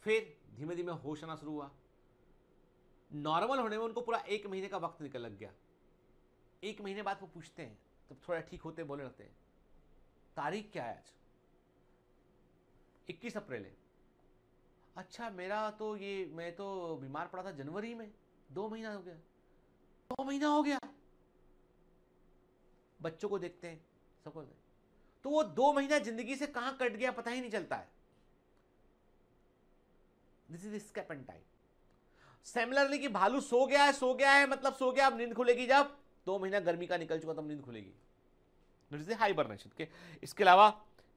फिर धीमे धीमे होश आना शुरू हुआ नॉर्मल होने में उनको पूरा एक महीने का वक्त निकल लग गया एक महीने बाद वो पूछते हैं तब थोड़ा ठीक होते बोलने लगते हैं तारीख क्या है आज इक्कीस अप्रैल है अच्छा मेरा तो ये मैं तो बीमार पड़ा था जनवरी में दो महीना हो गया दो महीना हो गया बच्चों को देखते हैं सबको तो वो दो महीना जिंदगी से कहां कट गया पता ही नहीं चलता है this is escape and time similarly कि भालू सो गया है सो गया है मतलब सो गया अब नींद खुलेगी जब दो महीना गर्मी का निकल चुका तब नींद खुलेगी हाइबरनेशन के इसके अलावा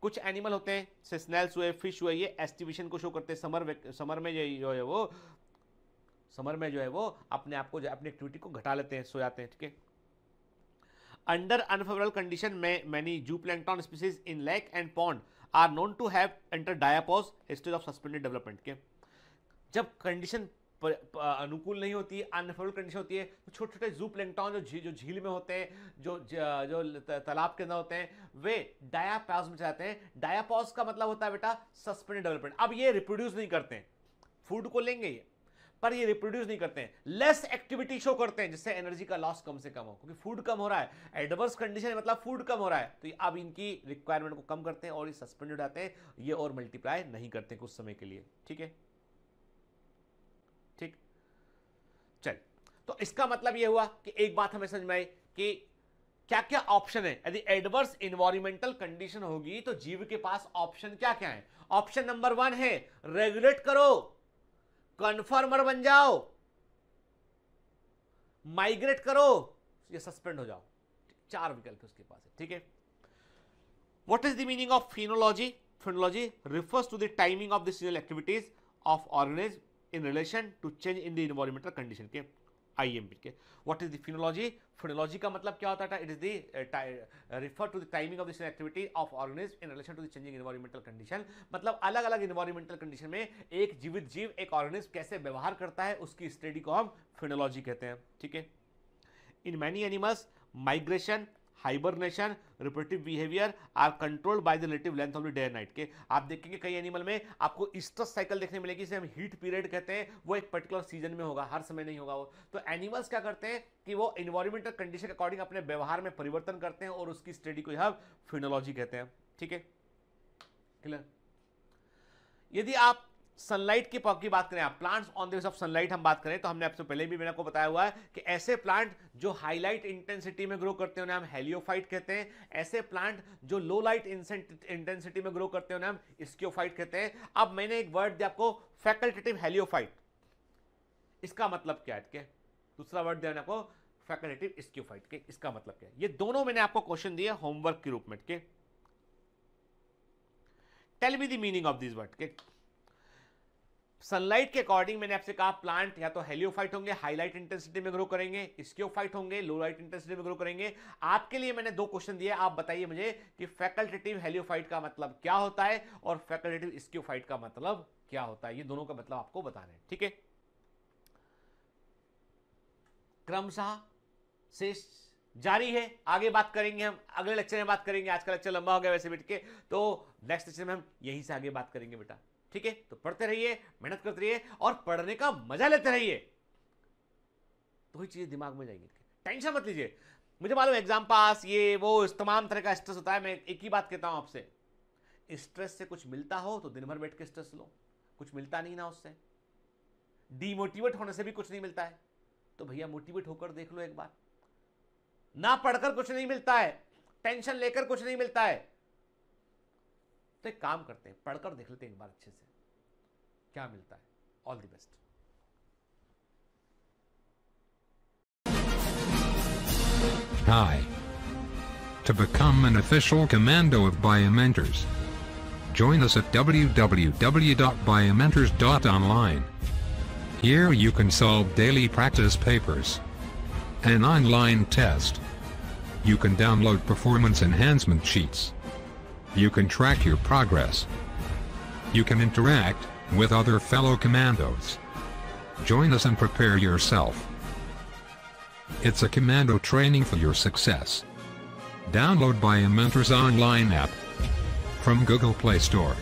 कुछ एनिमल होते हैं सेसनेल्स हुए फिश हुए ये एस्टिवेशन को शो करते हैं समर समर में जो है वो समर में जो है वो अपने आप को जो अपनी एक्टिविटी को घटा लेते हैं सो जाते हैं ठीक है अंडर अनफेवरेबल कंडीशन में many zooplankton species in lake and pond are known to have enter diapause stage of suspended development के जब कंडीशन अनुकूल नहीं होती अनफेवरेबल कंडीशन होती है तो छोटे छोटे जू प्लेंटॉन जो जो झील में होते हैं जो जो तालाब के अंदर होते हैं वे डायापॉज में जाते हैं डायापॉज का मतलब होता है बेटा सस्पेंडेड डेवलपमेंट अब ये रिप्रोड्यूस नहीं करते हैं फूड को लेंगे ये पर ये रिप्रोड्यूस नहीं करते हैं लेस एक्टिविटी शो करते हैं जिससे एनर्जी का लॉस कम से कम हो क्योंकि फूड कम हो रहा है एडवर्स कंडीशन मतलब फूड कम हो रहा है तो अब इनकी रिक्वायरमेंट को कम करते हैं और ये सस्पेंडेड आते हैं ये और मल्टीप्लाई नहीं करते कुछ समय के लिए ठीक है तो इसका मतलब यह हुआ कि एक बात हमें समझ में आई कि क्या क्या ऑप्शन है यदि एडवर्स इन्वायरमेंटल कंडीशन होगी तो जीव के पास ऑप्शन क्या क्या है ऑप्शन नंबर वन है रेगुलेट करो कन्फर्मर बन जाओ माइग्रेट करो या सस्पेंड हो जाओ चार विकल्प उसके पास है ठीक है what is the meaning of phenology phenology refers to the timing of the seasonal activities of organisms in relation to change in the environmental condition के आई एम के what is the phenology phenology का मतलब क्या होता था it is the refer to the timing of this activity of organism in relation to the changing environmental condition मतलब अलग अलग इन्वायरमेंटल कंडीशन में एक जीवित जीव एक ऑर्गेनिज्म कैसे व्यवहार करता है उसकी स्टडी को हम फिनोलॉजी कहते हैं ठीक है in many animals migration hibernation repetitive behaviour are controlled by the relative length of the day night के आप देखेंगे कई एनिमल में आपको स्ट्रेस साइकिल देखने मिलेगी जिसे हम हीट पीरियड कहते हैं वो एक पर्टिकुलर सीजन में होगा हर समय नहीं होगा वो तो एनिमल्स क्या करते हैं कि वो इन्वायरमेंटल कंडीशन के अकॉर्डिंग अपने व्यवहार में परिवर्तन करते हैं और उसकी स्टडी को यह फिनोलॉजी कहते हैं ठीक है क्लियर यदि आप सनलाइट की की बात करें आप plants on the of sunlight हम बात करें तो हमने आपसे पहले भी मैंने आपको बताया हुआ है कि ऐसे प्लांट जो हाई लाइट इंटेंसिटी में ग्रो करते हैं उन्हें हम हेलियोफाइट कहते हैं ऐसे प्लांट जो लो लाइट इंटेंसिटी में ग्रो करते हैं उन्हें हम स्क्योफाइट कहते हैं अब मैंने एक वर्ड दिया आपको फैकल्टेटिव हेलियोफाइट इसका मतलब क्या है दूसरा वर्ड दिया आपको फैकल्टेटिव स्क्योफाइट के इसका मतलब क्या है ये दोनों मैंने आपको क्वेश्चन दिया होमवर्क के रूप में tell me the meaning of this word के सनलाइट के अकॉर्डिंग मैंने आपसे कहा प्लांट या तो हेलियोफाइट होंगे हाईलाइट इंटेंसिटी में ग्रो करेंगे स्क्योफाइट होंगे लो लाइट इंटेंसिटी में ग्रो करेंगे आपके लिए मैंने दो क्वेश्चन दिए आप बताइए मुझे कि फैकल्टेटिव हेलियोफाइट का मतलब क्या होता है और फैकल्टेटिव स्क्योफाइट का मतलब क्या होता है ये दोनों का मतलब आपको बताना है ठीक है क्रमशः शेष जारी है आगे बात करेंगे हम अगले लेक्चर में बात करेंगे आज का लेक्चर लंबा हो गया वैसे बिट के तो नेक्स्ट लेक्चर में हम यहीं से आगे बात करेंगे बेटा ठीक है तो पढ़ते रहिए मेहनत करते रहिए और पढ़ने का मजा लेते रहिए तो ही चीज़ें दिमाग में जाएंगी टेंशन मत लीजिए मुझे मालूम एग्जाम पास ये वो इस तमाम तरह का स्ट्रेस होता है मैं एक ही बात कहता हूं आपसे स्ट्रेस से कुछ मिलता हो तो दिन भर बैठ के स्ट्रेस लो कुछ मिलता नहीं ना उससे डीमोटिवेट होने से भी कुछ नहीं मिलता है तो भैया मोटिवेट होकर देख लो एक बार ना पढ़कर कुछ नहीं मिलता है टेंशन लेकर कुछ नहीं मिलता है तो एक काम करते हैं पढ़कर देख लेते हैं एक बार अच्छे से क्या मिलता है all the best Hi. To become an official commando of Biomentors, join us at www.biomentors.online. Here you can solve daily practice papers, an online test. You can download performance enhancement sheets you can track your progress. You can interact with other fellow commandos. Join us and prepare yourself. It's a commando training for your success. Download by a Mentors online app from Google Play Store.